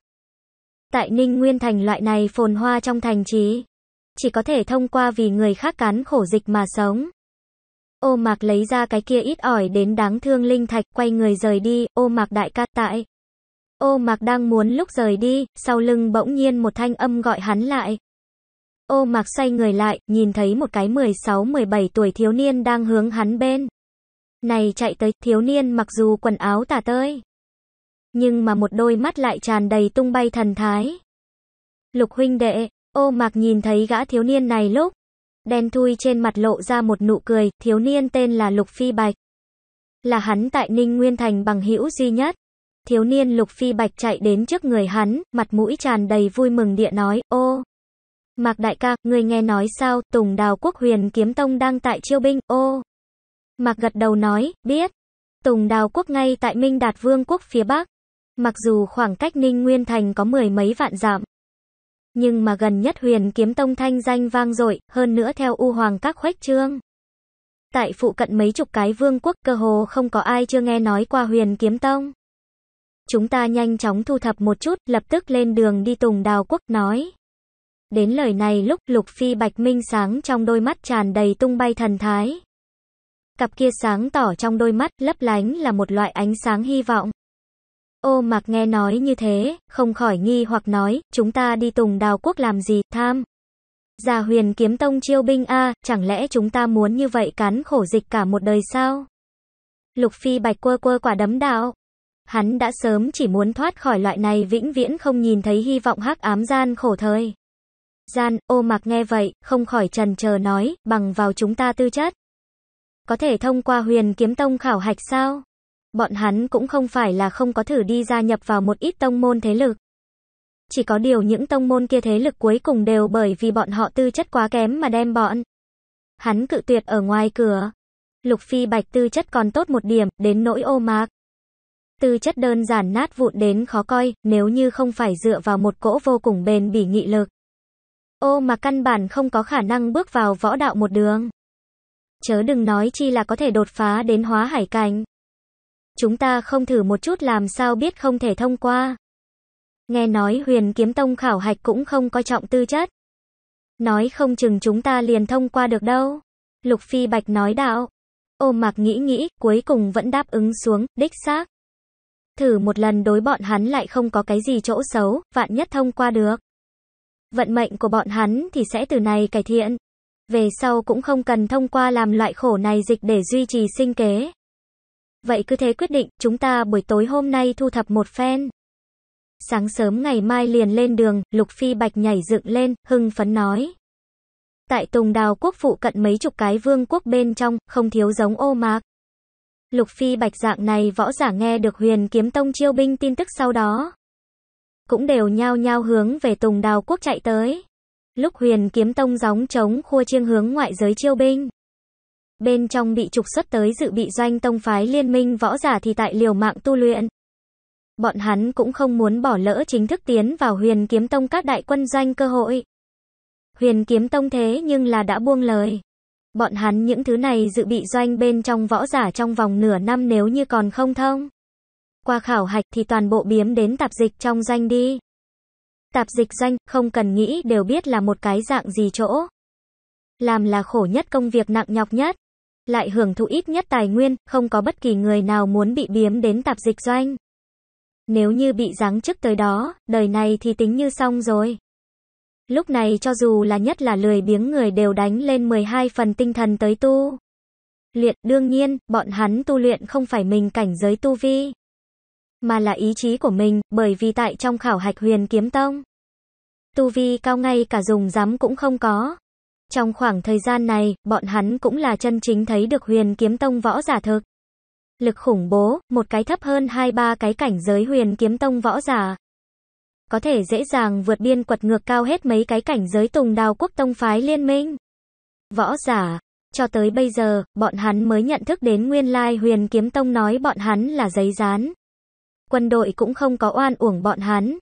Tại Ninh Nguyên thành loại này phồn hoa trong thành trí, chỉ có thể thông qua vì người khác cán khổ dịch mà sống. Ô Mạc lấy ra cái kia ít ỏi đến đáng thương linh thạch, quay người rời đi, Ô Mạc đại ca tại Ô Mạc đang muốn lúc rời đi, sau lưng bỗng nhiên một thanh âm gọi hắn lại. Ô Mạc xoay người lại, nhìn thấy một cái 16-17 tuổi thiếu niên đang hướng hắn bên. Này chạy tới, thiếu niên mặc dù quần áo tả tơi. Nhưng mà một đôi mắt lại tràn đầy tung bay thần thái. Lục huynh đệ, ô mạc nhìn thấy gã thiếu niên này lúc. Đen thui trên mặt lộ ra một nụ cười, thiếu niên tên là Lục Phi Bạch. Là hắn tại Ninh Nguyên Thành bằng hữu duy nhất thiếu niên Lục Phi Bạch chạy đến trước người hắn, mặt mũi tràn đầy vui mừng địa nói, ô, Mạc đại ca, người nghe nói sao, Tùng Đào Quốc Huyền Kiếm Tông đang tại chiêu binh, ô. Mạc gật đầu nói, biết. Tùng Đào Quốc ngay tại Minh Đạt Vương Quốc phía Bắc. Mặc dù khoảng cách Ninh Nguyên Thành có mười mấy vạn dặm Nhưng mà gần nhất Huyền Kiếm Tông thanh danh vang dội, hơn nữa theo U Hoàng các khuếch trương. Tại phụ cận mấy chục cái vương quốc cơ hồ không có ai chưa nghe nói qua Huyền Kiếm Tông. Chúng ta nhanh chóng thu thập một chút, lập tức lên đường đi Tùng Đào Quốc nói. Đến lời này lúc Lục Phi Bạch Minh sáng trong đôi mắt tràn đầy tung bay thần thái. Cặp kia sáng tỏ trong đôi mắt lấp lánh là một loại ánh sáng hy vọng. Ô mặc nghe nói như thế, không khỏi nghi hoặc nói, chúng ta đi Tùng Đào Quốc làm gì, tham. Già huyền kiếm tông chiêu binh a chẳng lẽ chúng ta muốn như vậy cắn khổ dịch cả một đời sao? Lục Phi Bạch quơ quơ quả đấm đạo. Hắn đã sớm chỉ muốn thoát khỏi loại này vĩnh viễn không nhìn thấy hy vọng hắc ám gian khổ thời. Gian, ô mặc nghe vậy, không khỏi trần chờ nói, bằng vào chúng ta tư chất. Có thể thông qua huyền kiếm tông khảo hạch sao? Bọn hắn cũng không phải là không có thử đi gia nhập vào một ít tông môn thế lực. Chỉ có điều những tông môn kia thế lực cuối cùng đều bởi vì bọn họ tư chất quá kém mà đem bọn. Hắn cự tuyệt ở ngoài cửa. Lục phi bạch tư chất còn tốt một điểm, đến nỗi ô mạc tư chất đơn giản nát vụn đến khó coi, nếu như không phải dựa vào một cỗ vô cùng bền bỉ nghị lực. Ô mà căn bản không có khả năng bước vào võ đạo một đường. Chớ đừng nói chi là có thể đột phá đến hóa hải cảnh. Chúng ta không thử một chút làm sao biết không thể thông qua. Nghe nói huyền kiếm tông khảo hạch cũng không coi trọng tư chất. Nói không chừng chúng ta liền thông qua được đâu. Lục Phi Bạch nói đạo. Ô Mạc nghĩ nghĩ, cuối cùng vẫn đáp ứng xuống, đích xác. Thử một lần đối bọn hắn lại không có cái gì chỗ xấu, vạn nhất thông qua được. Vận mệnh của bọn hắn thì sẽ từ này cải thiện. Về sau cũng không cần thông qua làm loại khổ này dịch để duy trì sinh kế. Vậy cứ thế quyết định, chúng ta buổi tối hôm nay thu thập một phen. Sáng sớm ngày mai liền lên đường, Lục Phi Bạch nhảy dựng lên, hưng phấn nói. Tại Tùng Đào quốc phụ cận mấy chục cái vương quốc bên trong, không thiếu giống ô mạc. Lục Phi Bạch dạng này võ giả nghe được huyền kiếm tông chiêu binh tin tức sau đó. Cũng đều nhao nhao hướng về Tùng Đào Quốc chạy tới. Lúc huyền kiếm tông gióng trống khua chiêng hướng ngoại giới chiêu binh. Bên trong bị trục xuất tới dự bị doanh tông phái liên minh võ giả thì tại liều mạng tu luyện. Bọn hắn cũng không muốn bỏ lỡ chính thức tiến vào huyền kiếm tông các đại quân doanh cơ hội. Huyền kiếm tông thế nhưng là đã buông lời. Bọn hắn những thứ này dự bị doanh bên trong võ giả trong vòng nửa năm nếu như còn không thông. Qua khảo hạch thì toàn bộ biếm đến tạp dịch trong doanh đi. Tạp dịch doanh, không cần nghĩ đều biết là một cái dạng gì chỗ. Làm là khổ nhất công việc nặng nhọc nhất. Lại hưởng thụ ít nhất tài nguyên, không có bất kỳ người nào muốn bị biếm đến tạp dịch doanh. Nếu như bị giáng chức tới đó, đời này thì tính như xong rồi. Lúc này cho dù là nhất là lười biếng người đều đánh lên 12 phần tinh thần tới tu. Luyện, đương nhiên, bọn hắn tu luyện không phải mình cảnh giới tu vi, mà là ý chí của mình, bởi vì tại trong khảo hạch huyền kiếm tông, tu vi cao ngay cả dùng dám cũng không có. Trong khoảng thời gian này, bọn hắn cũng là chân chính thấy được huyền kiếm tông võ giả thực. Lực khủng bố, một cái thấp hơn hai ba cái cảnh giới huyền kiếm tông võ giả có thể dễ dàng vượt biên quật ngược cao hết mấy cái cảnh giới tùng đào quốc tông phái liên minh. Võ giả, cho tới bây giờ, bọn hắn mới nhận thức đến nguyên lai huyền kiếm tông nói bọn hắn là giấy rán. Quân đội cũng không có oan uổng bọn hắn.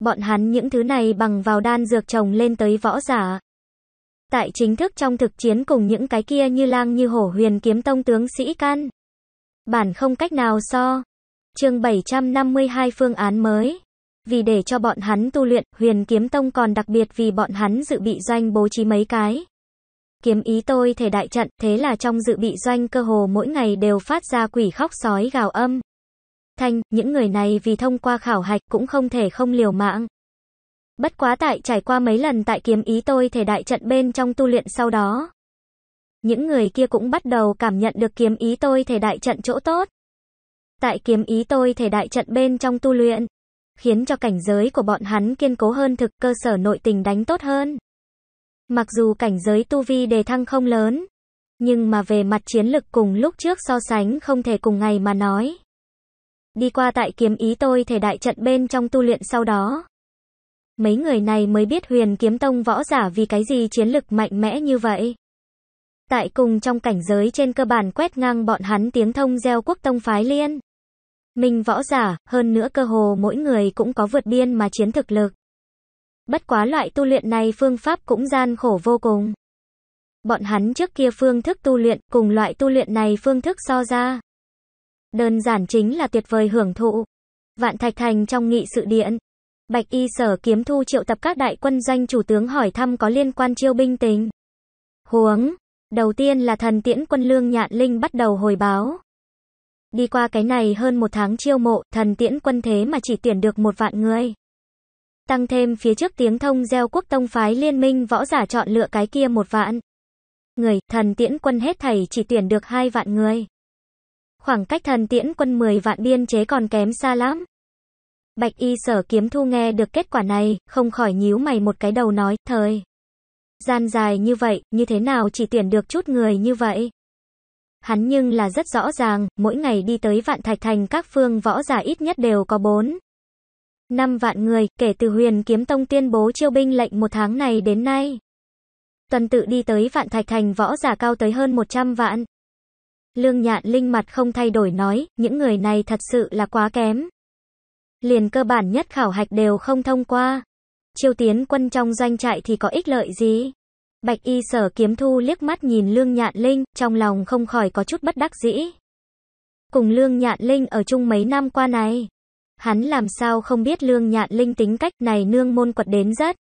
Bọn hắn những thứ này bằng vào đan dược trồng lên tới võ giả. Tại chính thức trong thực chiến cùng những cái kia như lang như hổ huyền kiếm tông tướng sĩ can. Bản không cách nào so. chương 752 phương án mới. Vì để cho bọn hắn tu luyện, huyền kiếm tông còn đặc biệt vì bọn hắn dự bị doanh bố trí mấy cái. Kiếm ý tôi thể đại trận, thế là trong dự bị doanh cơ hồ mỗi ngày đều phát ra quỷ khóc sói gào âm. Thanh, những người này vì thông qua khảo hạch cũng không thể không liều mạng. Bất quá tại trải qua mấy lần tại kiếm ý tôi thể đại trận bên trong tu luyện sau đó. Những người kia cũng bắt đầu cảm nhận được kiếm ý tôi thể đại trận chỗ tốt. Tại kiếm ý tôi thể đại trận bên trong tu luyện khiến cho cảnh giới của bọn hắn kiên cố hơn thực cơ sở nội tình đánh tốt hơn. Mặc dù cảnh giới tu vi đề thăng không lớn, nhưng mà về mặt chiến lực cùng lúc trước so sánh không thể cùng ngày mà nói. Đi qua tại kiếm ý tôi thể đại trận bên trong tu luyện sau đó. Mấy người này mới biết huyền kiếm tông võ giả vì cái gì chiến lực mạnh mẽ như vậy. Tại cùng trong cảnh giới trên cơ bản quét ngang bọn hắn tiếng thông gieo quốc tông phái liên. Minh võ giả, hơn nữa cơ hồ mỗi người cũng có vượt biên mà chiến thực lực. Bất quá loại tu luyện này phương pháp cũng gian khổ vô cùng. Bọn hắn trước kia phương thức tu luyện cùng loại tu luyện này phương thức so ra. Đơn giản chính là tuyệt vời hưởng thụ. Vạn Thạch Thành trong nghị sự điện. Bạch Y Sở Kiếm Thu triệu tập các đại quân danh chủ tướng hỏi thăm có liên quan chiêu binh tình. Huống. Đầu tiên là thần tiễn quân lương nhạn linh bắt đầu hồi báo. Đi qua cái này hơn một tháng chiêu mộ, thần tiễn quân thế mà chỉ tuyển được một vạn người. Tăng thêm phía trước tiếng thông gieo quốc tông phái liên minh võ giả chọn lựa cái kia một vạn. Người, thần tiễn quân hết thảy chỉ tuyển được hai vạn người. Khoảng cách thần tiễn quân 10 vạn biên chế còn kém xa lắm. Bạch y sở kiếm thu nghe được kết quả này, không khỏi nhíu mày một cái đầu nói, thời. Gian dài như vậy, như thế nào chỉ tuyển được chút người như vậy? Hắn nhưng là rất rõ ràng, mỗi ngày đi tới vạn thạch thành các phương võ giả ít nhất đều có 4. năm vạn người, kể từ huyền kiếm tông tuyên bố chiêu binh lệnh một tháng này đến nay. Tuần tự đi tới vạn thạch thành võ giả cao tới hơn 100 vạn. Lương nhạn linh mặt không thay đổi nói, những người này thật sự là quá kém. Liền cơ bản nhất khảo hạch đều không thông qua. Chiêu tiến quân trong doanh trại thì có ích lợi gì? Bạch y sở kiếm thu liếc mắt nhìn Lương Nhạn Linh, trong lòng không khỏi có chút bất đắc dĩ. Cùng Lương Nhạn Linh ở chung mấy năm qua này. Hắn làm sao không biết Lương Nhạn Linh tính cách này nương môn quật đến rất.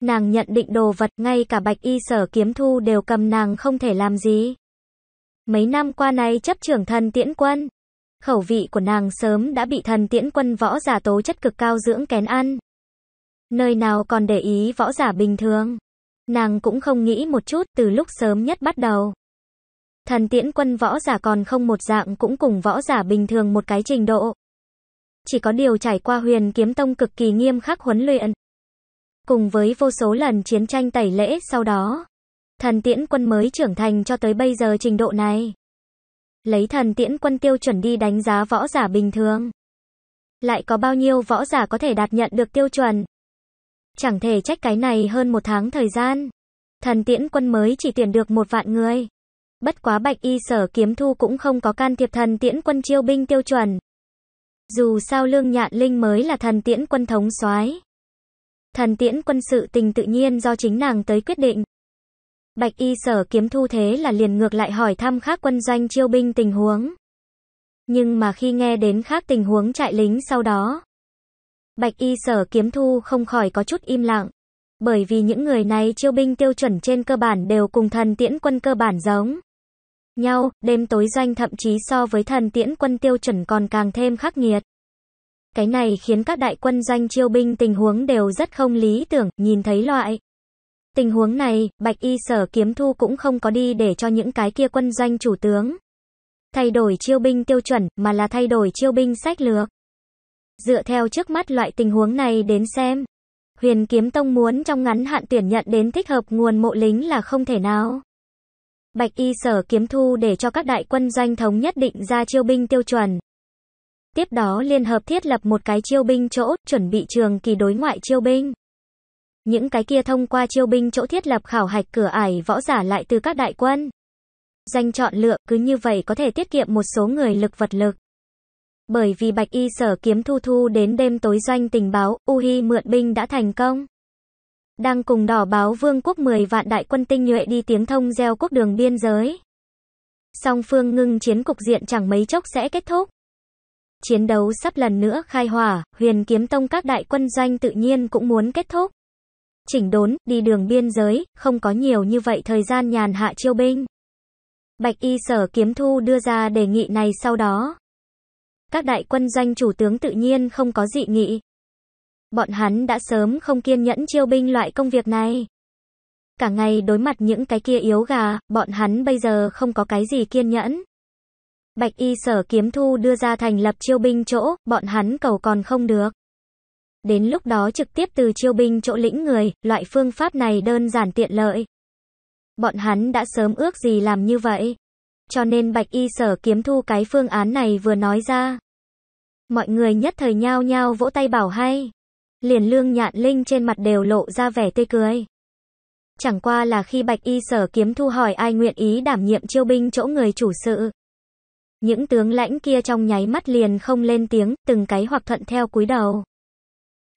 Nàng nhận định đồ vật ngay cả bạch y sở kiếm thu đều cầm nàng không thể làm gì. Mấy năm qua này chấp trưởng thần tiễn quân. Khẩu vị của nàng sớm đã bị thần tiễn quân võ giả tố chất cực cao dưỡng kén ăn. Nơi nào còn để ý võ giả bình thường. Nàng cũng không nghĩ một chút từ lúc sớm nhất bắt đầu. Thần tiễn quân võ giả còn không một dạng cũng cùng võ giả bình thường một cái trình độ. Chỉ có điều trải qua huyền kiếm tông cực kỳ nghiêm khắc huấn luyện. Cùng với vô số lần chiến tranh tẩy lễ sau đó, thần tiễn quân mới trưởng thành cho tới bây giờ trình độ này. Lấy thần tiễn quân tiêu chuẩn đi đánh giá võ giả bình thường. Lại có bao nhiêu võ giả có thể đạt nhận được tiêu chuẩn? Chẳng thể trách cái này hơn một tháng thời gian. Thần tiễn quân mới chỉ tuyển được một vạn người. Bất quá bạch y sở kiếm thu cũng không có can thiệp thần tiễn quân chiêu binh tiêu chuẩn. Dù sao lương nhạn linh mới là thần tiễn quân thống soái Thần tiễn quân sự tình tự nhiên do chính nàng tới quyết định. Bạch y sở kiếm thu thế là liền ngược lại hỏi thăm khác quân doanh chiêu binh tình huống. Nhưng mà khi nghe đến khác tình huống trại lính sau đó, Bạch y sở kiếm thu không khỏi có chút im lặng. Bởi vì những người này chiêu binh tiêu chuẩn trên cơ bản đều cùng thần tiễn quân cơ bản giống nhau, đêm tối doanh thậm chí so với thần tiễn quân tiêu chuẩn còn càng thêm khắc nghiệt. Cái này khiến các đại quân doanh chiêu binh tình huống đều rất không lý tưởng, nhìn thấy loại. Tình huống này, Bạch Y Sở Kiếm Thu cũng không có đi để cho những cái kia quân doanh chủ tướng. Thay đổi chiêu binh tiêu chuẩn, mà là thay đổi chiêu binh sách lược. Dựa theo trước mắt loại tình huống này đến xem, Huyền Kiếm Tông muốn trong ngắn hạn tuyển nhận đến thích hợp nguồn mộ lính là không thể nào. Bạch Y Sở Kiếm Thu để cho các đại quân doanh thống nhất định ra chiêu binh tiêu chuẩn. Tiếp đó liên hợp thiết lập một cái chiêu binh chỗ, chuẩn bị trường kỳ đối ngoại chiêu binh. Những cái kia thông qua chiêu binh chỗ thiết lập khảo hạch cửa ải võ giả lại từ các đại quân. Danh chọn lựa cứ như vậy có thể tiết kiệm một số người lực vật lực. Bởi vì Bạch Y Sở Kiếm Thu Thu đến đêm tối doanh tình báo, Uhi mượn binh đã thành công. Đang cùng đỏ báo vương quốc 10 vạn đại quân tinh nhuệ đi tiếng thông gieo quốc đường biên giới. Song phương ngưng chiến cục diện chẳng mấy chốc sẽ kết thúc. Chiến đấu sắp lần nữa khai hỏa, huyền kiếm tông các đại quân doanh tự nhiên cũng muốn kết thúc. Chỉnh đốn, đi đường biên giới, không có nhiều như vậy thời gian nhàn hạ chiêu binh. Bạch y sở kiếm thu đưa ra đề nghị này sau đó các đại quân danh chủ tướng tự nhiên không có dị nghị. Bọn hắn đã sớm không kiên nhẫn chiêu binh loại công việc này. Cả ngày đối mặt những cái kia yếu gà, bọn hắn bây giờ không có cái gì kiên nhẫn. Bạch y sở kiếm thu đưa ra thành lập chiêu binh chỗ, bọn hắn cầu còn không được. Đến lúc đó trực tiếp từ chiêu binh chỗ lĩnh người, loại phương pháp này đơn giản tiện lợi. Bọn hắn đã sớm ước gì làm như vậy. Cho nên Bạch Y Sở kiếm thu cái phương án này vừa nói ra. Mọi người nhất thời nhao nhao vỗ tay bảo hay. Liền lương nhạn linh trên mặt đều lộ ra vẻ tươi cười. Chẳng qua là khi Bạch Y Sở kiếm thu hỏi ai nguyện ý đảm nhiệm chiêu binh chỗ người chủ sự. Những tướng lãnh kia trong nháy mắt liền không lên tiếng, từng cái hoặc thuận theo cúi đầu.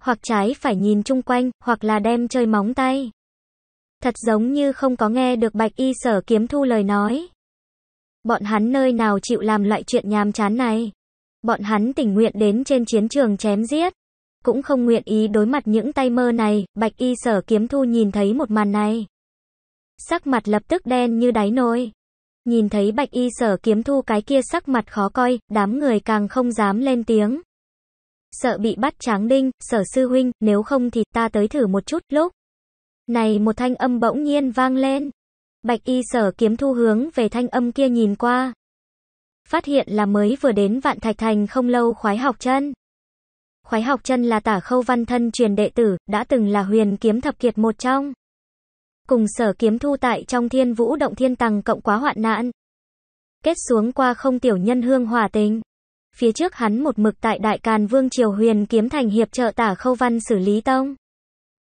Hoặc trái phải nhìn chung quanh, hoặc là đem chơi móng tay. Thật giống như không có nghe được Bạch Y Sở kiếm thu lời nói. Bọn hắn nơi nào chịu làm loại chuyện nhàm chán này. Bọn hắn tình nguyện đến trên chiến trường chém giết. Cũng không nguyện ý đối mặt những tay mơ này, bạch y sở kiếm thu nhìn thấy một màn này. Sắc mặt lập tức đen như đáy nồi. Nhìn thấy bạch y sở kiếm thu cái kia sắc mặt khó coi, đám người càng không dám lên tiếng. Sợ bị bắt tráng đinh, sở sư huynh, nếu không thì ta tới thử một chút, lúc. Này một thanh âm bỗng nhiên vang lên. Bạch y sở kiếm thu hướng về thanh âm kia nhìn qua. Phát hiện là mới vừa đến vạn thạch thành không lâu khoái học chân. Khoái học chân là tả khâu văn thân truyền đệ tử, đã từng là huyền kiếm thập kiệt một trong. Cùng sở kiếm thu tại trong thiên vũ động thiên tầng cộng quá hoạn nạn. Kết xuống qua không tiểu nhân hương hòa tình. Phía trước hắn một mực tại đại càn vương triều huyền kiếm thành hiệp trợ tả khâu văn xử lý tông.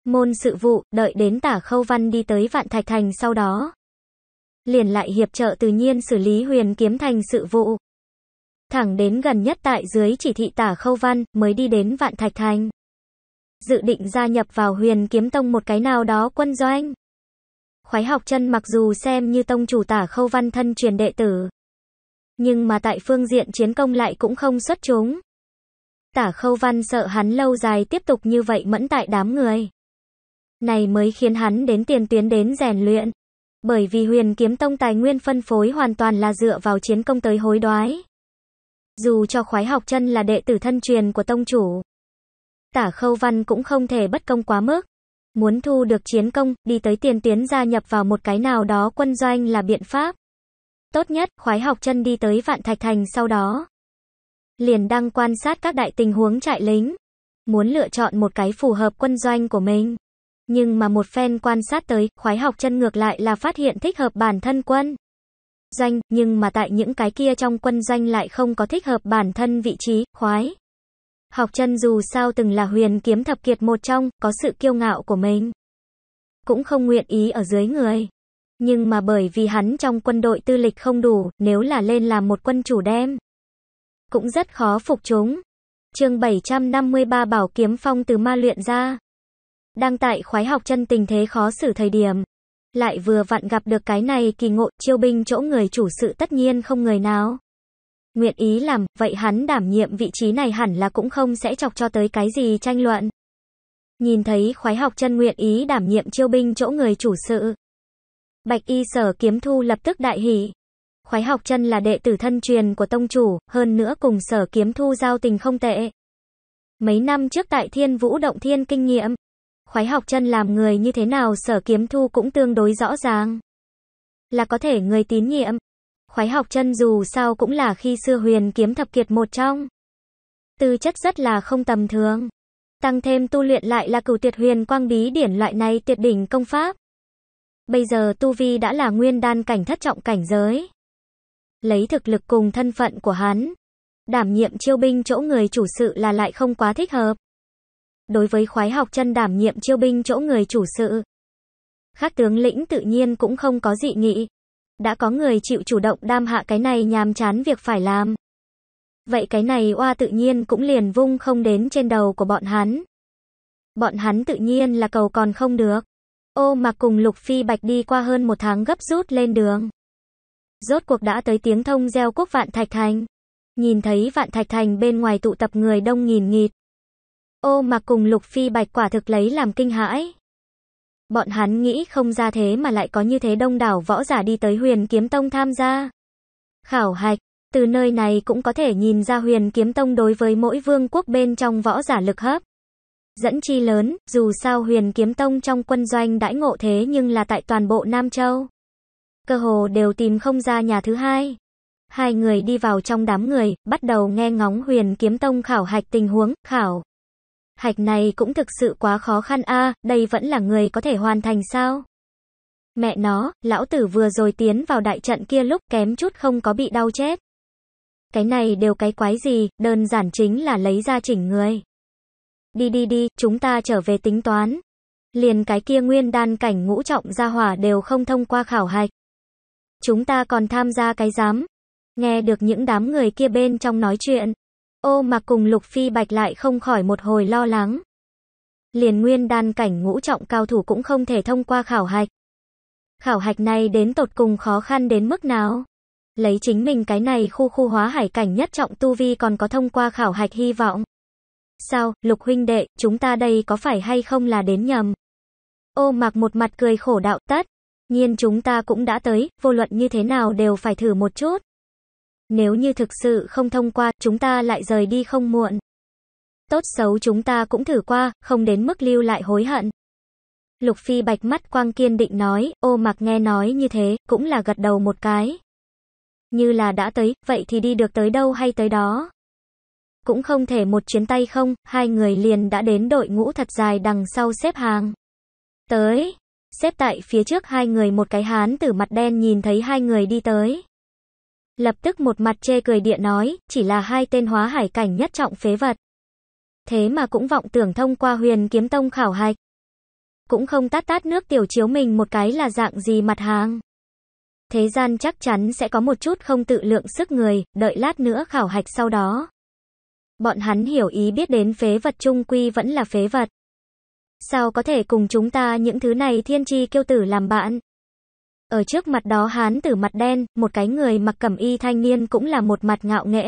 Môn sự vụ, đợi đến tả khâu văn đi tới vạn thạch thành sau đó liền lại hiệp trợ tự nhiên xử lý huyền kiếm thành sự vụ. Thẳng đến gần nhất tại dưới chỉ thị tả khâu văn, mới đi đến vạn thạch thành. Dự định gia nhập vào huyền kiếm tông một cái nào đó quân doanh. Khoái học chân mặc dù xem như tông chủ tả khâu văn thân truyền đệ tử. Nhưng mà tại phương diện chiến công lại cũng không xuất chúng. Tả khâu văn sợ hắn lâu dài tiếp tục như vậy mẫn tại đám người. Này mới khiến hắn đến tiền tuyến đến rèn luyện bởi vì huyền kiếm tông tài nguyên phân phối hoàn toàn là dựa vào chiến công tới hối đoái. Dù cho khoái học chân là đệ tử thân truyền của tông chủ, tả khâu văn cũng không thể bất công quá mức. Muốn thu được chiến công, đi tới tiền tuyến gia nhập vào một cái nào đó quân doanh là biện pháp. Tốt nhất, khoái học chân đi tới vạn thạch thành sau đó. Liền đang quan sát các đại tình huống trại lính. Muốn lựa chọn một cái phù hợp quân doanh của mình. Nhưng mà một phen quan sát tới, khoái học chân ngược lại là phát hiện thích hợp bản thân quân danh nhưng mà tại những cái kia trong quân danh lại không có thích hợp bản thân vị trí, khoái. Học chân dù sao từng là huyền kiếm thập kiệt một trong, có sự kiêu ngạo của mình. Cũng không nguyện ý ở dưới người. Nhưng mà bởi vì hắn trong quân đội tư lịch không đủ, nếu là lên làm một quân chủ đem. Cũng rất khó phục chúng. chương 753 bảo kiếm phong từ ma luyện ra. Đang tại khoái học chân tình thế khó xử thời điểm. Lại vừa vặn gặp được cái này kỳ ngộ, chiêu binh chỗ người chủ sự tất nhiên không người nào. Nguyện ý làm, vậy hắn đảm nhiệm vị trí này hẳn là cũng không sẽ chọc cho tới cái gì tranh luận. Nhìn thấy khoái học chân nguyện ý đảm nhiệm chiêu binh chỗ người chủ sự. Bạch y sở kiếm thu lập tức đại hỷ. Khoái học chân là đệ tử thân truyền của tông chủ, hơn nữa cùng sở kiếm thu giao tình không tệ. Mấy năm trước tại thiên vũ động thiên kinh nghiệm, khoái học chân làm người như thế nào sở kiếm thu cũng tương đối rõ ràng. Là có thể người tín nhiệm. Khoái học chân dù sao cũng là khi xưa huyền kiếm thập kiệt một trong. Tư chất rất là không tầm thường. Tăng thêm tu luyện lại là cửu tuyệt huyền quang bí điển loại này tuyệt đỉnh công pháp. Bây giờ Tu Vi đã là nguyên đan cảnh thất trọng cảnh giới. Lấy thực lực cùng thân phận của hắn. Đảm nhiệm chiêu binh chỗ người chủ sự là lại không quá thích hợp. Đối với khoái học chân đảm nhiệm chiêu binh chỗ người chủ sự, khác tướng lĩnh tự nhiên cũng không có dị nghị. Đã có người chịu chủ động đam hạ cái này nhàm chán việc phải làm. Vậy cái này oa tự nhiên cũng liền vung không đến trên đầu của bọn hắn. Bọn hắn tự nhiên là cầu còn không được. Ô mà cùng Lục Phi Bạch đi qua hơn một tháng gấp rút lên đường. Rốt cuộc đã tới tiếng thông gieo quốc Vạn Thạch Thành. Nhìn thấy Vạn Thạch Thành bên ngoài tụ tập người đông nghìn nghịt. Ô mà cùng Lục Phi Bạch quả thực lấy làm kinh hãi. Bọn hắn nghĩ không ra thế mà lại có như thế đông đảo võ giả đi tới huyền kiếm tông tham gia. Khảo hạch, từ nơi này cũng có thể nhìn ra huyền kiếm tông đối với mỗi vương quốc bên trong võ giả lực hấp. Dẫn chi lớn, dù sao huyền kiếm tông trong quân doanh đãi ngộ thế nhưng là tại toàn bộ Nam Châu. Cơ hồ đều tìm không ra nhà thứ hai. Hai người đi vào trong đám người, bắt đầu nghe ngóng huyền kiếm tông khảo hạch tình huống, khảo. Hạch này cũng thực sự quá khó khăn a, đây vẫn là người có thể hoàn thành sao? Mẹ nó, lão tử vừa rồi tiến vào đại trận kia lúc kém chút không có bị đau chết. Cái này đều cái quái gì, đơn giản chính là lấy ra chỉnh người. Đi đi đi, chúng ta trở về tính toán. Liền cái kia nguyên đan cảnh ngũ trọng gia hỏa đều không thông qua khảo hạch. Chúng ta còn tham gia cái giám. Nghe được những đám người kia bên trong nói chuyện, Ô mà cùng Lục Phi Bạch lại không khỏi một hồi lo lắng. Liền nguyên đan cảnh ngũ trọng cao thủ cũng không thể thông qua khảo hạch. Khảo hạch này đến tột cùng khó khăn đến mức nào? Lấy chính mình cái này khu khu hóa hải cảnh nhất trọng tu vi còn có thông qua khảo hạch hy vọng. Sao, Lục huynh đệ, chúng ta đây có phải hay không là đến nhầm? Ô mặc một mặt cười khổ đạo tất. Nhiên chúng ta cũng đã tới, vô luận như thế nào đều phải thử một chút. Nếu như thực sự không thông qua, chúng ta lại rời đi không muộn. Tốt xấu chúng ta cũng thử qua, không đến mức lưu lại hối hận. Lục Phi bạch mắt quang kiên định nói, ô mặc nghe nói như thế, cũng là gật đầu một cái. Như là đã tới, vậy thì đi được tới đâu hay tới đó. Cũng không thể một chuyến tay không, hai người liền đã đến đội ngũ thật dài đằng sau xếp hàng. Tới, xếp tại phía trước hai người một cái hán tử mặt đen nhìn thấy hai người đi tới. Lập tức một mặt chê cười địa nói, chỉ là hai tên hóa hải cảnh nhất trọng phế vật. Thế mà cũng vọng tưởng thông qua huyền kiếm tông khảo hạch. Cũng không tát tát nước tiểu chiếu mình một cái là dạng gì mặt hàng. Thế gian chắc chắn sẽ có một chút không tự lượng sức người, đợi lát nữa khảo hạch sau đó. Bọn hắn hiểu ý biết đến phế vật trung quy vẫn là phế vật. Sao có thể cùng chúng ta những thứ này thiên tri kiêu tử làm bạn? Ở trước mặt đó hán tử mặt đen, một cái người mặc cẩm y thanh niên cũng là một mặt ngạo nghễ.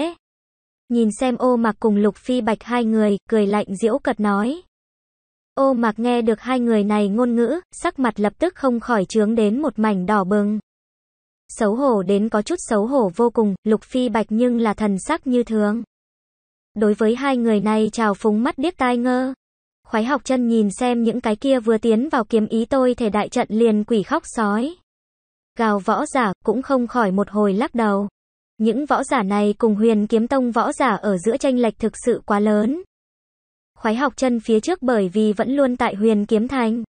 Nhìn xem ô mạc cùng lục phi bạch hai người, cười lạnh diễu cật nói. Ô mạc nghe được hai người này ngôn ngữ, sắc mặt lập tức không khỏi trướng đến một mảnh đỏ bừng. Xấu hổ đến có chút xấu hổ vô cùng, lục phi bạch nhưng là thần sắc như thường. Đối với hai người này trào phúng mắt điếc tai ngơ. Khoái học chân nhìn xem những cái kia vừa tiến vào kiếm ý tôi thể đại trận liền quỷ khóc sói. Gào võ giả cũng không khỏi một hồi lắc đầu. Những võ giả này cùng huyền kiếm tông võ giả ở giữa tranh lệch thực sự quá lớn. Khoái học chân phía trước bởi vì vẫn luôn tại huyền kiếm thành.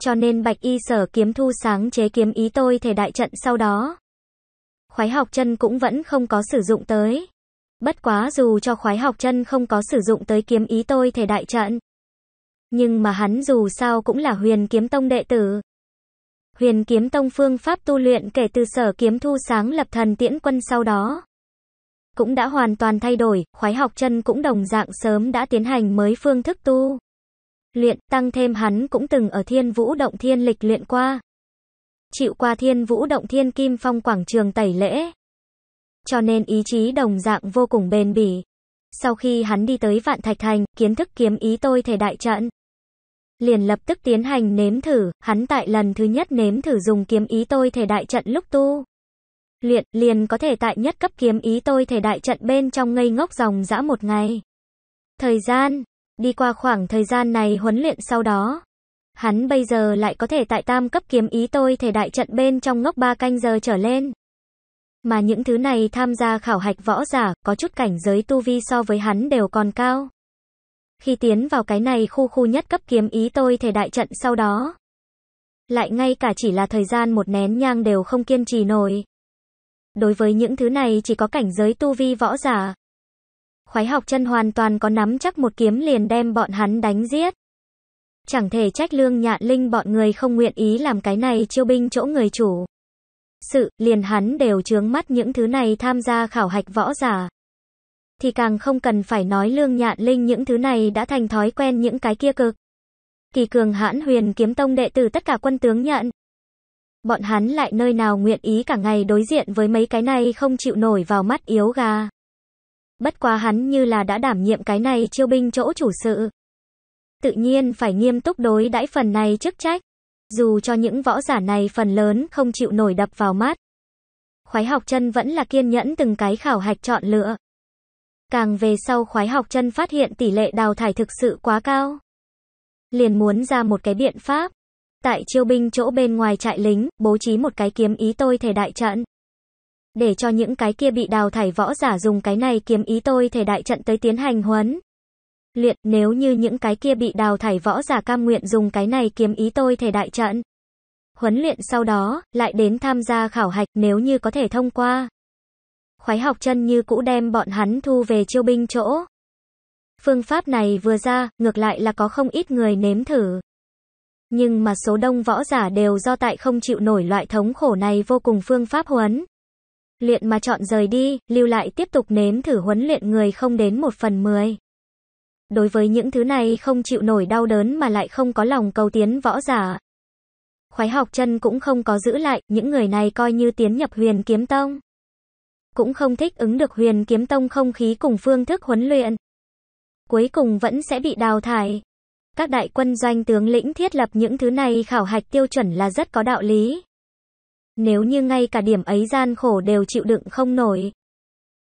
Cho nên bạch y sở kiếm thu sáng chế kiếm ý tôi thể đại trận sau đó. Khoái học chân cũng vẫn không có sử dụng tới. Bất quá dù cho khoái học chân không có sử dụng tới kiếm ý tôi thể đại trận. Nhưng mà hắn dù sao cũng là huyền kiếm tông đệ tử huyền kiếm tông phương pháp tu luyện kể từ sở kiếm thu sáng lập thần tiễn quân sau đó. Cũng đã hoàn toàn thay đổi, khoái học chân cũng đồng dạng sớm đã tiến hành mới phương thức tu. Luyện tăng thêm hắn cũng từng ở thiên vũ động thiên lịch luyện qua. Chịu qua thiên vũ động thiên kim phong quảng trường tẩy lễ. Cho nên ý chí đồng dạng vô cùng bền bỉ. Sau khi hắn đi tới vạn thạch thành, kiến thức kiếm ý tôi thể đại trận liền lập tức tiến hành nếm thử, hắn tại lần thứ nhất nếm thử dùng kiếm ý tôi thể đại trận lúc tu. Luyện, liền có thể tại nhất cấp kiếm ý tôi thể đại trận bên trong ngây ngốc dòng dã một ngày. Thời gian, đi qua khoảng thời gian này huấn luyện sau đó. Hắn bây giờ lại có thể tại tam cấp kiếm ý tôi thể đại trận bên trong ngốc ba canh giờ trở lên. Mà những thứ này tham gia khảo hạch võ giả, có chút cảnh giới tu vi so với hắn đều còn cao. Khi tiến vào cái này khu khu nhất cấp kiếm ý tôi thể đại trận sau đó. Lại ngay cả chỉ là thời gian một nén nhang đều không kiên trì nổi. Đối với những thứ này chỉ có cảnh giới tu vi võ giả. Khoái học chân hoàn toàn có nắm chắc một kiếm liền đem bọn hắn đánh giết. Chẳng thể trách lương nhạn linh bọn người không nguyện ý làm cái này chiêu binh chỗ người chủ. Sự, liền hắn đều chướng mắt những thứ này tham gia khảo hạch võ giả thì càng không cần phải nói lương nhạn linh những thứ này đã thành thói quen những cái kia cực. Kỳ cường hãn huyền kiếm tông đệ tử tất cả quân tướng nhận. Bọn hắn lại nơi nào nguyện ý cả ngày đối diện với mấy cái này không chịu nổi vào mắt yếu gà. Bất quá hắn như là đã đảm nhiệm cái này chiêu binh chỗ chủ sự. Tự nhiên phải nghiêm túc đối đãi phần này chức trách. Dù cho những võ giả này phần lớn không chịu nổi đập vào mắt. Khoái học chân vẫn là kiên nhẫn từng cái khảo hạch chọn lựa. Càng về sau khoái học chân phát hiện tỷ lệ đào thải thực sự quá cao. Liền muốn ra một cái biện pháp. Tại chiêu binh chỗ bên ngoài trại lính, bố trí một cái kiếm ý tôi thể đại trận. Để cho những cái kia bị đào thải võ giả dùng cái này kiếm ý tôi thể đại trận tới tiến hành huấn. Luyện, nếu như những cái kia bị đào thải võ giả cam nguyện dùng cái này kiếm ý tôi thể đại trận. Huấn luyện sau đó, lại đến tham gia khảo hạch nếu như có thể thông qua, khoái học chân như cũ đem bọn hắn thu về chiêu binh chỗ. Phương pháp này vừa ra, ngược lại là có không ít người nếm thử. Nhưng mà số đông võ giả đều do tại không chịu nổi loại thống khổ này vô cùng phương pháp huấn. Luyện mà chọn rời đi, lưu lại tiếp tục nếm thử huấn luyện người không đến một phần mười. Đối với những thứ này không chịu nổi đau đớn mà lại không có lòng cầu tiến võ giả. Khoái học chân cũng không có giữ lại, những người này coi như tiến nhập huyền kiếm tông cũng không thích ứng được huyền kiếm tông không khí cùng phương thức huấn luyện. Cuối cùng vẫn sẽ bị đào thải. Các đại quân doanh tướng lĩnh thiết lập những thứ này khảo hạch tiêu chuẩn là rất có đạo lý. Nếu như ngay cả điểm ấy gian khổ đều chịu đựng không nổi,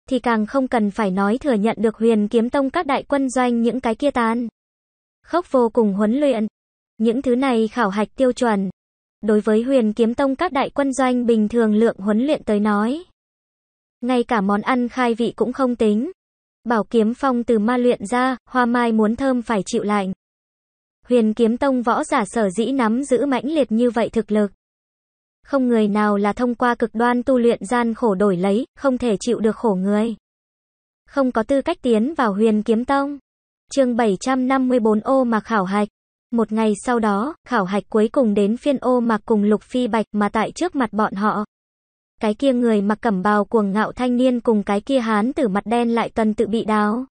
thì càng không cần phải nói thừa nhận được huyền kiếm tông các đại quân doanh những cái kia tan. Khốc vô cùng huấn luyện. Những thứ này khảo hạch tiêu chuẩn. Đối với huyền kiếm tông các đại quân doanh bình thường lượng huấn luyện tới nói ngay cả món ăn khai vị cũng không tính. Bảo kiếm phong từ ma luyện ra, hoa mai muốn thơm phải chịu lạnh. Huyền kiếm tông võ giả sở dĩ nắm giữ mãnh liệt như vậy thực lực. Không người nào là thông qua cực đoan tu luyện gian khổ đổi lấy, không thể chịu được khổ người. Không có tư cách tiến vào huyền kiếm tông. chương 754 ô mà khảo hạch. Một ngày sau đó, khảo hạch cuối cùng đến phiên ô mặc cùng Lục Phi Bạch mà tại trước mặt bọn họ, cái kia người mặc cẩm bào cuồng ngạo thanh niên cùng cái kia hán tử mặt đen lại tuần tự bị đáo.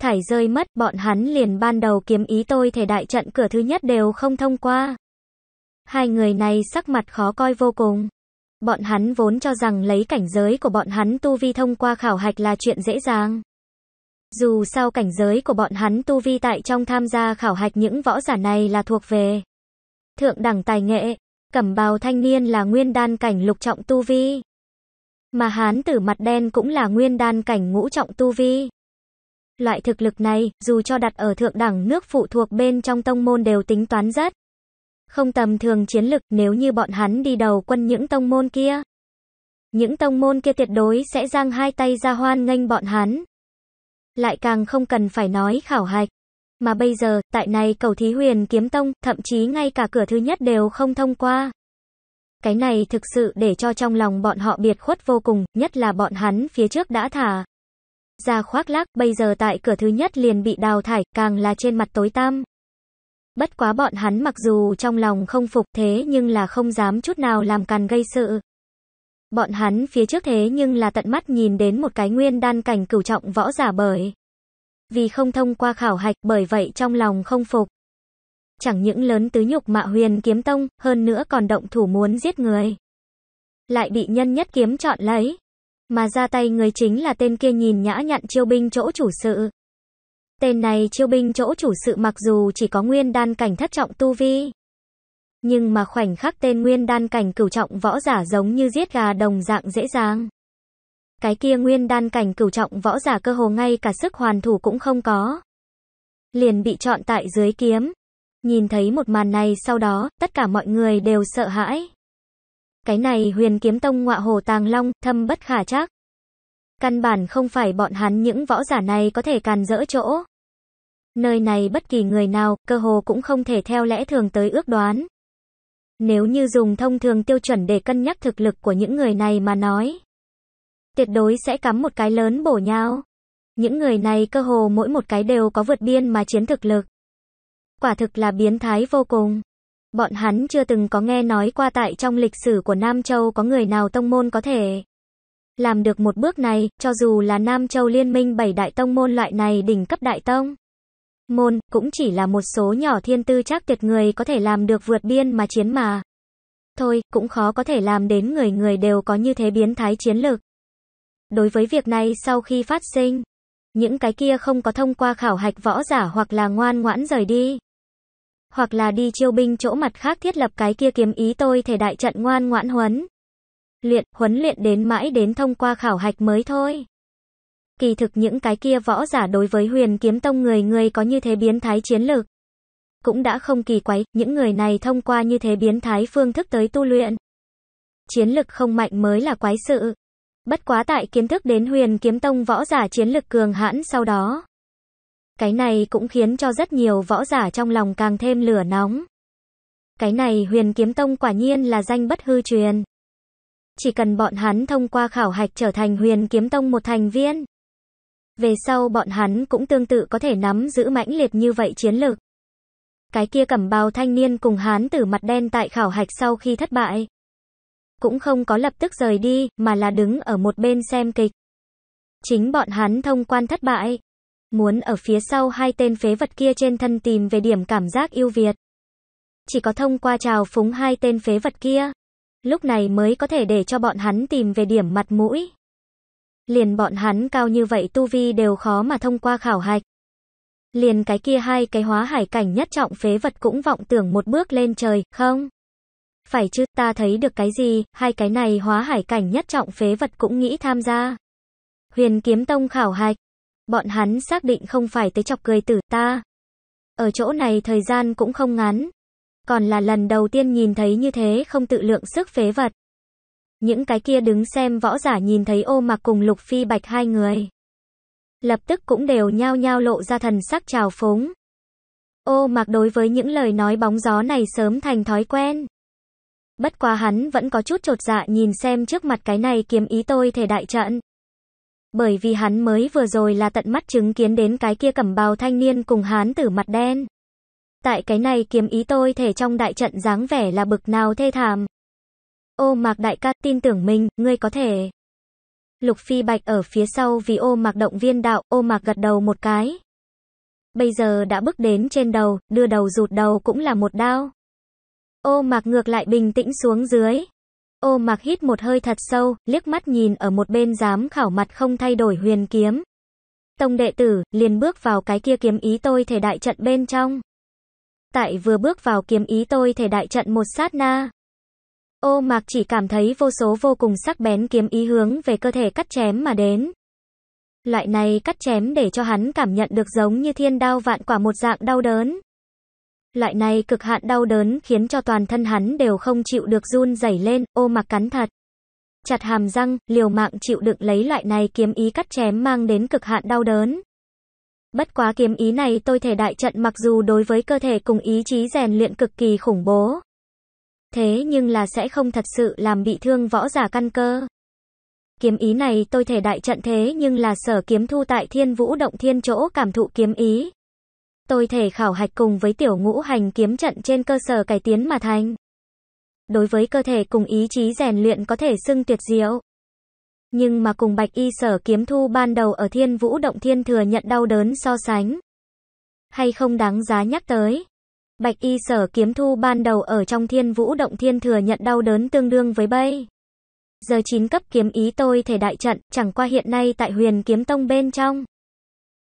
Thải rơi mất, bọn hắn liền ban đầu kiếm ý tôi thể đại trận cửa thứ nhất đều không thông qua. Hai người này sắc mặt khó coi vô cùng. Bọn hắn vốn cho rằng lấy cảnh giới của bọn hắn tu vi thông qua khảo hạch là chuyện dễ dàng. Dù sao cảnh giới của bọn hắn tu vi tại trong tham gia khảo hạch những võ giả này là thuộc về thượng đẳng tài nghệ, Cẩm bào thanh niên là nguyên đan cảnh lục trọng tu vi. Mà hán tử mặt đen cũng là nguyên đan cảnh ngũ trọng tu vi. Loại thực lực này, dù cho đặt ở thượng đẳng nước phụ thuộc bên trong tông môn đều tính toán rất. Không tầm thường chiến lực nếu như bọn hắn đi đầu quân những tông môn kia. Những tông môn kia tuyệt đối sẽ giang hai tay ra hoan nghênh bọn hắn. Lại càng không cần phải nói khảo hạch. Mà bây giờ, tại này cầu thí huyền kiếm tông, thậm chí ngay cả cửa thứ nhất đều không thông qua. Cái này thực sự để cho trong lòng bọn họ biệt khuất vô cùng, nhất là bọn hắn phía trước đã thả. Ra khoác lác, bây giờ tại cửa thứ nhất liền bị đào thải, càng là trên mặt tối tam. Bất quá bọn hắn mặc dù trong lòng không phục thế nhưng là không dám chút nào làm càn gây sự. Bọn hắn phía trước thế nhưng là tận mắt nhìn đến một cái nguyên đan cảnh cửu trọng võ giả bởi vì không thông qua khảo hạch bởi vậy trong lòng không phục. Chẳng những lớn tứ nhục mạ huyền kiếm tông, hơn nữa còn động thủ muốn giết người. Lại bị nhân nhất kiếm chọn lấy. Mà ra tay người chính là tên kia nhìn nhã nhặn chiêu binh chỗ chủ sự. Tên này chiêu binh chỗ chủ sự mặc dù chỉ có nguyên đan cảnh thất trọng tu vi. Nhưng mà khoảnh khắc tên nguyên đan cảnh cửu trọng võ giả giống như giết gà đồng dạng dễ dàng cái kia nguyên đan cảnh cửu trọng võ giả cơ hồ ngay cả sức hoàn thủ cũng không có. Liền bị chọn tại dưới kiếm. Nhìn thấy một màn này sau đó, tất cả mọi người đều sợ hãi. Cái này huyền kiếm tông ngọa hồ tàng long, thâm bất khả chắc. Căn bản không phải bọn hắn những võ giả này có thể càn dỡ chỗ. Nơi này bất kỳ người nào, cơ hồ cũng không thể theo lẽ thường tới ước đoán. Nếu như dùng thông thường tiêu chuẩn để cân nhắc thực lực của những người này mà nói tuyệt đối sẽ cắm một cái lớn bổ nhau. Những người này cơ hồ mỗi một cái đều có vượt biên mà chiến thực lực. Quả thực là biến thái vô cùng. Bọn hắn chưa từng có nghe nói qua tại trong lịch sử của Nam Châu có người nào tông môn có thể làm được một bước này, cho dù là Nam Châu Liên minh bảy đại tông môn loại này đỉnh cấp đại tông. Môn, cũng chỉ là một số nhỏ thiên tư chắc tuyệt người có thể làm được vượt biên mà chiến mà. Thôi, cũng khó có thể làm đến người người đều có như thế biến thái chiến lược. Đối với việc này sau khi phát sinh, những cái kia không có thông qua khảo hạch võ giả hoặc là ngoan ngoãn rời đi. Hoặc là đi chiêu binh chỗ mặt khác thiết lập cái kia kiếm ý tôi thể đại trận ngoan ngoãn huấn. Luyện, huấn luyện đến mãi đến thông qua khảo hạch mới thôi. Kỳ thực những cái kia võ giả đối với huyền kiếm tông người người có như thế biến thái chiến lược. Cũng đã không kỳ quái, những người này thông qua như thế biến thái phương thức tới tu luyện. Chiến lực không mạnh mới là quái sự. Bất quá tại kiến thức đến huyền kiếm tông võ giả chiến lực cường hãn sau đó. Cái này cũng khiến cho rất nhiều võ giả trong lòng càng thêm lửa nóng. Cái này huyền kiếm tông quả nhiên là danh bất hư truyền. Chỉ cần bọn hắn thông qua khảo hạch trở thành huyền kiếm tông một thành viên. Về sau bọn hắn cũng tương tự có thể nắm giữ mãnh liệt như vậy chiến lực. Cái kia cầm bao thanh niên cùng hán tử mặt đen tại khảo hạch sau khi thất bại, cũng không có lập tức rời đi, mà là đứng ở một bên xem kịch. Chính bọn hắn thông quan thất bại. Muốn ở phía sau hai tên phế vật kia trên thân tìm về điểm cảm giác yêu Việt. Chỉ có thông qua trào phúng hai tên phế vật kia. Lúc này mới có thể để cho bọn hắn tìm về điểm mặt mũi. Liền bọn hắn cao như vậy tu vi đều khó mà thông qua khảo hạch. Liền cái kia hai cái hóa hải cảnh nhất trọng phế vật cũng vọng tưởng một bước lên trời, không? Phải chứ, ta thấy được cái gì, hai cái này hóa hải cảnh nhất trọng phế vật cũng nghĩ tham gia. Huyền kiếm tông khảo hạch. Bọn hắn xác định không phải tới chọc cười tử ta. Ở chỗ này thời gian cũng không ngắn. Còn là lần đầu tiên nhìn thấy như thế không tự lượng sức phế vật. Những cái kia đứng xem võ giả nhìn thấy ô mặc cùng lục phi bạch hai người. Lập tức cũng đều nhao nhao lộ ra thần sắc trào phúng. Ô mặc đối với những lời nói bóng gió này sớm thành thói quen. Bất quá hắn vẫn có chút trột dạ nhìn xem trước mặt cái này kiếm ý tôi thể đại trận. Bởi vì hắn mới vừa rồi là tận mắt chứng kiến đến cái kia cẩm bào thanh niên cùng hán tử mặt đen. Tại cái này kiếm ý tôi thể trong đại trận dáng vẻ là bực nào thê thảm. Ô mạc đại ca tin tưởng mình, ngươi có thể. Lục phi bạch ở phía sau vì ô mạc động viên đạo, ô mạc gật đầu một cái. Bây giờ đã bước đến trên đầu, đưa đầu rụt đầu cũng là một đao. Ô Mạc ngược lại bình tĩnh xuống dưới. Ô Mạc hít một hơi thật sâu, liếc mắt nhìn ở một bên dám khảo mặt không thay đổi huyền kiếm. Tông đệ tử, liền bước vào cái kia kiếm ý tôi thể đại trận bên trong. Tại vừa bước vào kiếm ý tôi thể đại trận một sát na. Ô Mạc chỉ cảm thấy vô số vô cùng sắc bén kiếm ý hướng về cơ thể cắt chém mà đến. Loại này cắt chém để cho hắn cảm nhận được giống như thiên đao vạn quả một dạng đau đớn. Loại này cực hạn đau đớn khiến cho toàn thân hắn đều không chịu được run rẩy lên, ô mặc cắn thật. Chặt hàm răng, liều mạng chịu đựng lấy loại này kiếm ý cắt chém mang đến cực hạn đau đớn. Bất quá kiếm ý này tôi thể đại trận mặc dù đối với cơ thể cùng ý chí rèn luyện cực kỳ khủng bố. Thế nhưng là sẽ không thật sự làm bị thương võ giả căn cơ. Kiếm ý này tôi thể đại trận thế nhưng là sở kiếm thu tại thiên vũ động thiên chỗ cảm thụ kiếm ý tôi thể khảo hạch cùng với tiểu ngũ hành kiếm trận trên cơ sở cải tiến mà thành. Đối với cơ thể cùng ý chí rèn luyện có thể xưng tuyệt diệu. Nhưng mà cùng bạch y sở kiếm thu ban đầu ở thiên vũ động thiên thừa nhận đau đớn so sánh. Hay không đáng giá nhắc tới. Bạch y sở kiếm thu ban đầu ở trong thiên vũ động thiên thừa nhận đau đớn tương đương với bây. Giờ 9 cấp kiếm ý tôi thể đại trận, chẳng qua hiện nay tại huyền kiếm tông bên trong.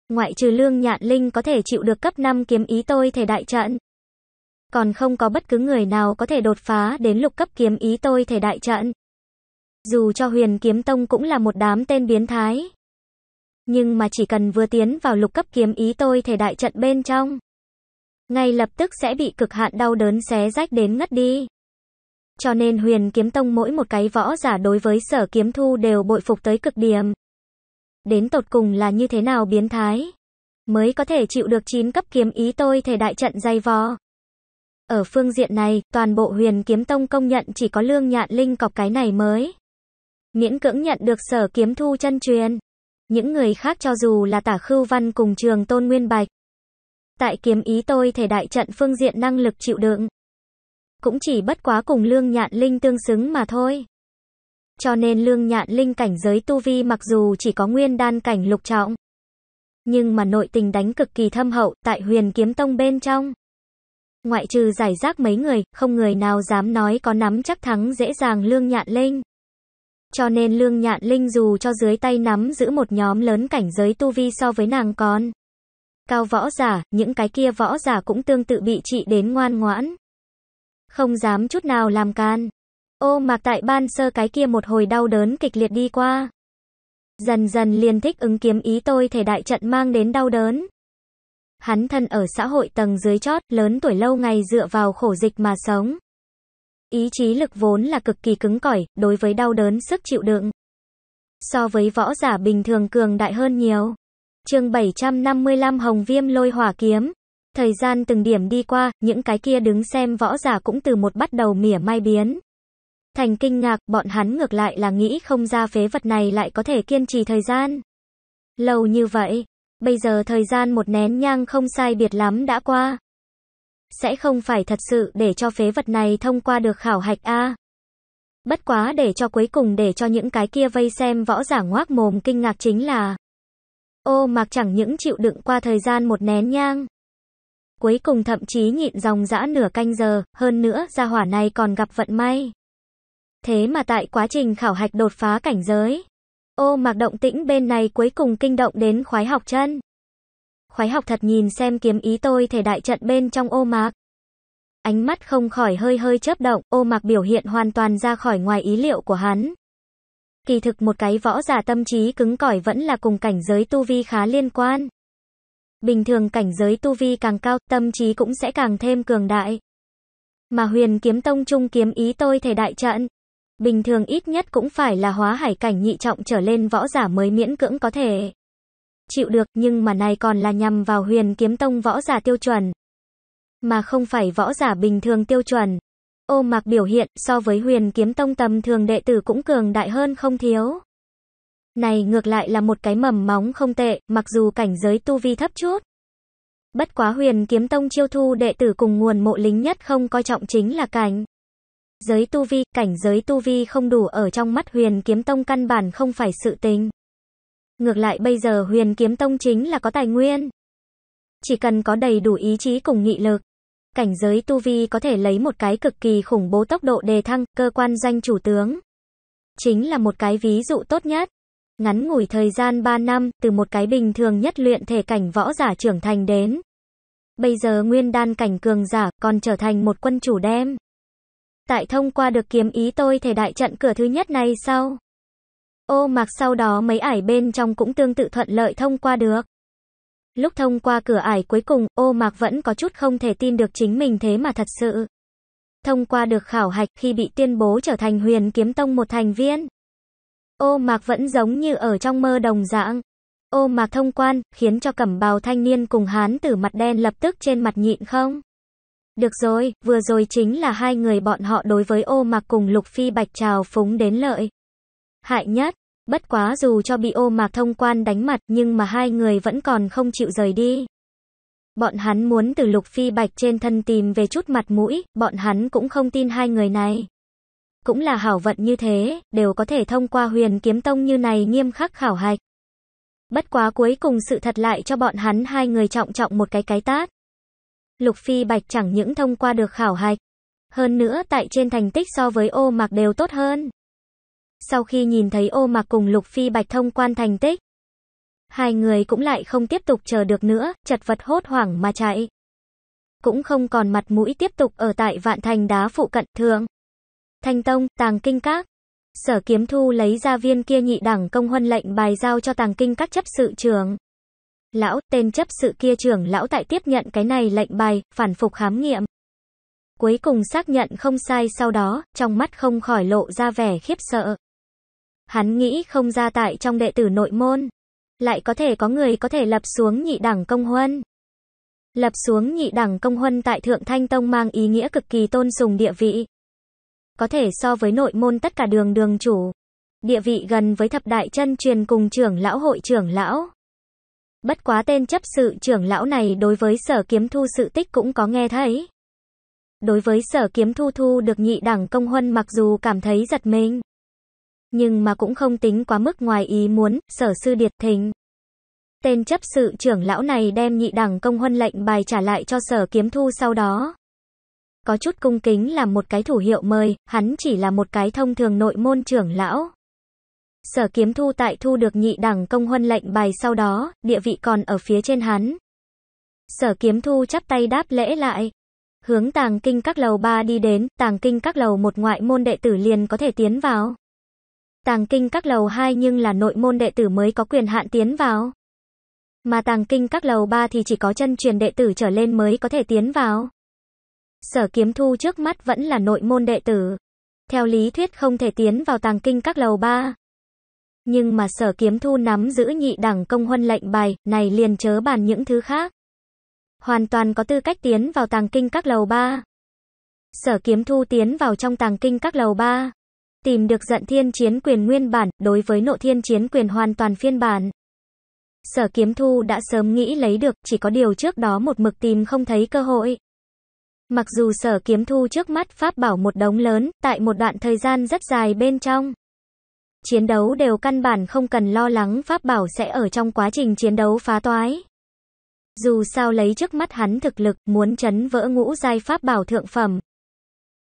Ngoại trừ lương nhạn linh có thể chịu được cấp 5 kiếm ý tôi thể đại trận. Còn không có bất cứ người nào có thể đột phá đến lục cấp kiếm ý tôi thể đại trận. Dù cho huyền kiếm tông cũng là một đám tên biến thái. Nhưng mà chỉ cần vừa tiến vào lục cấp kiếm ý tôi thể đại trận bên trong. Ngay lập tức sẽ bị cực hạn đau đớn xé rách đến ngất đi. Cho nên huyền kiếm tông mỗi một cái võ giả đối với sở kiếm thu đều bội phục tới cực điểm đến tột cùng là như thế nào biến thái, mới có thể chịu được chín cấp kiếm ý tôi thể đại trận dày vò. Ở phương diện này, toàn bộ huyền kiếm tông công nhận chỉ có lương nhạn linh cọc cái này mới. Miễn cưỡng nhận được sở kiếm thu chân truyền. Những người khác cho dù là tả khưu văn cùng trường tôn nguyên bạch. Tại kiếm ý tôi thể đại trận phương diện năng lực chịu đựng. Cũng chỉ bất quá cùng lương nhạn linh tương xứng mà thôi. Cho nên lương nhạn linh cảnh giới tu vi mặc dù chỉ có nguyên đan cảnh lục trọng, nhưng mà nội tình đánh cực kỳ thâm hậu tại huyền kiếm tông bên trong. Ngoại trừ giải rác mấy người, không người nào dám nói có nắm chắc thắng dễ dàng lương nhạn linh. Cho nên lương nhạn linh dù cho dưới tay nắm giữ một nhóm lớn cảnh giới tu vi so với nàng con. Cao võ giả, những cái kia võ giả cũng tương tự bị trị đến ngoan ngoãn. Không dám chút nào làm can. Ô mặc tại ban sơ cái kia một hồi đau đớn kịch liệt đi qua. Dần dần liền thích ứng kiếm ý tôi thể đại trận mang đến đau đớn. Hắn thân ở xã hội tầng dưới chót, lớn tuổi lâu ngày dựa vào khổ dịch mà sống. Ý chí lực vốn là cực kỳ cứng cỏi, đối với đau đớn sức chịu đựng. So với võ giả bình thường cường đại hơn nhiều. chương 755 Hồng Viêm lôi hỏa kiếm. Thời gian từng điểm đi qua, những cái kia đứng xem võ giả cũng từ một bắt đầu mỉa mai biến. Thành kinh ngạc, bọn hắn ngược lại là nghĩ không ra phế vật này lại có thể kiên trì thời gian. Lâu như vậy, bây giờ thời gian một nén nhang không sai biệt lắm đã qua. Sẽ không phải thật sự để cho phế vật này thông qua được khảo hạch A. Bất quá để cho cuối cùng để cho những cái kia vây xem võ giả ngoác mồm kinh ngạc chính là. Ô mạc chẳng những chịu đựng qua thời gian một nén nhang. Cuối cùng thậm chí nhịn dòng dã nửa canh giờ, hơn nữa gia hỏa này còn gặp vận may. Thế mà tại quá trình khảo hạch đột phá cảnh giới, ô mạc động tĩnh bên này cuối cùng kinh động đến khoái học chân. Khoái học thật nhìn xem kiếm ý tôi thể đại trận bên trong ô mạc. Ánh mắt không khỏi hơi hơi chớp động, ô mạc biểu hiện hoàn toàn ra khỏi ngoài ý liệu của hắn. Kỳ thực một cái võ giả tâm trí cứng cỏi vẫn là cùng cảnh giới tu vi khá liên quan. Bình thường cảnh giới tu vi càng cao, tâm trí cũng sẽ càng thêm cường đại. Mà huyền kiếm tông trung kiếm ý tôi thể đại trận. Bình thường ít nhất cũng phải là hóa hải cảnh nhị trọng trở lên võ giả mới miễn cưỡng có thể chịu được nhưng mà này còn là nhằm vào huyền kiếm tông võ giả tiêu chuẩn. Mà không phải võ giả bình thường tiêu chuẩn. Ô mặc biểu hiện so với huyền kiếm tông tầm thường đệ tử cũng cường đại hơn không thiếu. Này ngược lại là một cái mầm móng không tệ, mặc dù cảnh giới tu vi thấp chút. Bất quá huyền kiếm tông chiêu thu đệ tử cùng nguồn mộ lính nhất không coi trọng chính là cảnh giới tu vi, cảnh giới tu vi không đủ ở trong mắt huyền kiếm tông căn bản không phải sự tình. Ngược lại bây giờ huyền kiếm tông chính là có tài nguyên. Chỉ cần có đầy đủ ý chí cùng nghị lực, cảnh giới tu vi có thể lấy một cái cực kỳ khủng bố tốc độ đề thăng, cơ quan danh chủ tướng. Chính là một cái ví dụ tốt nhất. Ngắn ngủi thời gian 3 năm, từ một cái bình thường nhất luyện thể cảnh võ giả trưởng thành đến. Bây giờ nguyên đan cảnh cường giả còn trở thành một quân chủ đem. Tại thông qua được kiếm ý tôi thể đại trận cửa thứ nhất này sau. Ô mặc sau đó mấy ải bên trong cũng tương tự thuận lợi thông qua được. Lúc thông qua cửa ải cuối cùng, ô mạc vẫn có chút không thể tin được chính mình thế mà thật sự. Thông qua được khảo hạch khi bị tuyên bố trở thành huyền kiếm tông một thành viên. Ô mạc vẫn giống như ở trong mơ đồng dạng. Ô mạc thông quan, khiến cho cẩm bào thanh niên cùng hán tử mặt đen lập tức trên mặt nhịn không. Được rồi, vừa rồi chính là hai người bọn họ đối với ô mặc cùng Lục Phi Bạch trào phúng đến lợi. Hại nhất, bất quá dù cho bị ô mặc thông quan đánh mặt nhưng mà hai người vẫn còn không chịu rời đi. Bọn hắn muốn từ Lục Phi Bạch trên thân tìm về chút mặt mũi, bọn hắn cũng không tin hai người này. Cũng là hảo vận như thế, đều có thể thông qua huyền kiếm tông như này nghiêm khắc khảo hạch. Bất quá cuối cùng sự thật lại cho bọn hắn hai người trọng trọng một cái cái tát. Lục Phi Bạch chẳng những thông qua được khảo hạch, hơn nữa tại trên thành tích so với ô mạc đều tốt hơn. Sau khi nhìn thấy ô mạc cùng Lục Phi Bạch thông quan thành tích, hai người cũng lại không tiếp tục chờ được nữa, chật vật hốt hoảng mà chạy. Cũng không còn mặt mũi tiếp tục ở tại vạn thành đá phụ cận thượng. Thanh Tông, Tàng Kinh Các. Sở Kiếm Thu lấy ra viên kia nhị đẳng công huân lệnh bài giao cho Tàng Kinh Các chấp sự trưởng. Lão, tên chấp sự kia trưởng lão tại tiếp nhận cái này lệnh bài, phản phục khám nghiệm. Cuối cùng xác nhận không sai sau đó, trong mắt không khỏi lộ ra vẻ khiếp sợ. Hắn nghĩ không ra tại trong đệ tử nội môn. Lại có thể có người có thể lập xuống nhị đẳng công huân. Lập xuống nhị đẳng công huân tại Thượng Thanh Tông mang ý nghĩa cực kỳ tôn sùng địa vị. Có thể so với nội môn tất cả đường đường chủ. Địa vị gần với thập đại chân truyền cùng trưởng lão hội trưởng lão. Bất quá tên chấp sự trưởng lão này đối với sở kiếm thu sự tích cũng có nghe thấy. Đối với sở kiếm thu thu được nhị đẳng công huân mặc dù cảm thấy giật mình. Nhưng mà cũng không tính quá mức ngoài ý muốn, sở sư điệt thình. Tên chấp sự trưởng lão này đem nhị đẳng công huân lệnh bài trả lại cho sở kiếm thu sau đó. Có chút cung kính làm một cái thủ hiệu mời, hắn chỉ là một cái thông thường nội môn trưởng lão. Sở Kiếm Thu tại thu được nhị đẳng công huân lệnh bài sau đó, địa vị còn ở phía trên hắn. Sở Kiếm Thu chắp tay đáp lễ lại. Hướng tàng kinh các lầu ba đi đến, tàng kinh các lầu một ngoại môn đệ tử liền có thể tiến vào. Tàng kinh các lầu hai nhưng là nội môn đệ tử mới có quyền hạn tiến vào. Mà tàng kinh các lầu ba thì chỉ có chân truyền đệ tử trở lên mới có thể tiến vào. Sở kiếm thu trước mắt vẫn là nội môn đệ tử. Theo lý thuyết không thể tiến vào tàng kinh các lầu ba nhưng mà sở kiếm thu nắm giữ nhị đẳng công huân lệnh bài, này liền chớ bàn những thứ khác. Hoàn toàn có tư cách tiến vào tàng kinh các lầu ba. Sở kiếm thu tiến vào trong tàng kinh các lầu ba. Tìm được giận thiên chiến quyền nguyên bản, đối với nộ thiên chiến quyền hoàn toàn phiên bản. Sở kiếm thu đã sớm nghĩ lấy được, chỉ có điều trước đó một mực tìm không thấy cơ hội. Mặc dù sở kiếm thu trước mắt pháp bảo một đống lớn, tại một đoạn thời gian rất dài bên trong chiến đấu đều căn bản không cần lo lắng pháp bảo sẽ ở trong quá trình chiến đấu phá toái. Dù sao lấy trước mắt hắn thực lực, muốn chấn vỡ ngũ giai pháp bảo thượng phẩm.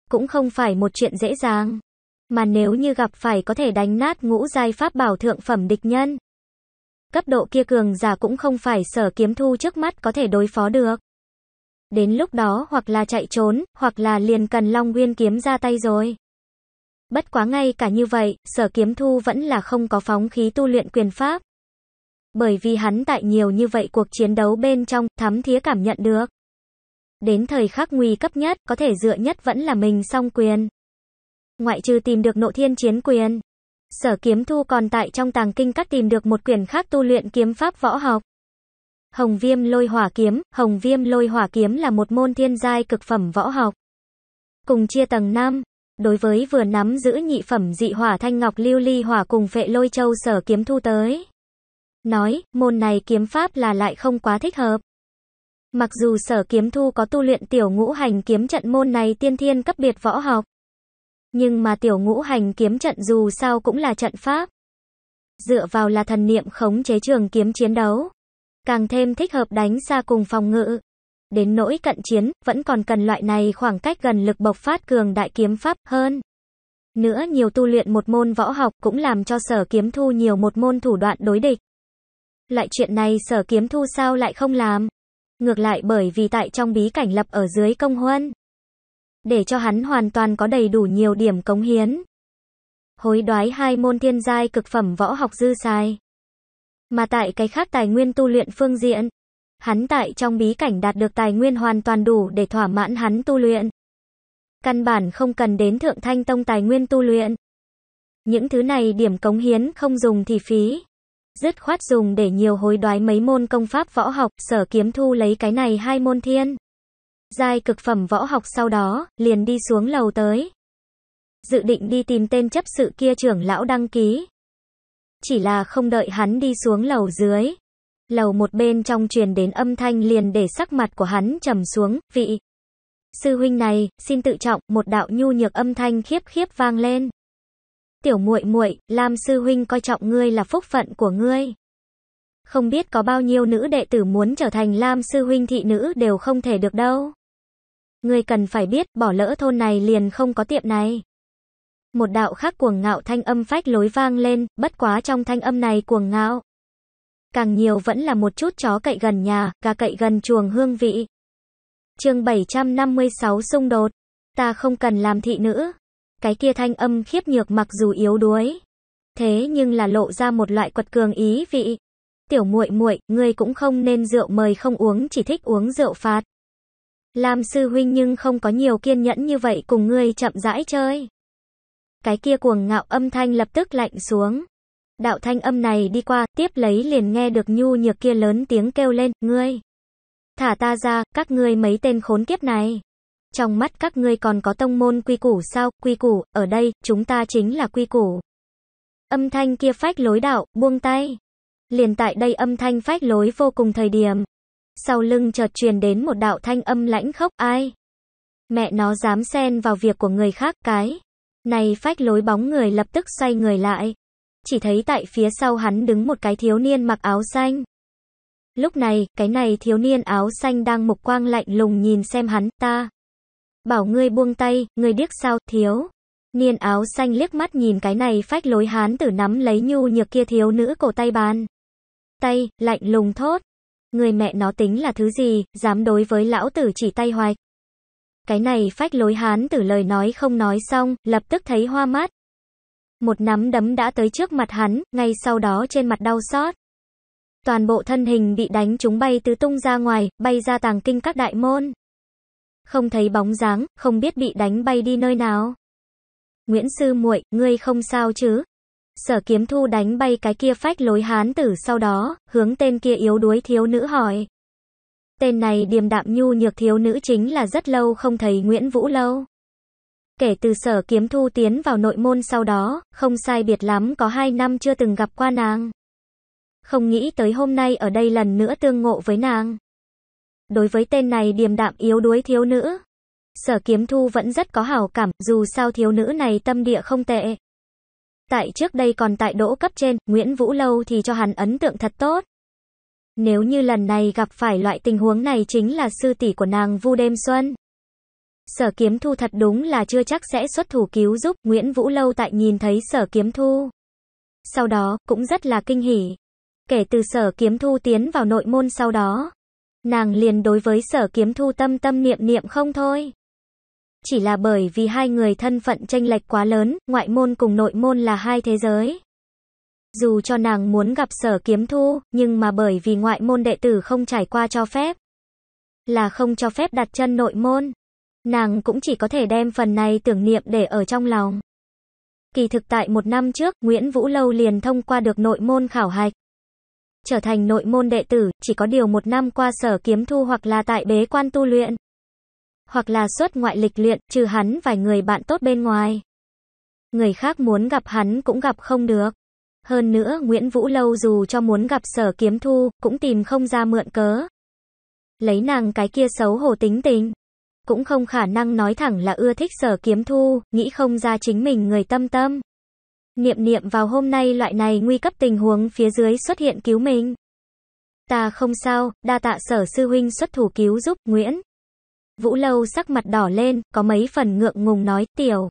Cũng không phải một chuyện dễ dàng. Mà nếu như gặp phải có thể đánh nát ngũ giai pháp bảo thượng phẩm địch nhân. Cấp độ kia cường giả cũng không phải sở kiếm thu trước mắt có thể đối phó được. Đến lúc đó hoặc là chạy trốn, hoặc là liền cần Long Nguyên kiếm ra tay rồi. Bất quá ngay cả như vậy, sở kiếm thu vẫn là không có phóng khí tu luyện quyền pháp. Bởi vì hắn tại nhiều như vậy cuộc chiến đấu bên trong, thắm thía cảm nhận được. Đến thời khắc nguy cấp nhất, có thể dựa nhất vẫn là mình song quyền. Ngoại trừ tìm được nộ thiên chiến quyền. Sở kiếm thu còn tại trong tàng kinh các tìm được một quyển khác tu luyện kiếm pháp võ học. Hồng viêm lôi hỏa kiếm, hồng viêm lôi hỏa kiếm là một môn thiên giai cực phẩm võ học. Cùng chia tầng 5, đối với vừa nắm giữ nhị phẩm dị hỏa thanh ngọc lưu ly hỏa cùng phệ lôi châu sở kiếm thu tới. Nói, môn này kiếm pháp là lại không quá thích hợp. Mặc dù sở kiếm thu có tu luyện tiểu ngũ hành kiếm trận môn này tiên thiên cấp biệt võ học. Nhưng mà tiểu ngũ hành kiếm trận dù sao cũng là trận pháp. Dựa vào là thần niệm khống chế trường kiếm chiến đấu. Càng thêm thích hợp đánh xa cùng phòng ngự đến nỗi cận chiến, vẫn còn cần loại này khoảng cách gần lực bộc phát cường đại kiếm pháp hơn. Nữa nhiều tu luyện một môn võ học cũng làm cho sở kiếm thu nhiều một môn thủ đoạn đối địch. Loại chuyện này sở kiếm thu sao lại không làm? Ngược lại bởi vì tại trong bí cảnh lập ở dưới công huân. Để cho hắn hoàn toàn có đầy đủ nhiều điểm cống hiến. Hối đoái hai môn thiên giai cực phẩm võ học dư sai Mà tại cái khác tài nguyên tu luyện phương diện, hắn tại trong bí cảnh đạt được tài nguyên hoàn toàn đủ để thỏa mãn hắn tu luyện. Căn bản không cần đến thượng thanh tông tài nguyên tu luyện. Những thứ này điểm cống hiến không dùng thì phí. Dứt khoát dùng để nhiều hối đoái mấy môn công pháp võ học, sở kiếm thu lấy cái này hai môn thiên. Giai cực phẩm võ học sau đó, liền đi xuống lầu tới. Dự định đi tìm tên chấp sự kia trưởng lão đăng ký. Chỉ là không đợi hắn đi xuống lầu dưới, lầu một bên trong truyền đến âm thanh liền để sắc mặt của hắn trầm xuống, vị. Sư huynh này, xin tự trọng, một đạo nhu nhược âm thanh khiếp khiếp vang lên. Tiểu muội muội, Lam sư huynh coi trọng ngươi là phúc phận của ngươi. Không biết có bao nhiêu nữ đệ tử muốn trở thành Lam sư huynh thị nữ đều không thể được đâu. Ngươi cần phải biết, bỏ lỡ thôn này liền không có tiệm này. Một đạo khác cuồng ngạo thanh âm phách lối vang lên, bất quá trong thanh âm này cuồng ngạo càng nhiều vẫn là một chút chó cậy gần nhà, gà cậy gần chuồng hương vị. chương 756 xung đột, ta không cần làm thị nữ. Cái kia thanh âm khiếp nhược mặc dù yếu đuối, thế nhưng là lộ ra một loại quật cường ý vị. Tiểu muội muội, ngươi cũng không nên rượu mời không uống chỉ thích uống rượu phạt. Lam sư huynh nhưng không có nhiều kiên nhẫn như vậy cùng ngươi chậm rãi chơi. Cái kia cuồng ngạo âm thanh lập tức lạnh xuống. Đạo thanh âm này đi qua, tiếp lấy liền nghe được nhu nhược kia lớn tiếng kêu lên, ngươi. Thả ta ra, các ngươi mấy tên khốn kiếp này. Trong mắt các ngươi còn có tông môn quy củ sao, quy củ, ở đây, chúng ta chính là quy củ. Âm thanh kia phách lối đạo, buông tay. Liền tại đây âm thanh phách lối vô cùng thời điểm. Sau lưng chợt truyền đến một đạo thanh âm lãnh khốc, ai? Mẹ nó dám xen vào việc của người khác cái. Này phách lối bóng người lập tức xoay người lại. Chỉ thấy tại phía sau hắn đứng một cái thiếu niên mặc áo xanh. Lúc này, cái này thiếu niên áo xanh đang mục quang lạnh lùng nhìn xem hắn ta. Bảo ngươi buông tay, ngươi điếc sao, thiếu. Niên áo xanh liếc mắt nhìn cái này phách lối hán tử nắm lấy nhu nhược kia thiếu nữ cổ tay bàn. Tay, lạnh lùng thốt. Người mẹ nó tính là thứ gì, dám đối với lão tử chỉ tay hoài. Cái này phách lối hán tử lời nói không nói xong, lập tức thấy hoa mắt một nắm đấm đã tới trước mặt hắn, ngay sau đó trên mặt đau xót. Toàn bộ thân hình bị đánh chúng bay tứ tung ra ngoài, bay ra tàng kinh các đại môn. Không thấy bóng dáng, không biết bị đánh bay đi nơi nào. Nguyễn Sư muội ngươi không sao chứ? Sở kiếm thu đánh bay cái kia phách lối hán tử sau đó, hướng tên kia yếu đuối thiếu nữ hỏi. Tên này điềm đạm nhu nhược thiếu nữ chính là rất lâu không thấy Nguyễn Vũ Lâu kể từ sở kiếm thu tiến vào nội môn sau đó, không sai biệt lắm có hai năm chưa từng gặp qua nàng. Không nghĩ tới hôm nay ở đây lần nữa tương ngộ với nàng. Đối với tên này điềm đạm yếu đuối thiếu nữ, sở kiếm thu vẫn rất có hảo cảm, dù sao thiếu nữ này tâm địa không tệ. Tại trước đây còn tại đỗ cấp trên, Nguyễn Vũ Lâu thì cho hắn ấn tượng thật tốt. Nếu như lần này gặp phải loại tình huống này chính là sư tỷ của nàng Vu Đêm Xuân. Sở Kiếm Thu thật đúng là chưa chắc sẽ xuất thủ cứu giúp, Nguyễn Vũ Lâu tại nhìn thấy Sở Kiếm Thu. Sau đó, cũng rất là kinh hỉ. Kể từ Sở Kiếm Thu tiến vào nội môn sau đó, nàng liền đối với Sở Kiếm Thu tâm tâm niệm niệm không thôi. Chỉ là bởi vì hai người thân phận tranh lệch quá lớn, ngoại môn cùng nội môn là hai thế giới. Dù cho nàng muốn gặp sở kiếm thu, nhưng mà bởi vì ngoại môn đệ tử không trải qua cho phép. Là không cho phép đặt chân nội môn. Nàng cũng chỉ có thể đem phần này tưởng niệm để ở trong lòng. Kỳ thực tại một năm trước, Nguyễn Vũ Lâu liền thông qua được nội môn khảo hạch. Trở thành nội môn đệ tử, chỉ có điều một năm qua sở kiếm thu hoặc là tại bế quan tu luyện. Hoặc là xuất ngoại lịch luyện, trừ hắn vài người bạn tốt bên ngoài. Người khác muốn gặp hắn cũng gặp không được. Hơn nữa Nguyễn Vũ Lâu dù cho muốn gặp sở kiếm thu, cũng tìm không ra mượn cớ. Lấy nàng cái kia xấu hổ tính tình cũng không khả năng nói thẳng là ưa thích sở kiếm thu, nghĩ không ra chính mình người tâm tâm. Niệm niệm vào hôm nay loại này nguy cấp tình huống phía dưới xuất hiện cứu mình. Ta không sao, đa tạ sở sư huynh xuất thủ cứu giúp, Nguyễn. Vũ lâu sắc mặt đỏ lên, có mấy phần ngượng ngùng nói, tiểu.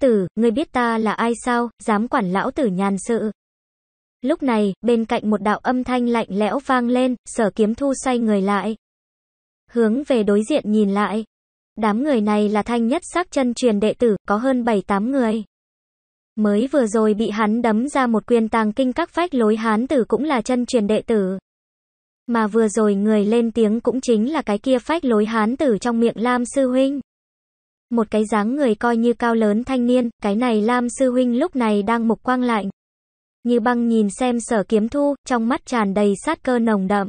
Tử, ngươi biết ta là ai sao, dám quản lão tử nhàn sự. Lúc này, bên cạnh một đạo âm thanh lạnh lẽo vang lên, sở kiếm thu xoay người lại. Hướng về đối diện nhìn lại, Đám người này là thanh nhất sắc chân truyền đệ tử, có hơn 7-8 người. Mới vừa rồi bị hắn đấm ra một quyền tàng kinh các phách lối hán tử cũng là chân truyền đệ tử. Mà vừa rồi người lên tiếng cũng chính là cái kia phách lối hán tử trong miệng Lam Sư Huynh. Một cái dáng người coi như cao lớn thanh niên, cái này Lam Sư Huynh lúc này đang mục quang lạnh. Như băng nhìn xem sở kiếm thu, trong mắt tràn đầy sát cơ nồng đậm.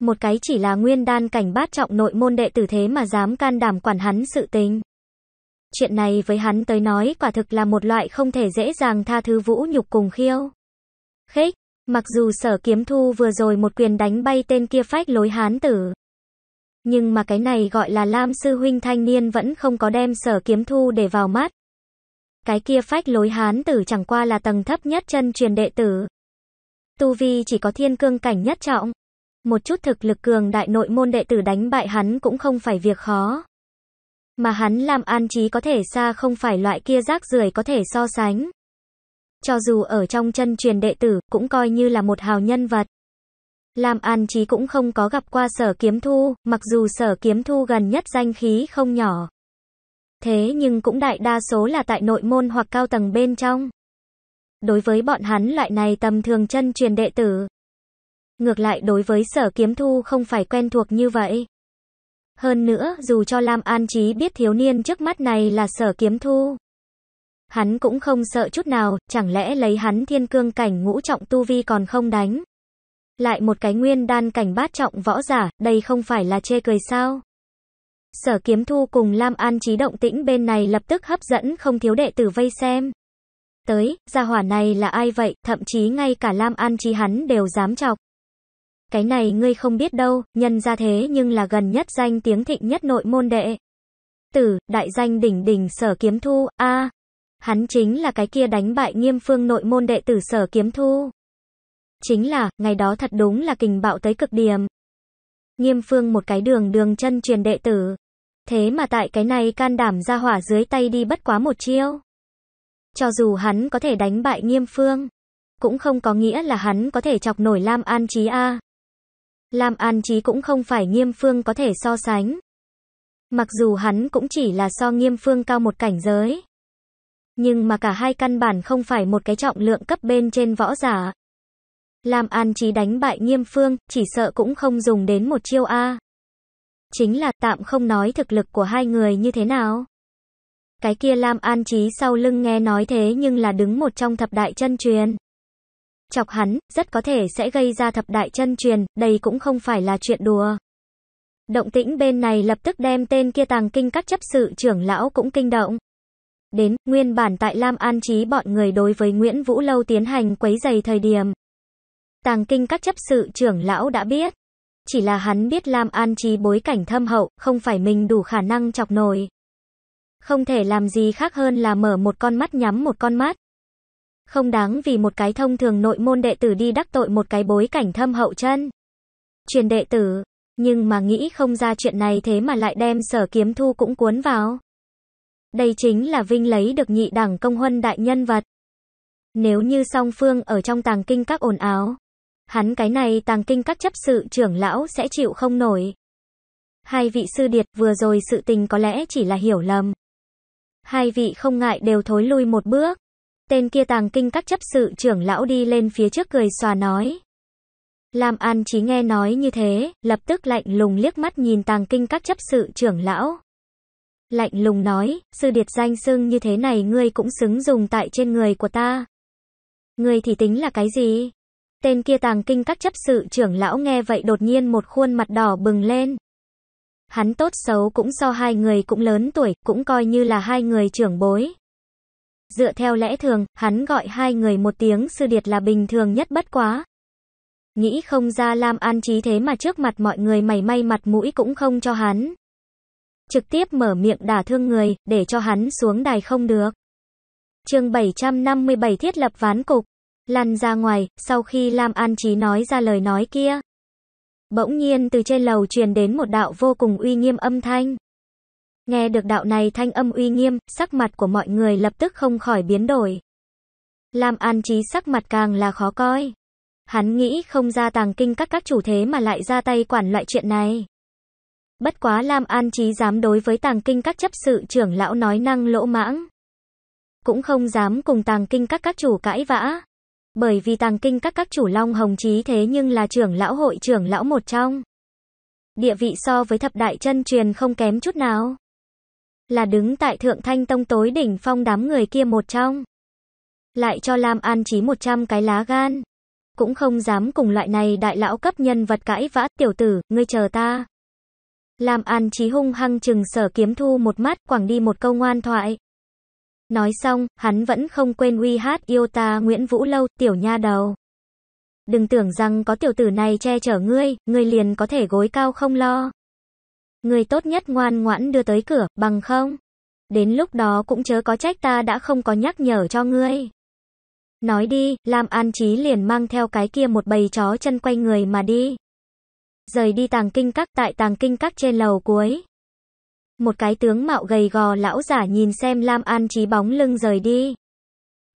Một cái chỉ là nguyên đan cảnh bát trọng nội môn đệ tử thế mà dám can đảm quản hắn sự tình. Chuyện này với hắn tới nói quả thực là một loại không thể dễ dàng tha thứ vũ nhục cùng khiêu. Khích, mặc dù sở kiếm thu vừa rồi một quyền đánh bay tên kia phách lối hán tử. Nhưng mà cái này gọi là Lam Sư Huynh thanh niên vẫn không có đem sở kiếm thu để vào mắt. Cái kia phách lối hán tử chẳng qua là tầng thấp nhất chân truyền đệ tử. Tu Vi chỉ có thiên cương cảnh nhất trọng một chút thực lực cường đại nội môn đệ tử đánh bại hắn cũng không phải việc khó. Mà hắn làm an trí có thể xa không phải loại kia rác rưởi có thể so sánh. Cho dù ở trong chân truyền đệ tử, cũng coi như là một hào nhân vật. làm An trí cũng không có gặp qua sở kiếm thu, mặc dù sở kiếm thu gần nhất danh khí không nhỏ. Thế nhưng cũng đại đa số là tại nội môn hoặc cao tầng bên trong. Đối với bọn hắn loại này tầm thường chân truyền đệ tử, Ngược lại đối với sở kiếm thu không phải quen thuộc như vậy. Hơn nữa, dù cho Lam An Chí biết thiếu niên trước mắt này là sở kiếm thu. Hắn cũng không sợ chút nào, chẳng lẽ lấy hắn thiên cương cảnh ngũ trọng tu vi còn không đánh. Lại một cái nguyên đan cảnh bát trọng võ giả, đây không phải là chê cười sao. Sở kiếm thu cùng Lam An Chí động tĩnh bên này lập tức hấp dẫn không thiếu đệ tử vây xem. Tới, gia hỏa này là ai vậy, thậm chí ngay cả Lam An Chí hắn đều dám chọc. Cái này ngươi không biết đâu, nhân ra thế nhưng là gần nhất danh tiếng thịnh nhất nội môn đệ. Tử, đại danh đỉnh đỉnh sở kiếm thu, a Hắn chính là cái kia đánh bại nghiêm phương nội môn đệ tử sở kiếm thu. Chính là, ngày đó thật đúng là kình bạo tới cực điểm. Nghiêm phương một cái đường đường chân truyền đệ tử. Thế mà tại cái này can đảm ra hỏa dưới tay đi bất quá một chiêu. Cho dù hắn có thể đánh bại nghiêm phương, cũng không có nghĩa là hắn có thể chọc nổi Lam An Chí A. Lam An Chí cũng không phải Nghiêm Phương có thể so sánh. Mặc dù hắn cũng chỉ là so Nghiêm Phương cao một cảnh giới. Nhưng mà cả hai căn bản không phải một cái trọng lượng cấp bên trên võ giả. Lam An Chí đánh bại Nghiêm Phương, chỉ sợ cũng không dùng đến một chiêu A. Chính là tạm không nói thực lực của hai người như thế nào. Cái kia Lam An Chí sau lưng nghe nói thế nhưng là đứng một trong thập đại chân truyền chọc hắn, rất có thể sẽ gây ra thập đại chân truyền, đây cũng không phải là chuyện đùa. Động tĩnh bên này lập tức đem tên kia tàng kinh các chấp sự trưởng lão cũng kinh động. Đến, nguyên bản tại Lam An Trí bọn người đối với Nguyễn Vũ Lâu tiến hành quấy giày thời điểm. Tàng kinh các chấp sự trưởng lão đã biết. Chỉ là hắn biết Lam An Trí bối cảnh thâm hậu, không phải mình đủ khả năng chọc nổi. Không thể làm gì khác hơn là mở một con mắt nhắm một con mắt không đáng vì một cái thông thường nội môn đệ tử đi đắc tội một cái bối cảnh thâm hậu chân. Truyền đệ tử, nhưng mà nghĩ không ra chuyện này thế mà lại đem sở kiếm thu cũng cuốn vào. Đây chính là Vinh lấy được nhị đẳng công huân đại nhân vật. Nếu như song phương ở trong tàng kinh các ồn áo, hắn cái này tàng kinh các chấp sự trưởng lão sẽ chịu không nổi. Hai vị sư điệt vừa rồi sự tình có lẽ chỉ là hiểu lầm. Hai vị không ngại đều thối lui một bước. Tên kia tàng kinh các chấp sự trưởng lão đi lên phía trước cười xòa nói. Lam An Chí nghe nói như thế, lập tức lạnh lùng liếc mắt nhìn tàng kinh các chấp sự trưởng lão. Lạnh lùng nói, sư điệt danh xưng như thế này ngươi cũng xứng dùng tại trên người của ta. Ngươi thì tính là cái gì? Tên kia tàng kinh các chấp sự trưởng lão nghe vậy đột nhiên một khuôn mặt đỏ bừng lên. Hắn tốt xấu cũng so hai người cũng lớn tuổi, cũng coi như là hai người trưởng bối. Dựa theo lẽ thường, hắn gọi hai người một tiếng sư điệt là bình thường nhất bất quá. Nghĩ không ra Lam An trí thế mà trước mặt mọi người mày may mặt mũi cũng không cho hắn. Trực tiếp mở miệng đả thương người, để cho hắn xuống đài không được. chương 757 thiết lập ván cục. Lăn ra ngoài, sau khi Lam An trí nói ra lời nói kia. Bỗng nhiên từ trên lầu truyền đến một đạo vô cùng uy nghiêm âm thanh. Nghe được đạo này thanh âm uy nghiêm, sắc mặt của mọi người lập tức không khỏi biến đổi. Lam An Chí sắc mặt càng là khó coi. Hắn nghĩ không ra tàng kinh các các chủ thế mà lại ra tay quản loại chuyện này. Bất quá Lam An Chí dám đối với tàng kinh các chấp sự trưởng lão nói năng lỗ mãng. Cũng không dám cùng tàng kinh các các chủ cãi vã. Bởi vì tàng kinh các các chủ Long Hồng Chí thế nhưng là trưởng lão hội trưởng lão một trong. Địa vị so với thập đại chân truyền không kém chút nào là đứng tại Thượng Thanh Tông tối đỉnh phong đám người kia một trong. Lại cho Lam An Chí 100 cái lá gan. Cũng không dám cùng loại này đại lão cấp nhân vật cãi vã, tiểu tử, ngươi chờ ta. Lam An Chí hung hăng chừng sở kiếm thu một mắt, quảng đi một câu ngoan thoại. Nói xong, hắn vẫn không quên uy hát yêu ta Nguyễn Vũ Lâu, tiểu nha đầu. Đừng tưởng rằng có tiểu tử này che chở ngươi, ngươi liền có thể gối cao không lo. Người tốt nhất ngoan ngoãn đưa tới cửa, bằng không. Đến lúc đó cũng chớ có trách ta đã không có nhắc nhở cho ngươi. Nói đi, Lam An Chí liền mang theo cái kia một bầy chó chân quay người mà đi. Rời đi tàng kinh các tại tàng kinh các trên lầu cuối. Một cái tướng mạo gầy gò lão giả nhìn xem Lam An Chí bóng lưng rời đi.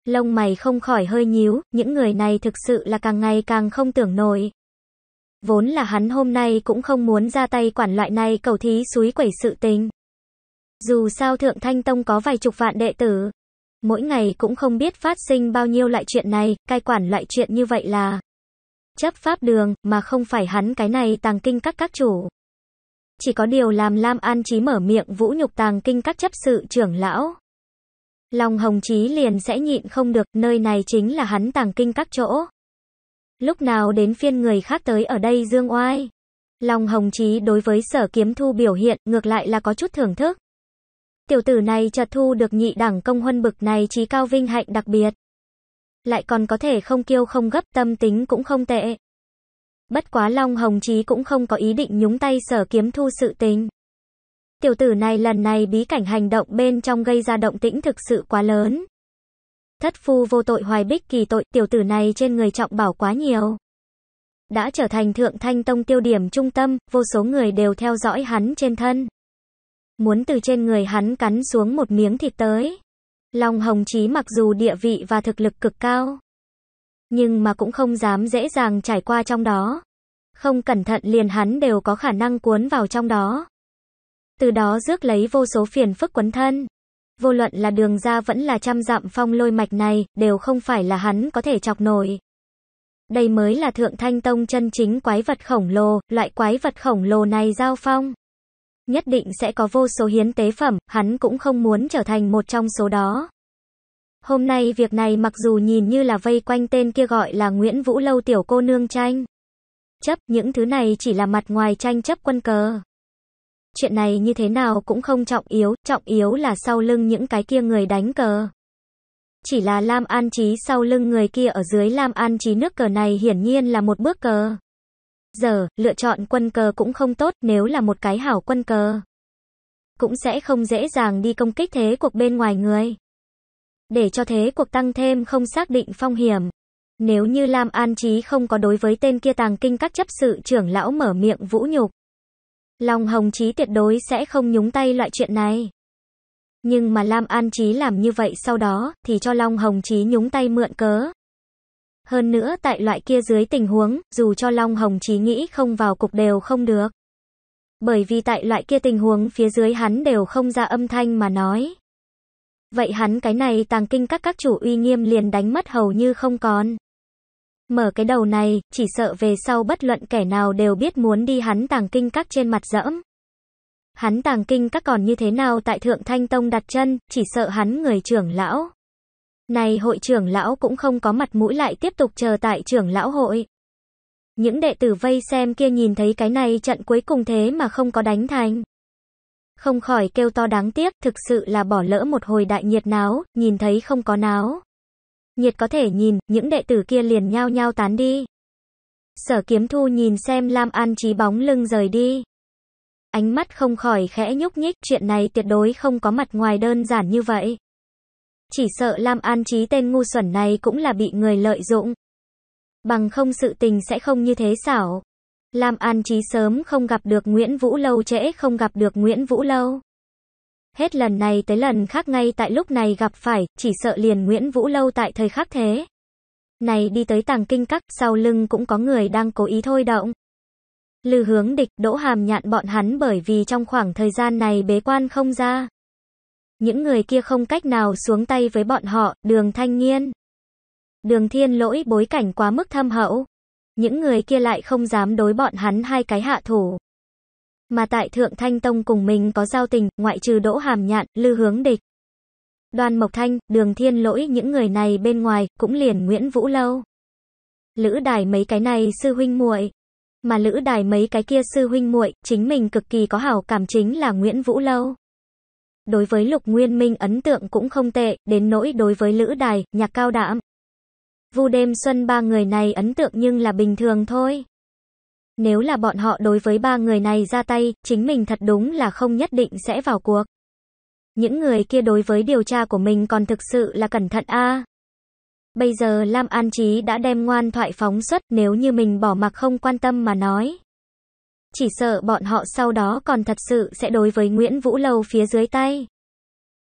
Lông mày không khỏi hơi nhíu, những người này thực sự là càng ngày càng không tưởng nổi. Vốn là hắn hôm nay cũng không muốn ra tay quản loại này cầu thí suối quẩy sự tình. Dù sao Thượng Thanh Tông có vài chục vạn đệ tử. Mỗi ngày cũng không biết phát sinh bao nhiêu loại chuyện này, cai quản loại chuyện như vậy là chấp pháp đường, mà không phải hắn cái này tàng kinh các các chủ. Chỉ có điều làm Lam An Chí mở miệng vũ nhục tàng kinh các chấp sự trưởng lão. Lòng Hồng Chí liền sẽ nhịn không được, nơi này chính là hắn tàng kinh các chỗ. Lúc nào đến phiên người khác tới ở đây dương oai. Lòng hồng chí đối với sở kiếm thu biểu hiện ngược lại là có chút thưởng thức. Tiểu tử này chợt thu được nhị đẳng công huân bực này trí cao vinh hạnh đặc biệt. Lại còn có thể không kiêu không gấp tâm tính cũng không tệ. Bất quá Long Hồng Chí cũng không có ý định nhúng tay sở kiếm thu sự tình. Tiểu tử này lần này bí cảnh hành động bên trong gây ra động tĩnh thực sự quá lớn. Thất phu vô tội hoài bích kỳ tội, tiểu tử này trên người trọng bảo quá nhiều. Đã trở thành thượng thanh tông tiêu điểm trung tâm, vô số người đều theo dõi hắn trên thân. Muốn từ trên người hắn cắn xuống một miếng thịt tới. Long Hồng Chí mặc dù địa vị và thực lực cực cao, nhưng mà cũng không dám dễ dàng trải qua trong đó. Không cẩn thận liền hắn đều có khả năng cuốn vào trong đó. Từ đó rước lấy vô số phiền phức quấn thân vô luận là đường ra vẫn là trăm dặm phong lôi mạch này, đều không phải là hắn có thể chọc nổi. Đây mới là thượng thanh tông chân chính quái vật khổng lồ, loại quái vật khổng lồ này giao phong. Nhất định sẽ có vô số hiến tế phẩm, hắn cũng không muốn trở thành một trong số đó. Hôm nay việc này mặc dù nhìn như là vây quanh tên kia gọi là Nguyễn Vũ Lâu tiểu cô nương tranh. Chấp, những thứ này chỉ là mặt ngoài tranh chấp quân cờ. Chuyện này như thế nào cũng không trọng yếu, trọng yếu là sau lưng những cái kia người đánh cờ. Chỉ là Lam An Chí sau lưng người kia ở dưới Lam An Chí nước cờ này hiển nhiên là một bước cờ. Giờ, lựa chọn quân cờ cũng không tốt nếu là một cái hảo quân cờ. Cũng sẽ không dễ dàng đi công kích thế cuộc bên ngoài người. Để cho thế cuộc tăng thêm không xác định phong hiểm. Nếu như Lam An Chí không có đối với tên kia tàng kinh các chấp sự trưởng lão mở miệng vũ nhục. Long Hồng Chí tuyệt đối sẽ không nhúng tay loại chuyện này. Nhưng mà Lam An Chí làm như vậy sau đó, thì cho Long Hồng Chí nhúng tay mượn cớ. Hơn nữa tại loại kia dưới tình huống, dù cho Long Hồng Chí nghĩ không vào cục đều không được. Bởi vì tại loại kia tình huống phía dưới hắn đều không ra âm thanh mà nói. Vậy hắn cái này tàng kinh các các chủ uy nghiêm liền đánh mất hầu như không còn. Mở cái đầu này, chỉ sợ về sau bất luận kẻ nào đều biết muốn đi hắn tàng kinh các trên mặt dẫm. Hắn tàng kinh các còn như thế nào tại Thượng Thanh Tông đặt chân, chỉ sợ hắn người trưởng lão. Này hội trưởng lão cũng không có mặt mũi lại tiếp tục chờ tại trưởng lão hội. Những đệ tử vây xem kia nhìn thấy cái này trận cuối cùng thế mà không có đánh thành. Không khỏi kêu to đáng tiếc, thực sự là bỏ lỡ một hồi đại nhiệt náo, nhìn thấy không có náo. Nhiệt có thể nhìn, những đệ tử kia liền nhao nhao tán đi. Sở kiếm thu nhìn xem Lam An Chí bóng lưng rời đi. Ánh mắt không khỏi khẽ nhúc nhích, chuyện này tuyệt đối không có mặt ngoài đơn giản như vậy. Chỉ sợ Lam An Chí tên ngu xuẩn này cũng là bị người lợi dụng. Bằng không sự tình sẽ không như thế xảo. Lam An Chí sớm không gặp được Nguyễn Vũ Lâu trễ không gặp được Nguyễn Vũ Lâu. Hết lần này tới lần khác ngay tại lúc này gặp phải, chỉ sợ liền Nguyễn Vũ Lâu tại thời khắc thế. Này đi tới tàng kinh các, sau lưng cũng có người đang cố ý thôi động. Lư hướng địch, đỗ hàm nhạn bọn hắn bởi vì trong khoảng thời gian này bế quan không ra. Những người kia không cách nào xuống tay với bọn họ, đường thanh nghiên. Đường thiên lỗi bối cảnh quá mức thâm hậu. Những người kia lại không dám đối bọn hắn hai cái hạ thủ. Mà tại Thượng Thanh Tông cùng mình có giao tình, ngoại trừ Đỗ Hàm Nhạn, Lư Hướng Địch. Đoàn Mộc Thanh, Đường Thiên Lỗi những người này bên ngoài, cũng liền Nguyễn Vũ Lâu. Lữ đài mấy cái này sư huynh muội Mà lữ đài mấy cái kia sư huynh muội chính mình cực kỳ có hảo cảm chính là Nguyễn Vũ Lâu. Đối với Lục Nguyên Minh ấn tượng cũng không tệ, đến nỗi đối với lữ đài, nhạc cao đảm. Vu đêm xuân ba người này ấn tượng nhưng là bình thường thôi. Nếu là bọn họ đối với ba người này ra tay, chính mình thật đúng là không nhất định sẽ vào cuộc. Những người kia đối với điều tra của mình còn thực sự là cẩn thận a. Bây giờ Lam An Chí đã đem ngoan thoại phóng xuất nếu như mình bỏ mặc không quan tâm mà nói. Chỉ sợ bọn họ sau đó còn thật sự sẽ đối với Nguyễn Vũ Lâu phía dưới tay.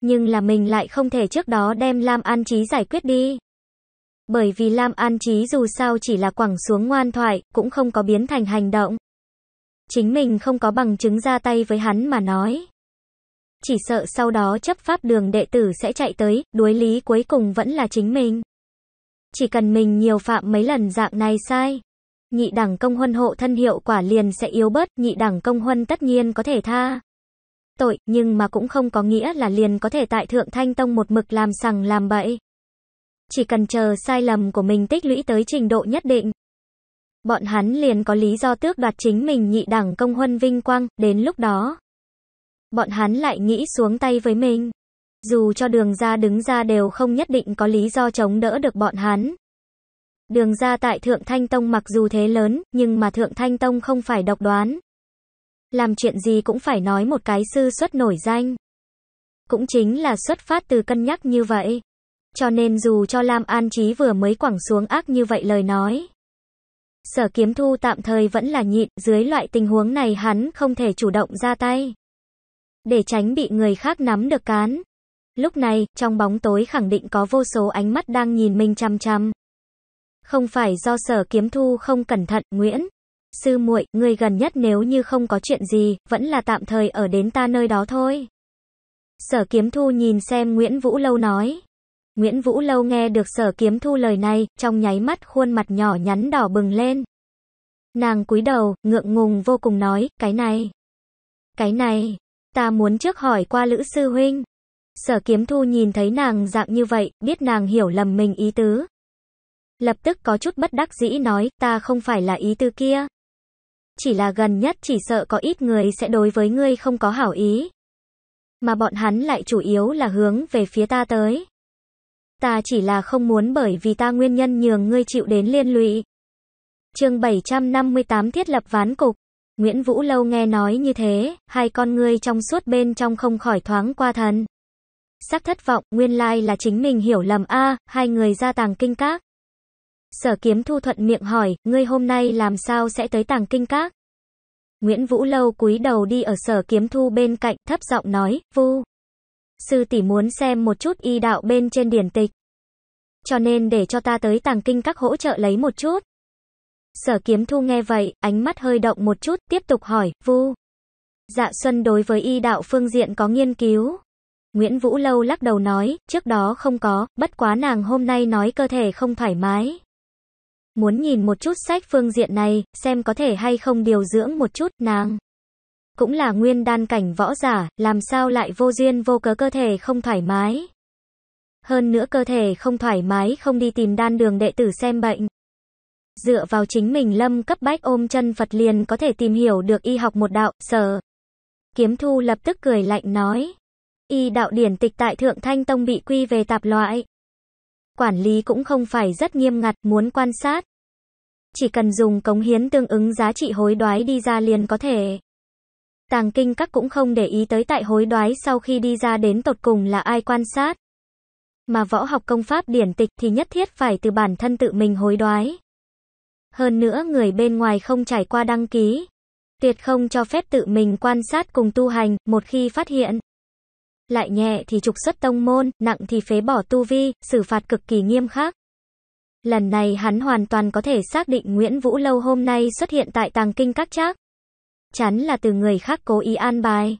Nhưng là mình lại không thể trước đó đem Lam An Chí giải quyết đi. Bởi vì Lam An Chí dù sao chỉ là quẳng xuống ngoan thoại, cũng không có biến thành hành động. Chính mình không có bằng chứng ra tay với hắn mà nói. Chỉ sợ sau đó chấp pháp đường đệ tử sẽ chạy tới, đối lý cuối cùng vẫn là chính mình. Chỉ cần mình nhiều phạm mấy lần dạng này sai. Nhị đẳng công huân hộ thân hiệu quả liền sẽ yếu bớt, nhị đẳng công huân tất nhiên có thể tha tội, nhưng mà cũng không có nghĩa là liền có thể tại Thượng Thanh Tông một mực làm sằng làm bậy chỉ cần chờ sai lầm của mình tích lũy tới trình độ nhất định. Bọn hắn liền có lý do tước đoạt chính mình nhị đẳng công huân vinh quang, đến lúc đó. Bọn hắn lại nghĩ xuống tay với mình. Dù cho đường ra đứng ra đều không nhất định có lý do chống đỡ được bọn hắn. Đường ra tại Thượng Thanh Tông mặc dù thế lớn, nhưng mà Thượng Thanh Tông không phải độc đoán. Làm chuyện gì cũng phải nói một cái sư xuất nổi danh. Cũng chính là xuất phát từ cân nhắc như vậy. Cho nên dù cho Lam An Chí vừa mới quẳng xuống ác như vậy lời nói. Sở kiếm thu tạm thời vẫn là nhịn, dưới loại tình huống này hắn không thể chủ động ra tay. Để tránh bị người khác nắm được cán. Lúc này, trong bóng tối khẳng định có vô số ánh mắt đang nhìn mình chăm chăm. Không phải do sở kiếm thu không cẩn thận, Nguyễn. Sư muội, người gần nhất nếu như không có chuyện gì, vẫn là tạm thời ở đến ta nơi đó thôi. Sở kiếm thu nhìn xem Nguyễn Vũ Lâu nói. Nguyễn Vũ Lâu nghe được sở kiếm thu lời này, trong nháy mắt khuôn mặt nhỏ nhắn đỏ bừng lên. Nàng cúi đầu, ngượng ngùng vô cùng nói, cái này. Cái này, ta muốn trước hỏi qua Lữ Sư Huynh. Sở kiếm thu nhìn thấy nàng dạng như vậy, biết nàng hiểu lầm mình ý tứ. Lập tức có chút bất đắc dĩ nói, ta không phải là ý tư kia. Chỉ là gần nhất chỉ sợ có ít người sẽ đối với ngươi không có hảo ý. Mà bọn hắn lại chủ yếu là hướng về phía ta tới ta chỉ là không muốn bởi vì ta nguyên nhân nhường ngươi chịu đến liên lụy. chương 758 thiết lập ván cục. Nguyễn Vũ Lâu nghe nói như thế, hai con ngươi trong suốt bên trong không khỏi thoáng qua thần. Sắc thất vọng, nguyên lai là chính mình hiểu lầm a hai người ra tàng kinh các. Sở kiếm thu thuận miệng hỏi, ngươi hôm nay làm sao sẽ tới tàng kinh các? Nguyễn Vũ Lâu cúi đầu đi ở sở kiếm thu bên cạnh, thấp giọng nói, vu sư tỷ muốn xem một chút y đạo bên trên điển tịch. Cho nên để cho ta tới tàng kinh các hỗ trợ lấy một chút. Sở kiếm thu nghe vậy, ánh mắt hơi động một chút, tiếp tục hỏi, vu. Dạ Xuân đối với y đạo phương diện có nghiên cứu. Nguyễn Vũ Lâu lắc đầu nói, trước đó không có, bất quá nàng hôm nay nói cơ thể không thoải mái. Muốn nhìn một chút sách phương diện này, xem có thể hay không điều dưỡng một chút, nàng cũng là nguyên đan cảnh võ giả, làm sao lại vô duyên vô cớ cơ thể không thoải mái. Hơn nữa cơ thể không thoải mái không đi tìm đan đường đệ tử xem bệnh. Dựa vào chính mình lâm cấp bách ôm chân Phật liền có thể tìm hiểu được y học một đạo, sở. Kiếm thu lập tức cười lạnh nói. Y đạo điển tịch tại Thượng Thanh Tông bị quy về tạp loại. Quản lý cũng không phải rất nghiêm ngặt, muốn quan sát. Chỉ cần dùng cống hiến tương ứng giá trị hối đoái đi ra liền có thể tàng kinh các cũng không để ý tới tại hối đoái sau khi đi ra đến tột cùng là ai quan sát. Mà võ học công pháp điển tịch thì nhất thiết phải từ bản thân tự mình hối đoái. Hơn nữa người bên ngoài không trải qua đăng ký. Tuyệt không cho phép tự mình quan sát cùng tu hành, một khi phát hiện. Lại nhẹ thì trục xuất tông môn, nặng thì phế bỏ tu vi, xử phạt cực kỳ nghiêm khắc. Lần này hắn hoàn toàn có thể xác định Nguyễn Vũ Lâu hôm nay xuất hiện tại tàng kinh các trác chắn là từ người khác cố ý an bài.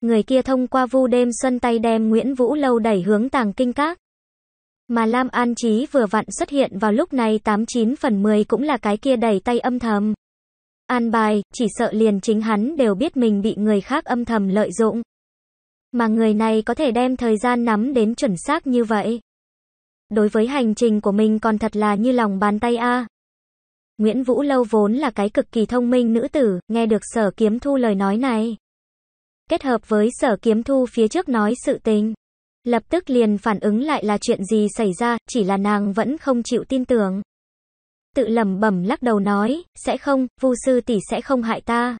Người kia thông qua vu đêm xuân tay đem Nguyễn Vũ Lâu đẩy hướng tàng kinh các. Mà Lam An Trí vừa vặn xuất hiện vào lúc này 89 phần 10 cũng là cái kia đẩy tay âm thầm. An bài, chỉ sợ liền chính hắn đều biết mình bị người khác âm thầm lợi dụng. Mà người này có thể đem thời gian nắm đến chuẩn xác như vậy. Đối với hành trình của mình còn thật là như lòng bàn tay a. Nguyễn Vũ Lâu vốn là cái cực kỳ thông minh nữ tử, nghe được sở kiếm thu lời nói này. Kết hợp với sở kiếm thu phía trước nói sự tình. Lập tức liền phản ứng lại là chuyện gì xảy ra, chỉ là nàng vẫn không chịu tin tưởng. Tự lẩm bẩm lắc đầu nói, sẽ không, vu sư tỷ sẽ không hại ta.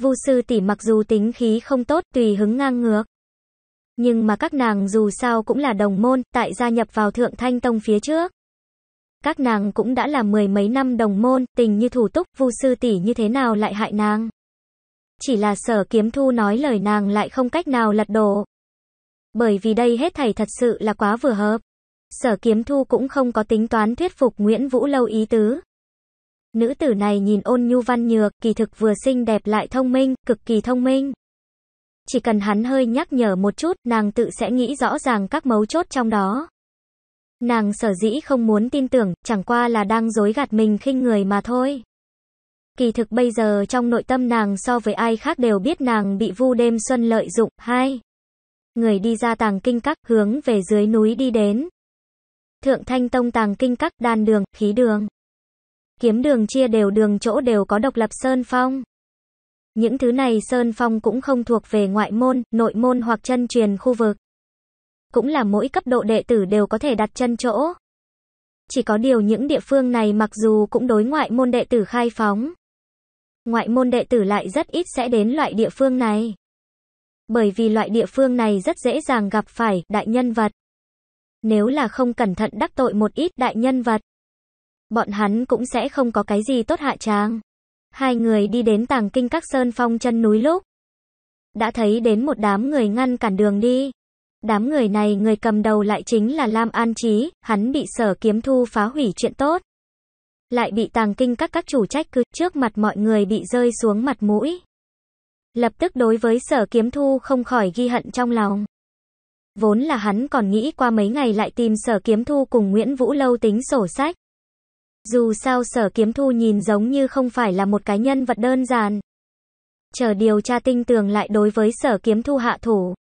Vu sư tỷ mặc dù tính khí không tốt, tùy hứng ngang ngược. Nhưng mà các nàng dù sao cũng là đồng môn, tại gia nhập vào Thượng Thanh Tông phía trước các nàng cũng đã là mười mấy năm đồng môn, tình như thủ túc, vu sư tỷ như thế nào lại hại nàng. Chỉ là sở kiếm thu nói lời nàng lại không cách nào lật đổ. Bởi vì đây hết thảy thật sự là quá vừa hợp. Sở kiếm thu cũng không có tính toán thuyết phục Nguyễn Vũ Lâu ý tứ. Nữ tử này nhìn ôn nhu văn nhược, kỳ thực vừa xinh đẹp lại thông minh, cực kỳ thông minh. Chỉ cần hắn hơi nhắc nhở một chút, nàng tự sẽ nghĩ rõ ràng các mấu chốt trong đó. Nàng sở dĩ không muốn tin tưởng, chẳng qua là đang dối gạt mình khinh người mà thôi. Kỳ thực bây giờ trong nội tâm nàng so với ai khác đều biết nàng bị vu đêm xuân lợi dụng. Hai. Người đi ra tàng kinh các hướng về dưới núi đi đến. Thượng Thanh Tông tàng kinh các đan đường, khí đường. Kiếm đường chia đều đường chỗ đều có độc lập sơn phong. Những thứ này sơn phong cũng không thuộc về ngoại môn, nội môn hoặc chân truyền khu vực cũng là mỗi cấp độ đệ tử đều có thể đặt chân chỗ. Chỉ có điều những địa phương này mặc dù cũng đối ngoại môn đệ tử khai phóng, ngoại môn đệ tử lại rất ít sẽ đến loại địa phương này. Bởi vì loại địa phương này rất dễ dàng gặp phải đại nhân vật. Nếu là không cẩn thận đắc tội một ít đại nhân vật, bọn hắn cũng sẽ không có cái gì tốt hạ tràng. Hai người đi đến tàng kinh các sơn phong chân núi lúc. Đã thấy đến một đám người ngăn cản đường đi. Đám người này người cầm đầu lại chính là Lam An Chí hắn bị sở kiếm thu phá hủy chuyện tốt. Lại bị tàng kinh các các chủ trách cứ trước mặt mọi người bị rơi xuống mặt mũi. Lập tức đối với sở kiếm thu không khỏi ghi hận trong lòng. Vốn là hắn còn nghĩ qua mấy ngày lại tìm sở kiếm thu cùng Nguyễn Vũ Lâu tính sổ sách. Dù sao sở kiếm thu nhìn giống như không phải là một cái nhân vật đơn giản. Chờ điều tra tinh tường lại đối với sở kiếm thu hạ thủ.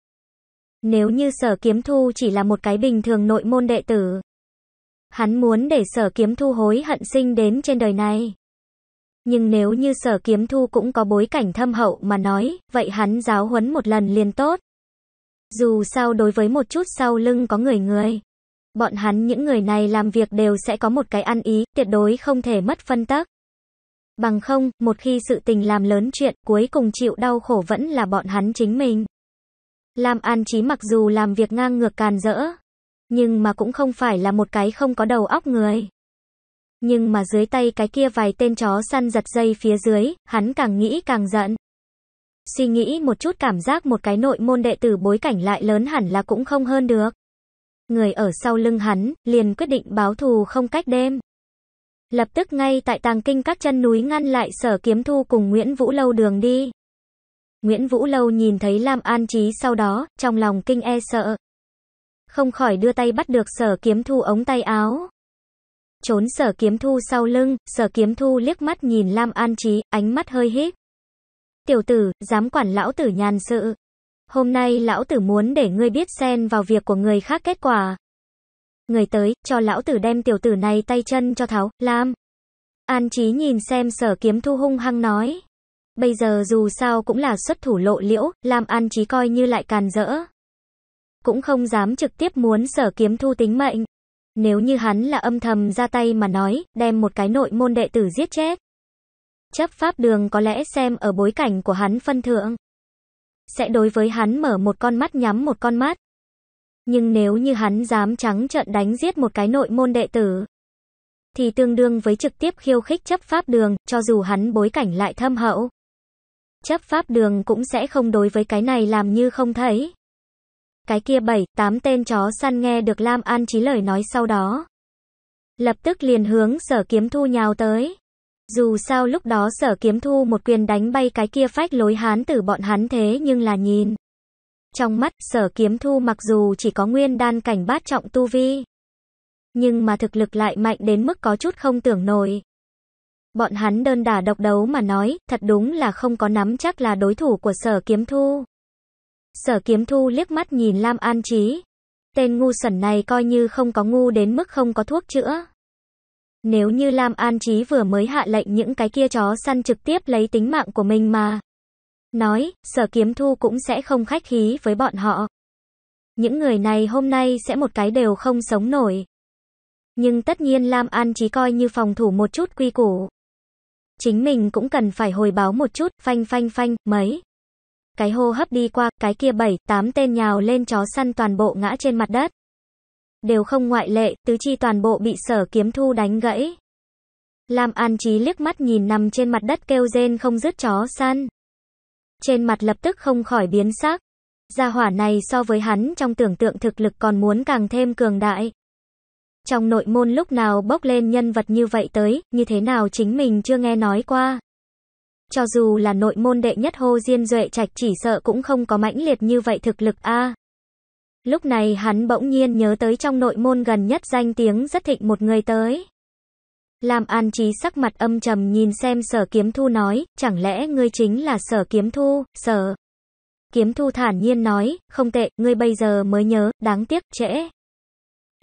Nếu như sở kiếm thu chỉ là một cái bình thường nội môn đệ tử. Hắn muốn để sở kiếm thu hối hận sinh đến trên đời này. Nhưng nếu như sở kiếm thu cũng có bối cảnh thâm hậu mà nói, vậy hắn giáo huấn một lần liền tốt. Dù sao đối với một chút sau lưng có người người. Bọn hắn những người này làm việc đều sẽ có một cái ăn ý, tuyệt đối không thể mất phân tắc. Bằng không, một khi sự tình làm lớn chuyện, cuối cùng chịu đau khổ vẫn là bọn hắn chính mình. Lam An Chí mặc dù làm việc ngang ngược càn rỡ, nhưng mà cũng không phải là một cái không có đầu óc người. Nhưng mà dưới tay cái kia vài tên chó săn giật dây phía dưới, hắn càng nghĩ càng giận. Suy nghĩ một chút cảm giác một cái nội môn đệ tử bối cảnh lại lớn hẳn là cũng không hơn được. Người ở sau lưng hắn, liền quyết định báo thù không cách đêm. Lập tức ngay tại tàng kinh các chân núi ngăn lại sở kiếm thu cùng Nguyễn Vũ Lâu đường đi. Nguyễn Vũ Lâu nhìn thấy Lam An Trí sau đó, trong lòng kinh e sợ. Không khỏi đưa tay bắt được sở kiếm thu ống tay áo. Trốn sở kiếm thu sau lưng, sở kiếm thu liếc mắt nhìn Lam An Trí, ánh mắt hơi hít. Tiểu tử, dám quản lão tử nhàn sự. Hôm nay lão tử muốn để ngươi biết xen vào việc của người khác kết quả. Người tới, cho lão tử đem tiểu tử này tay chân cho tháo, Lam. An Chí nhìn xem sở kiếm thu hung hăng nói. Bây giờ dù sao cũng là xuất thủ lộ liễu, làm an chí coi như lại càn rỡ. Cũng không dám trực tiếp muốn sở kiếm thu tính mệnh. Nếu như hắn là âm thầm ra tay mà nói, đem một cái nội môn đệ tử giết chết. Chấp pháp đường có lẽ xem ở bối cảnh của hắn phân thượng. Sẽ đối với hắn mở một con mắt nhắm một con mắt. Nhưng nếu như hắn dám trắng trợn đánh giết một cái nội môn đệ tử, thì tương đương với trực tiếp khiêu khích chấp pháp đường, cho dù hắn bối cảnh lại thâm hậu chấp pháp đường cũng sẽ không đối với cái này làm như không thấy. Cái kia bảy, tám tên chó săn nghe được Lam An Chí lời nói sau đó. Lập tức liền hướng sở kiếm thu nhào tới. Dù sao lúc đó sở kiếm thu một quyền đánh bay cái kia phách lối hán tử bọn hắn thế nhưng là nhìn. Trong mắt sở kiếm thu mặc dù chỉ có nguyên đan cảnh bát trọng tu vi. Nhưng mà thực lực lại mạnh đến mức có chút không tưởng nổi. Bọn hắn đơn đả độc đấu mà nói, thật đúng là không có nắm chắc là đối thủ của sở kiếm thu. Sở kiếm thu liếc mắt nhìn Lam An chí Tên ngu sẩn này coi như không có ngu đến mức không có thuốc chữa. Nếu như Lam An chí vừa mới hạ lệnh những cái kia chó săn trực tiếp lấy tính mạng của mình mà. Nói, sở kiếm thu cũng sẽ không khách khí với bọn họ. Những người này hôm nay sẽ một cái đều không sống nổi. Nhưng tất nhiên Lam An chí coi như phòng thủ một chút quy củ chính mình cũng cần phải hồi báo một chút, phanh phanh phanh, mấy. Cái hô hấp đi qua, cái kia bảy, tám tên nhào lên chó săn toàn bộ ngã trên mặt đất. Đều không ngoại lệ, tứ chi toàn bộ bị sở kiếm thu đánh gãy. Lam An Chí liếc mắt nhìn nằm trên mặt đất kêu rên không dứt chó săn. Trên mặt lập tức không khỏi biến sắc. Gia hỏa này so với hắn trong tưởng tượng thực lực còn muốn càng thêm cường đại. Trong nội môn lúc nào bốc lên nhân vật như vậy tới, như thế nào chính mình chưa nghe nói qua. Cho dù là nội môn đệ nhất hô diên duệ trạch chỉ sợ cũng không có mãnh liệt như vậy thực lực a. Lúc này hắn bỗng nhiên nhớ tới trong nội môn gần nhất danh tiếng rất thịnh một người tới. Làm an trí sắc mặt âm trầm nhìn xem sở kiếm thu nói, chẳng lẽ ngươi chính là sở kiếm thu, sở. Kiếm thu thản nhiên nói, không tệ, ngươi bây giờ mới nhớ, đáng tiếc, trễ.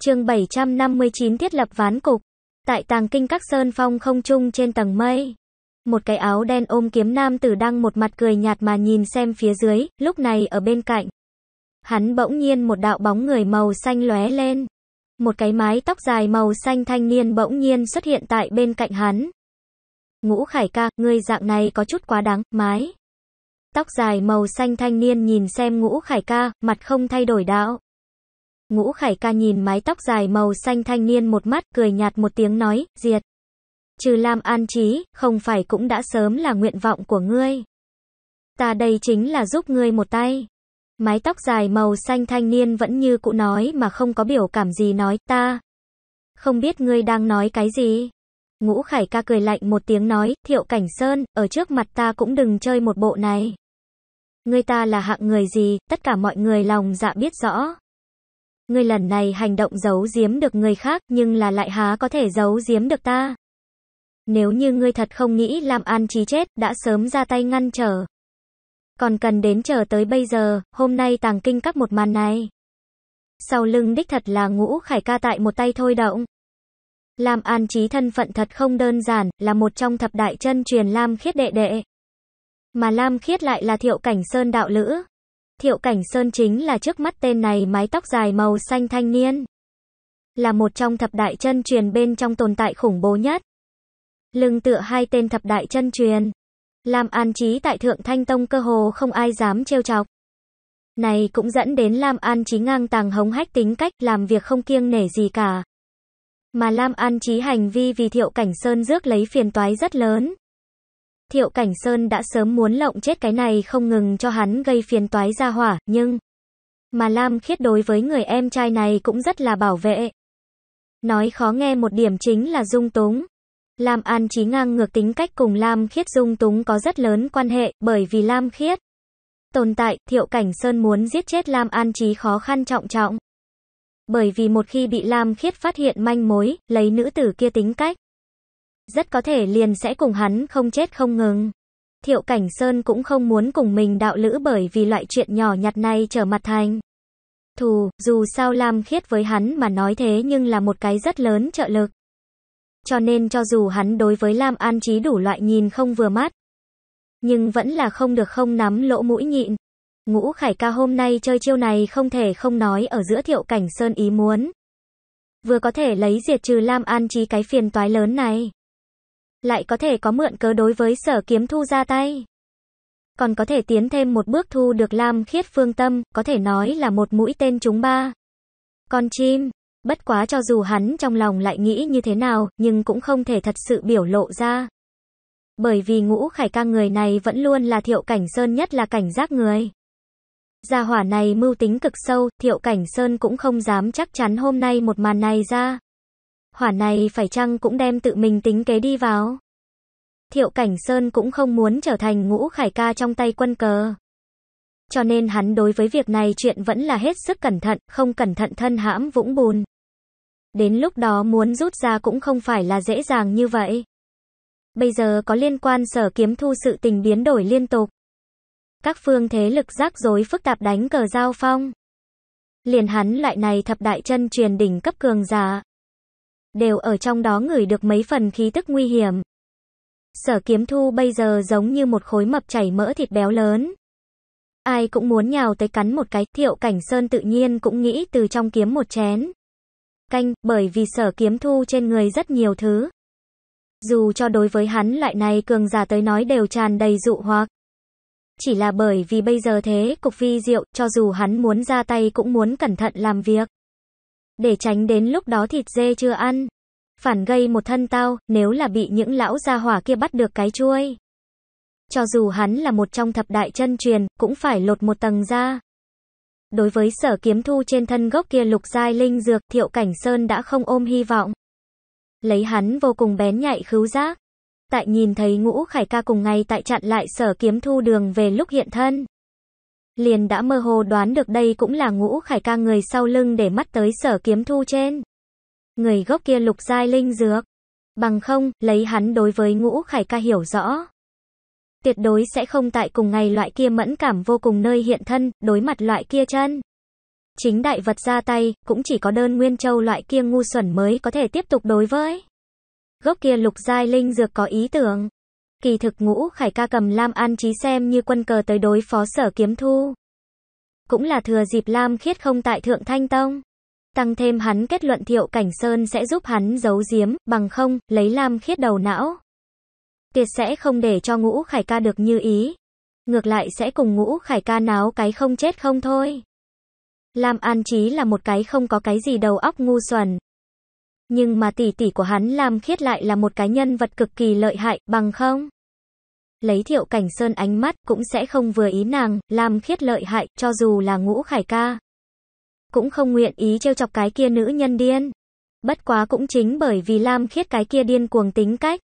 Chương 759 thiết lập ván cục. Tại tàng kinh các sơn phong không trung trên tầng mây, một cái áo đen ôm kiếm nam tử đang một mặt cười nhạt mà nhìn xem phía dưới, lúc này ở bên cạnh. Hắn bỗng nhiên một đạo bóng người màu xanh lóe lên. Một cái mái tóc dài màu xanh thanh niên bỗng nhiên xuất hiện tại bên cạnh hắn. Ngũ Khải ca, ngươi dạng này có chút quá đáng, mái. Tóc dài màu xanh thanh niên nhìn xem Ngũ Khải ca, mặt không thay đổi đạo. Ngũ Khải ca nhìn mái tóc dài màu xanh thanh niên một mắt, cười nhạt một tiếng nói, diệt. Trừ Lam An Trí, không phải cũng đã sớm là nguyện vọng của ngươi. Ta đây chính là giúp ngươi một tay. Mái tóc dài màu xanh thanh niên vẫn như cũ nói mà không có biểu cảm gì nói ta. Không biết ngươi đang nói cái gì. Ngũ Khải ca cười lạnh một tiếng nói, Thiệu Cảnh Sơn, ở trước mặt ta cũng đừng chơi một bộ này. Ngươi ta là hạng người gì, tất cả mọi người lòng dạ biết rõ. Ngươi lần này hành động giấu giếm được người khác, nhưng là lại há có thể giấu giếm được ta. Nếu như ngươi thật không nghĩ làm an trí chết, đã sớm ra tay ngăn trở. Còn cần đến chờ tới bây giờ, hôm nay tàng kinh các một màn này. Sau lưng đích thật là ngũ khải ca tại một tay thôi động. làm An Trí thân phận thật không đơn giản, là một trong thập đại chân truyền Lam Khiết đệ đệ. Mà Lam Khiết lại là thiệu cảnh sơn đạo lữ. Thiệu Cảnh Sơn chính là trước mắt tên này mái tóc dài màu xanh thanh niên. Là một trong thập đại chân truyền bên trong tồn tại khủng bố nhất. Lưng tựa hai tên thập đại chân truyền. lam an chí tại Thượng Thanh Tông cơ hồ không ai dám trêu chọc. Này cũng dẫn đến Lam An Chí ngang tàng hống hách tính cách làm việc không kiêng nể gì cả. Mà Lam An Chí hành vi vì Thiệu Cảnh Sơn rước lấy phiền toái rất lớn. Thiệu Cảnh Sơn đã sớm muốn lộng chết cái này không ngừng cho hắn gây phiền toái ra hỏa, nhưng... Mà Lam Khiết đối với người em trai này cũng rất là bảo vệ. Nói khó nghe một điểm chính là dung túng. Lam An Chí ngang ngược tính cách cùng Lam Khiết dung túng có rất lớn quan hệ, bởi vì Lam Khiết tồn tại, Thiệu Cảnh Sơn muốn giết chết Lam An Chí khó khăn trọng trọng. Bởi vì một khi bị Lam Khiết phát hiện manh mối, lấy nữ tử kia tính cách, rất có thể liền sẽ cùng hắn không chết không ngừng. Thiệu Cảnh Sơn cũng không muốn cùng mình đạo lữ bởi vì loại chuyện nhỏ nhặt này trở mặt thành. Thù, dù sao Lam Khiết với hắn mà nói thế nhưng là một cái rất lớn trợ lực. Cho nên cho dù hắn đối với Lam An Trí đủ loại nhìn không vừa mắt, nhưng vẫn là không được không nắm lỗ mũi nhịn. Ngũ Khải ca hôm nay chơi chiêu này không thể không nói ở giữa Thiệu Cảnh Sơn ý muốn. Vừa có thể lấy diệt trừ Lam An Trí cái phiền toái lớn này lại có thể có mượn cớ đối với sở kiếm thu ra tay. Còn có thể tiến thêm một bước thu được Lam Khiết Phương Tâm, có thể nói là một mũi tên trúng ba. Con chim, bất quá cho dù hắn trong lòng lại nghĩ như thế nào, nhưng cũng không thể thật sự biểu lộ ra. Bởi vì ngũ khải ca người này vẫn luôn là thiệu cảnh sơn nhất là cảnh giác người. Gia hỏa này mưu tính cực sâu, thiệu cảnh sơn cũng không dám chắc chắn hôm nay một màn này ra hỏa này phải chăng cũng đem tự mình tính kế đi vào. Thiệu Cảnh Sơn cũng không muốn trở thành ngũ khải ca trong tay quân cờ. Cho nên hắn đối với việc này chuyện vẫn là hết sức cẩn thận, không cẩn thận thân hãm vũng bùn. Đến lúc đó muốn rút ra cũng không phải là dễ dàng như vậy. Bây giờ có liên quan sở kiếm thu sự tình biến đổi liên tục. Các phương thế lực rắc rối phức tạp đánh cờ giao phong. Liền hắn lại này thập đại chân truyền đỉnh cấp cường giả, đều ở trong đó ngửi được mấy phần khí tức nguy hiểm. Sở kiếm thu bây giờ giống như một khối mập chảy mỡ thịt béo lớn. Ai cũng muốn nhào tới cắn một cái, thiệu cảnh sơn tự nhiên cũng nghĩ từ trong kiếm một chén. Canh, bởi vì sở kiếm thu trên người rất nhiều thứ. Dù cho đối với hắn loại này cường giả tới nói đều tràn đầy dụ hoặc. Chỉ là bởi vì bây giờ thế cục vi diệu, cho dù hắn muốn ra tay cũng muốn cẩn thận làm việc để tránh đến lúc đó thịt dê chưa ăn. Phản gây một thân tao, nếu là bị những lão gia hỏa kia bắt được cái chuôi. Cho dù hắn là một trong thập đại chân truyền, cũng phải lột một tầng ra. Đối với sở kiếm thu trên thân gốc kia lục giai linh dược, thiệu cảnh sơn đã không ôm hy vọng. Lấy hắn vô cùng bén nhạy khứu giác. Tại nhìn thấy ngũ khải ca cùng ngày tại chặn lại sở kiếm thu đường về lúc hiện thân liền đã mơ hồ đoán được đây cũng là ngũ khải ca người sau lưng để mắt tới sở kiếm thu trên. Người gốc kia lục giai linh dược. Bằng không, lấy hắn đối với ngũ khải ca hiểu rõ. Tuyệt đối sẽ không tại cùng ngày loại kia mẫn cảm vô cùng nơi hiện thân, đối mặt loại kia chân. Chính đại vật ra tay, cũng chỉ có đơn nguyên châu loại kia ngu xuẩn mới có thể tiếp tục đối với. Gốc kia lục giai linh dược có ý tưởng. Kỳ thực ngũ khải ca cầm Lam An Chí xem như quân cờ tới đối phó sở kiếm thu. Cũng là thừa dịp Lam khiết không tại Thượng Thanh Tông. Tăng thêm hắn kết luận thiệu cảnh sơn sẽ giúp hắn giấu giếm, bằng không, lấy Lam khiết đầu não. Tiệt sẽ không để cho ngũ khải ca được như ý. Ngược lại sẽ cùng ngũ khải ca náo cái không chết không thôi. Lam An Chí là một cái không có cái gì đầu óc ngu xuẩn, nhưng mà tỷ tỷ của hắn làm khiết lại là một cái nhân vật cực kỳ lợi hại, bằng không? Lấy thiệu cảnh sơn ánh mắt, cũng sẽ không vừa ý nàng, làm khiết lợi hại, cho dù là ngũ khải ca. Cũng không nguyện ý trêu chọc cái kia nữ nhân điên. Bất quá cũng chính bởi vì Lam khiết cái kia điên cuồng tính cách.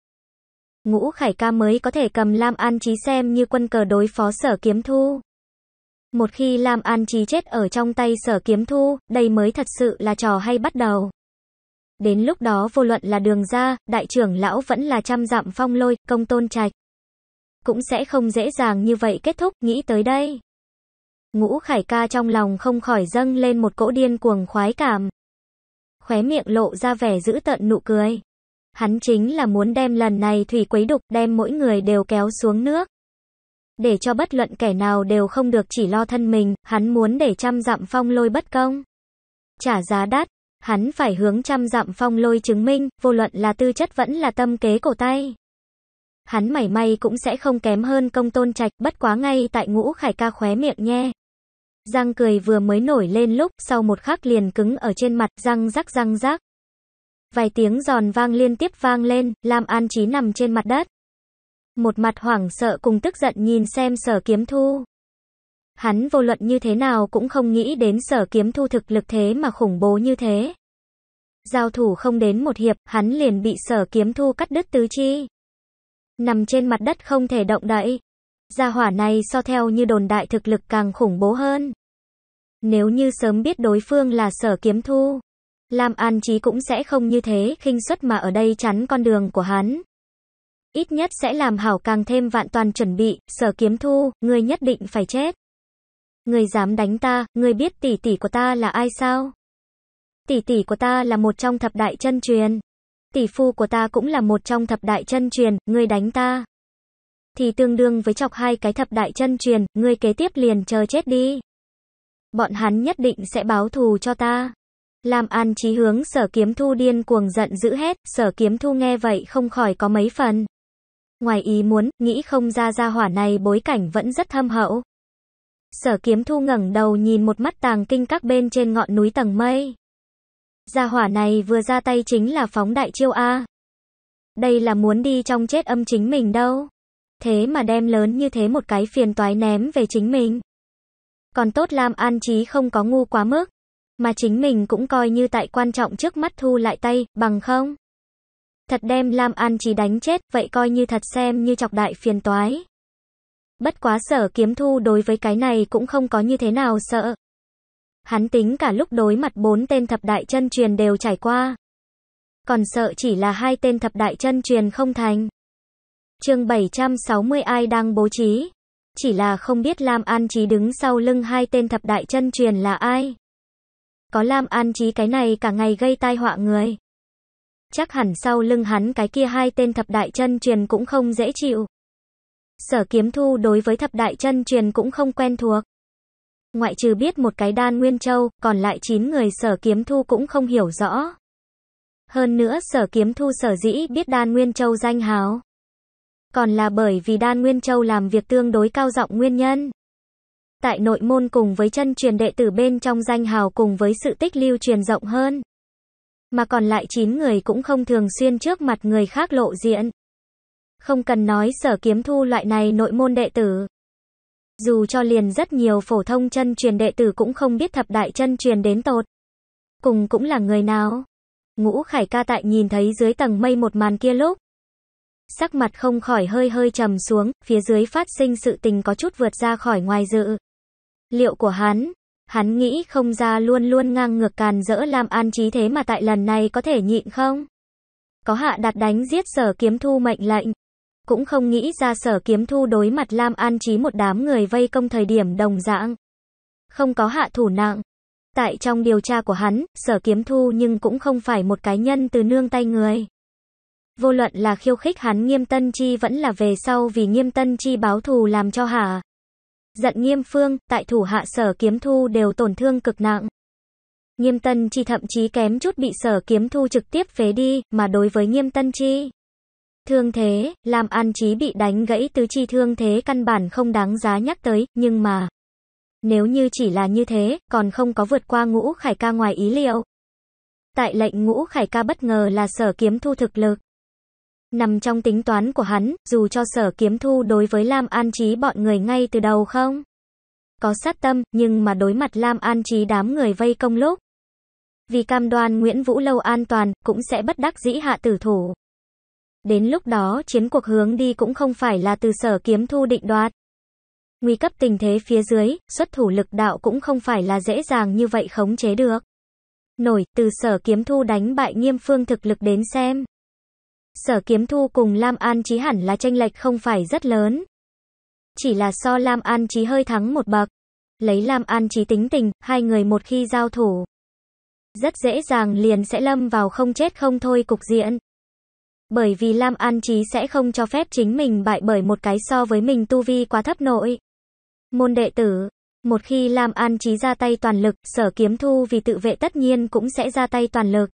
Ngũ khải ca mới có thể cầm Lam An Trí xem như quân cờ đối phó sở kiếm thu. Một khi Lam An Trí chết ở trong tay sở kiếm thu, đây mới thật sự là trò hay bắt đầu. Đến lúc đó vô luận là đường ra, đại trưởng lão vẫn là trăm dặm phong lôi, công tôn trạch. Cũng sẽ không dễ dàng như vậy kết thúc, nghĩ tới đây. Ngũ khải ca trong lòng không khỏi dâng lên một cỗ điên cuồng khoái cảm. Khóe miệng lộ ra vẻ giữ tận nụ cười. Hắn chính là muốn đem lần này thủy quấy đục đem mỗi người đều kéo xuống nước. Để cho bất luận kẻ nào đều không được chỉ lo thân mình, hắn muốn để trăm dặm phong lôi bất công. Trả giá đắt, Hắn phải hướng trăm dặm phong lôi chứng minh, vô luận là tư chất vẫn là tâm kế cổ tay. Hắn mảy may cũng sẽ không kém hơn công tôn trạch, bất quá ngay tại ngũ khải ca khóe miệng nhe. Răng cười vừa mới nổi lên lúc, sau một khắc liền cứng ở trên mặt, răng rắc răng rắc. Vài tiếng giòn vang liên tiếp vang lên, Lam An Chí nằm trên mặt đất. Một mặt hoảng sợ cùng tức giận nhìn xem sở kiếm thu hắn vô luận như thế nào cũng không nghĩ đến sở kiếm thu thực lực thế mà khủng bố như thế. Giao thủ không đến một hiệp, hắn liền bị sở kiếm thu cắt đứt tứ chi. Nằm trên mặt đất không thể động đậy. Gia hỏa này so theo như đồn đại thực lực càng khủng bố hơn. Nếu như sớm biết đối phương là sở kiếm thu, Lam An Chí cũng sẽ không như thế khinh suất mà ở đây chắn con đường của hắn. Ít nhất sẽ làm hảo càng thêm vạn toàn chuẩn bị, sở kiếm thu, ngươi nhất định phải chết người dám đánh ta, người biết tỷ tỷ của ta là ai sao? Tỷ tỷ của ta là một trong thập đại chân truyền. Tỷ phu của ta cũng là một trong thập đại chân truyền, người đánh ta. Thì tương đương với chọc hai cái thập đại chân truyền, người kế tiếp liền chờ chết đi. Bọn hắn nhất định sẽ báo thù cho ta. Làm an trí hướng sở kiếm thu điên cuồng giận dữ hết, sở kiếm thu nghe vậy không khỏi có mấy phần. Ngoài ý muốn, nghĩ không ra ra hỏa này bối cảnh vẫn rất thâm hậu. Sở kiếm thu ngẩng đầu nhìn một mắt tàng kinh các bên trên ngọn núi tầng mây. Gia hỏa này vừa ra tay chính là phóng đại chiêu A. Đây là muốn đi trong chết âm chính mình đâu. Thế mà đem lớn như thế một cái phiền toái ném về chính mình. Còn tốt Lam An Chí không có ngu quá mức. Mà chính mình cũng coi như tại quan trọng trước mắt thu lại tay, bằng không. Thật đem Lam An Chí đánh chết, vậy coi như thật xem như chọc đại phiền toái. Bất quá sở kiếm thu đối với cái này cũng không có như thế nào sợ. Hắn tính cả lúc đối mặt bốn tên thập đại chân truyền đều trải qua. Còn sợ chỉ là hai tên thập đại chân truyền không thành. chương 760 ai đang bố trí. Chỉ là không biết Lam An chí đứng sau lưng hai tên thập đại chân truyền là ai. Có Lam An chí cái này cả ngày gây tai họa người. Chắc hẳn sau lưng hắn cái kia hai tên thập đại chân truyền cũng không dễ chịu. Sở kiếm thu đối với thập đại chân truyền cũng không quen thuộc. Ngoại trừ biết một cái đan nguyên châu, còn lại 9 người sở kiếm thu cũng không hiểu rõ. Hơn nữa sở kiếm thu sở dĩ biết đan nguyên châu danh hào. Còn là bởi vì đan nguyên châu làm việc tương đối cao giọng nguyên nhân. Tại nội môn cùng với chân truyền đệ tử bên trong danh hào cùng với sự tích lưu truyền rộng hơn. Mà còn lại 9 người cũng không thường xuyên trước mặt người khác lộ diện. Không cần nói sở kiếm thu loại này nội môn đệ tử. Dù cho liền rất nhiều phổ thông chân truyền đệ tử cũng không biết thập đại chân truyền đến tột. Cùng cũng là người nào. Ngũ khải ca tại nhìn thấy dưới tầng mây một màn kia lúc. Sắc mặt không khỏi hơi hơi trầm xuống, phía dưới phát sinh sự tình có chút vượt ra khỏi ngoài dự. Liệu của hắn, hắn nghĩ không ra luôn luôn ngang ngược càn rỡ làm an trí thế mà tại lần này có thể nhịn không? Có hạ đặt đánh giết sở kiếm thu mệnh lệnh, cũng không nghĩ ra sở kiếm thu đối mặt Lam An Chí một đám người vây công thời điểm đồng dạng. Không có hạ thủ nặng. Tại trong điều tra của hắn, sở kiếm thu nhưng cũng không phải một cái nhân từ nương tay người. Vô luận là khiêu khích hắn nghiêm tân chi vẫn là về sau vì nghiêm tân chi báo thù làm cho hạ. Giận nghiêm phương, tại thủ hạ sở kiếm thu đều tổn thương cực nặng. Nghiêm tân chi thậm chí kém chút bị sở kiếm thu trực tiếp phế đi, mà đối với nghiêm tân chi thương thế, làm An Chí bị đánh gãy tứ chi thương thế căn bản không đáng giá nhắc tới, nhưng mà nếu như chỉ là như thế, còn không có vượt qua ngũ khải ca ngoài ý liệu. Tại lệnh ngũ khải ca bất ngờ là sở kiếm thu thực lực. Nằm trong tính toán của hắn, dù cho sở kiếm thu đối với Lam An Chí bọn người ngay từ đầu không? Có sát tâm, nhưng mà đối mặt Lam An Chí đám người vây công lúc. Vì cam đoan Nguyễn Vũ Lâu an toàn, cũng sẽ bất đắc dĩ hạ tử thủ. Đến lúc đó chiến cuộc hướng đi cũng không phải là từ sở kiếm thu định đoạt. Nguy cấp tình thế phía dưới, xuất thủ lực đạo cũng không phải là dễ dàng như vậy khống chế được. Nổi, từ sở kiếm thu đánh bại nghiêm phương thực lực đến xem. Sở kiếm thu cùng Lam An Chí hẳn là tranh lệch không phải rất lớn. Chỉ là so Lam An Chí hơi thắng một bậc. Lấy Lam An Chí tính tình, hai người một khi giao thủ. Rất dễ dàng liền sẽ lâm vào không chết không thôi cục diện bởi vì Lam An chí sẽ không cho phép chính mình bại bởi một cái so với mình tu vi quá thấp nội. Môn đệ tử, một khi Lam An chí ra tay toàn lực, sở kiếm thu vì tự vệ tất nhiên cũng sẽ ra tay toàn lực.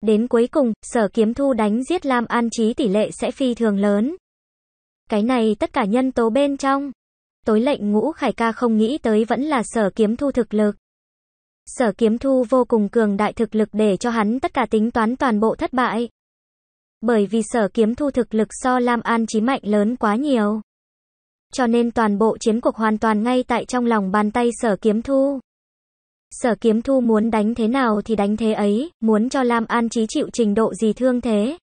Đến cuối cùng, sở kiếm thu đánh giết Lam An chí tỷ lệ sẽ phi thường lớn. Cái này tất cả nhân tố bên trong. Tối lệnh ngũ khải ca không nghĩ tới vẫn là sở kiếm thu thực lực. Sở kiếm thu vô cùng cường đại thực lực để cho hắn tất cả tính toán toàn bộ thất bại bởi vì sở kiếm thu thực lực so Lam An Chí mạnh lớn quá nhiều. Cho nên toàn bộ chiến cuộc hoàn toàn ngay tại trong lòng bàn tay sở kiếm thu. Sở kiếm thu muốn đánh thế nào thì đánh thế ấy, muốn cho Lam An Chí chịu trình độ gì thương thế.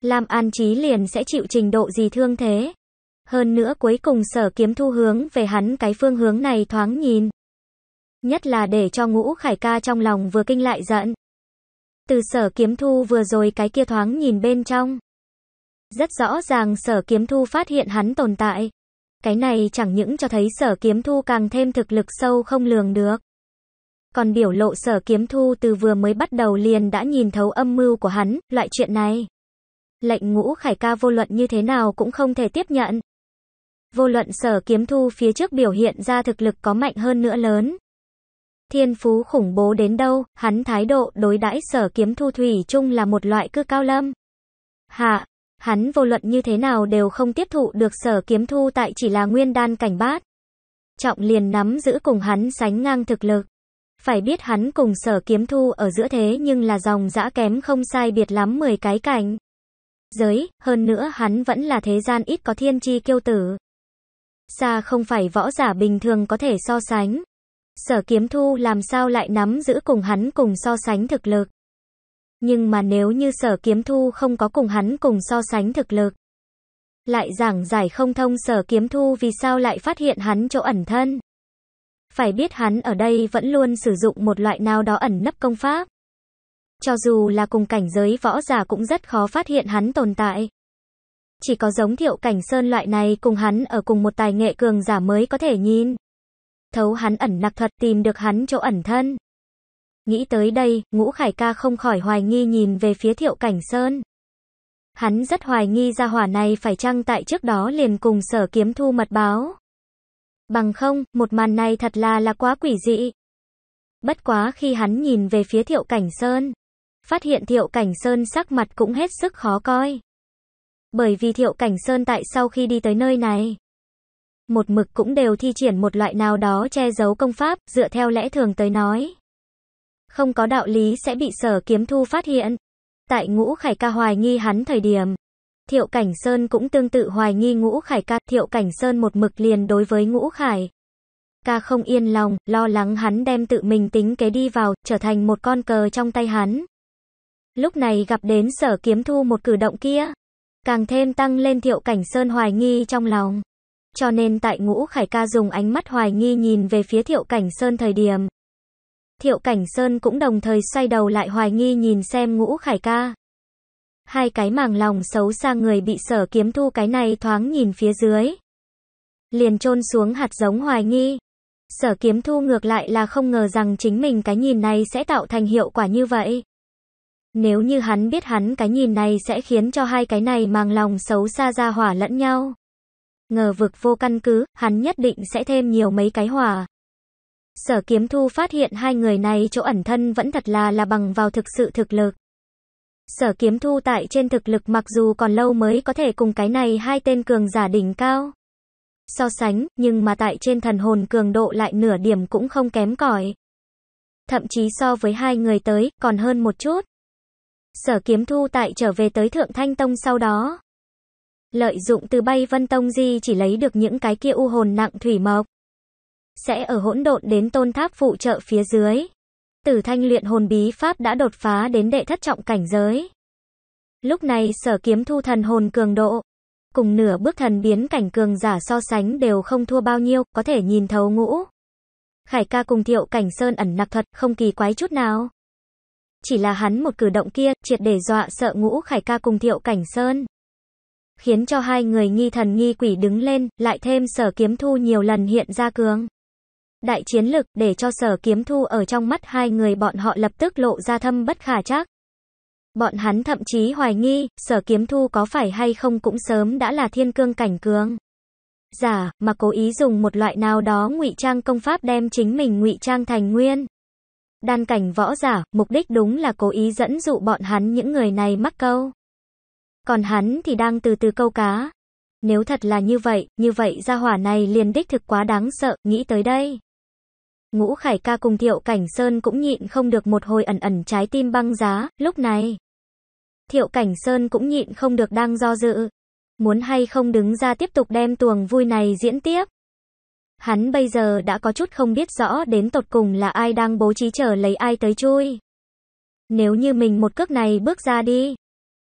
Lam An Chí liền sẽ chịu trình độ gì thương thế. Hơn nữa cuối cùng sở kiếm thu hướng về hắn cái phương hướng này thoáng nhìn. Nhất là để cho ngũ khải ca trong lòng vừa kinh lại giận từ sở kiếm thu vừa rồi cái kia thoáng nhìn bên trong. Rất rõ ràng sở kiếm thu phát hiện hắn tồn tại. Cái này chẳng những cho thấy sở kiếm thu càng thêm thực lực sâu không lường được. Còn biểu lộ sở kiếm thu từ vừa mới bắt đầu liền đã nhìn thấu âm mưu của hắn, loại chuyện này. Lệnh ngũ khải ca vô luận như thế nào cũng không thể tiếp nhận. Vô luận sở kiếm thu phía trước biểu hiện ra thực lực có mạnh hơn nữa lớn. Thiên phú khủng bố đến đâu, hắn thái độ đối đãi sở kiếm thu thủy chung là một loại cư cao lâm. Hạ, hắn vô luận như thế nào đều không tiếp thụ được sở kiếm thu tại chỉ là nguyên đan cảnh bát. Trọng liền nắm giữ cùng hắn sánh ngang thực lực. Phải biết hắn cùng sở kiếm thu ở giữa thế nhưng là dòng dã kém không sai biệt lắm 10 cái cảnh. Giới, hơn nữa hắn vẫn là thế gian ít có thiên chi kiêu tử. Xa không phải võ giả bình thường có thể so sánh. Sở kiếm thu làm sao lại nắm giữ cùng hắn cùng so sánh thực lực. Nhưng mà nếu như sở kiếm thu không có cùng hắn cùng so sánh thực lực. Lại giảng giải không thông sở kiếm thu vì sao lại phát hiện hắn chỗ ẩn thân. Phải biết hắn ở đây vẫn luôn sử dụng một loại nào đó ẩn nấp công pháp. Cho dù là cùng cảnh giới võ giả cũng rất khó phát hiện hắn tồn tại. Chỉ có giống thiệu cảnh sơn loại này cùng hắn ở cùng một tài nghệ cường giả mới có thể nhìn thấu hắn ẩn nặc thuật tìm được hắn chỗ ẩn thân. Nghĩ tới đây, ngũ khải ca không khỏi hoài nghi nhìn về phía thiệu cảnh sơn. Hắn rất hoài nghi ra hỏa này phải chăng tại trước đó liền cùng sở kiếm thu mật báo. Bằng không, một màn này thật là là quá quỷ dị. Bất quá khi hắn nhìn về phía thiệu cảnh sơn, phát hiện thiệu cảnh sơn sắc mặt cũng hết sức khó coi. Bởi vì thiệu cảnh sơn tại sau khi đi tới nơi này, một mực cũng đều thi triển một loại nào đó che giấu công pháp, dựa theo lẽ thường tới nói. Không có đạo lý sẽ bị sở kiếm thu phát hiện. Tại ngũ khải ca hoài nghi hắn thời điểm. Thiệu Cảnh Sơn cũng tương tự hoài nghi ngũ khải ca. Thiệu Cảnh Sơn một mực liền đối với ngũ khải. Ca không yên lòng, lo lắng hắn đem tự mình tính kế đi vào, trở thành một con cờ trong tay hắn. Lúc này gặp đến sở kiếm thu một cử động kia. Càng thêm tăng lên thiệu cảnh sơn hoài nghi trong lòng cho nên tại ngũ khải ca dùng ánh mắt hoài nghi nhìn về phía thiệu cảnh sơn thời điểm. Thiệu cảnh sơn cũng đồng thời xoay đầu lại hoài nghi nhìn xem ngũ khải ca. Hai cái màng lòng xấu xa người bị sở kiếm thu cái này thoáng nhìn phía dưới. Liền trôn xuống hạt giống hoài nghi. Sở kiếm thu ngược lại là không ngờ rằng chính mình cái nhìn này sẽ tạo thành hiệu quả như vậy. Nếu như hắn biết hắn cái nhìn này sẽ khiến cho hai cái này màng lòng xấu xa ra hỏa lẫn nhau ngờ vực vô căn cứ, hắn nhất định sẽ thêm nhiều mấy cái hòa. Sở kiếm thu phát hiện hai người này chỗ ẩn thân vẫn thật là là bằng vào thực sự thực lực. Sở kiếm thu tại trên thực lực mặc dù còn lâu mới có thể cùng cái này hai tên cường giả đỉnh cao. So sánh, nhưng mà tại trên thần hồn cường độ lại nửa điểm cũng không kém cỏi. Thậm chí so với hai người tới, còn hơn một chút. Sở kiếm thu tại trở về tới Thượng Thanh Tông sau đó. Lợi dụng từ bay vân tông di chỉ lấy được những cái kia u hồn nặng thủy mộc. Sẽ ở hỗn độn đến tôn tháp phụ trợ phía dưới. Tử thanh luyện hồn bí pháp đã đột phá đến đệ thất trọng cảnh giới. Lúc này sở kiếm thu thần hồn cường độ. Cùng nửa bước thần biến cảnh cường giả so sánh đều không thua bao nhiêu, có thể nhìn thấu ngũ. Khải ca cùng thiệu cảnh sơn ẩn nặc thuật, không kỳ quái chút nào. Chỉ là hắn một cử động kia, triệt để dọa sợ ngũ khải ca cùng thiệu cảnh sơn khiến cho hai người nghi thần nghi quỷ đứng lên, lại thêm sở kiếm thu nhiều lần hiện ra cường. Đại chiến lực để cho sở kiếm thu ở trong mắt hai người bọn họ lập tức lộ ra thâm bất khả chắc. Bọn hắn thậm chí hoài nghi, sở kiếm thu có phải hay không cũng sớm đã là thiên cương cảnh cường. Giả, mà cố ý dùng một loại nào đó ngụy trang công pháp đem chính mình ngụy trang thành nguyên. Đan cảnh võ giả, mục đích đúng là cố ý dẫn dụ bọn hắn những người này mắc câu còn hắn thì đang từ từ câu cá. Nếu thật là như vậy, như vậy gia hỏa này liền đích thực quá đáng sợ, nghĩ tới đây. Ngũ Khải ca cùng Thiệu Cảnh Sơn cũng nhịn không được một hồi ẩn ẩn trái tim băng giá, lúc này. Thiệu Cảnh Sơn cũng nhịn không được đang do dự. Muốn hay không đứng ra tiếp tục đem tuồng vui này diễn tiếp. Hắn bây giờ đã có chút không biết rõ đến tột cùng là ai đang bố trí chờ lấy ai tới chui. Nếu như mình một cước này bước ra đi,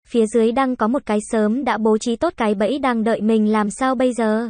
Phía dưới đang có một cái sớm đã bố trí tốt cái bẫy đang đợi mình làm sao bây giờ.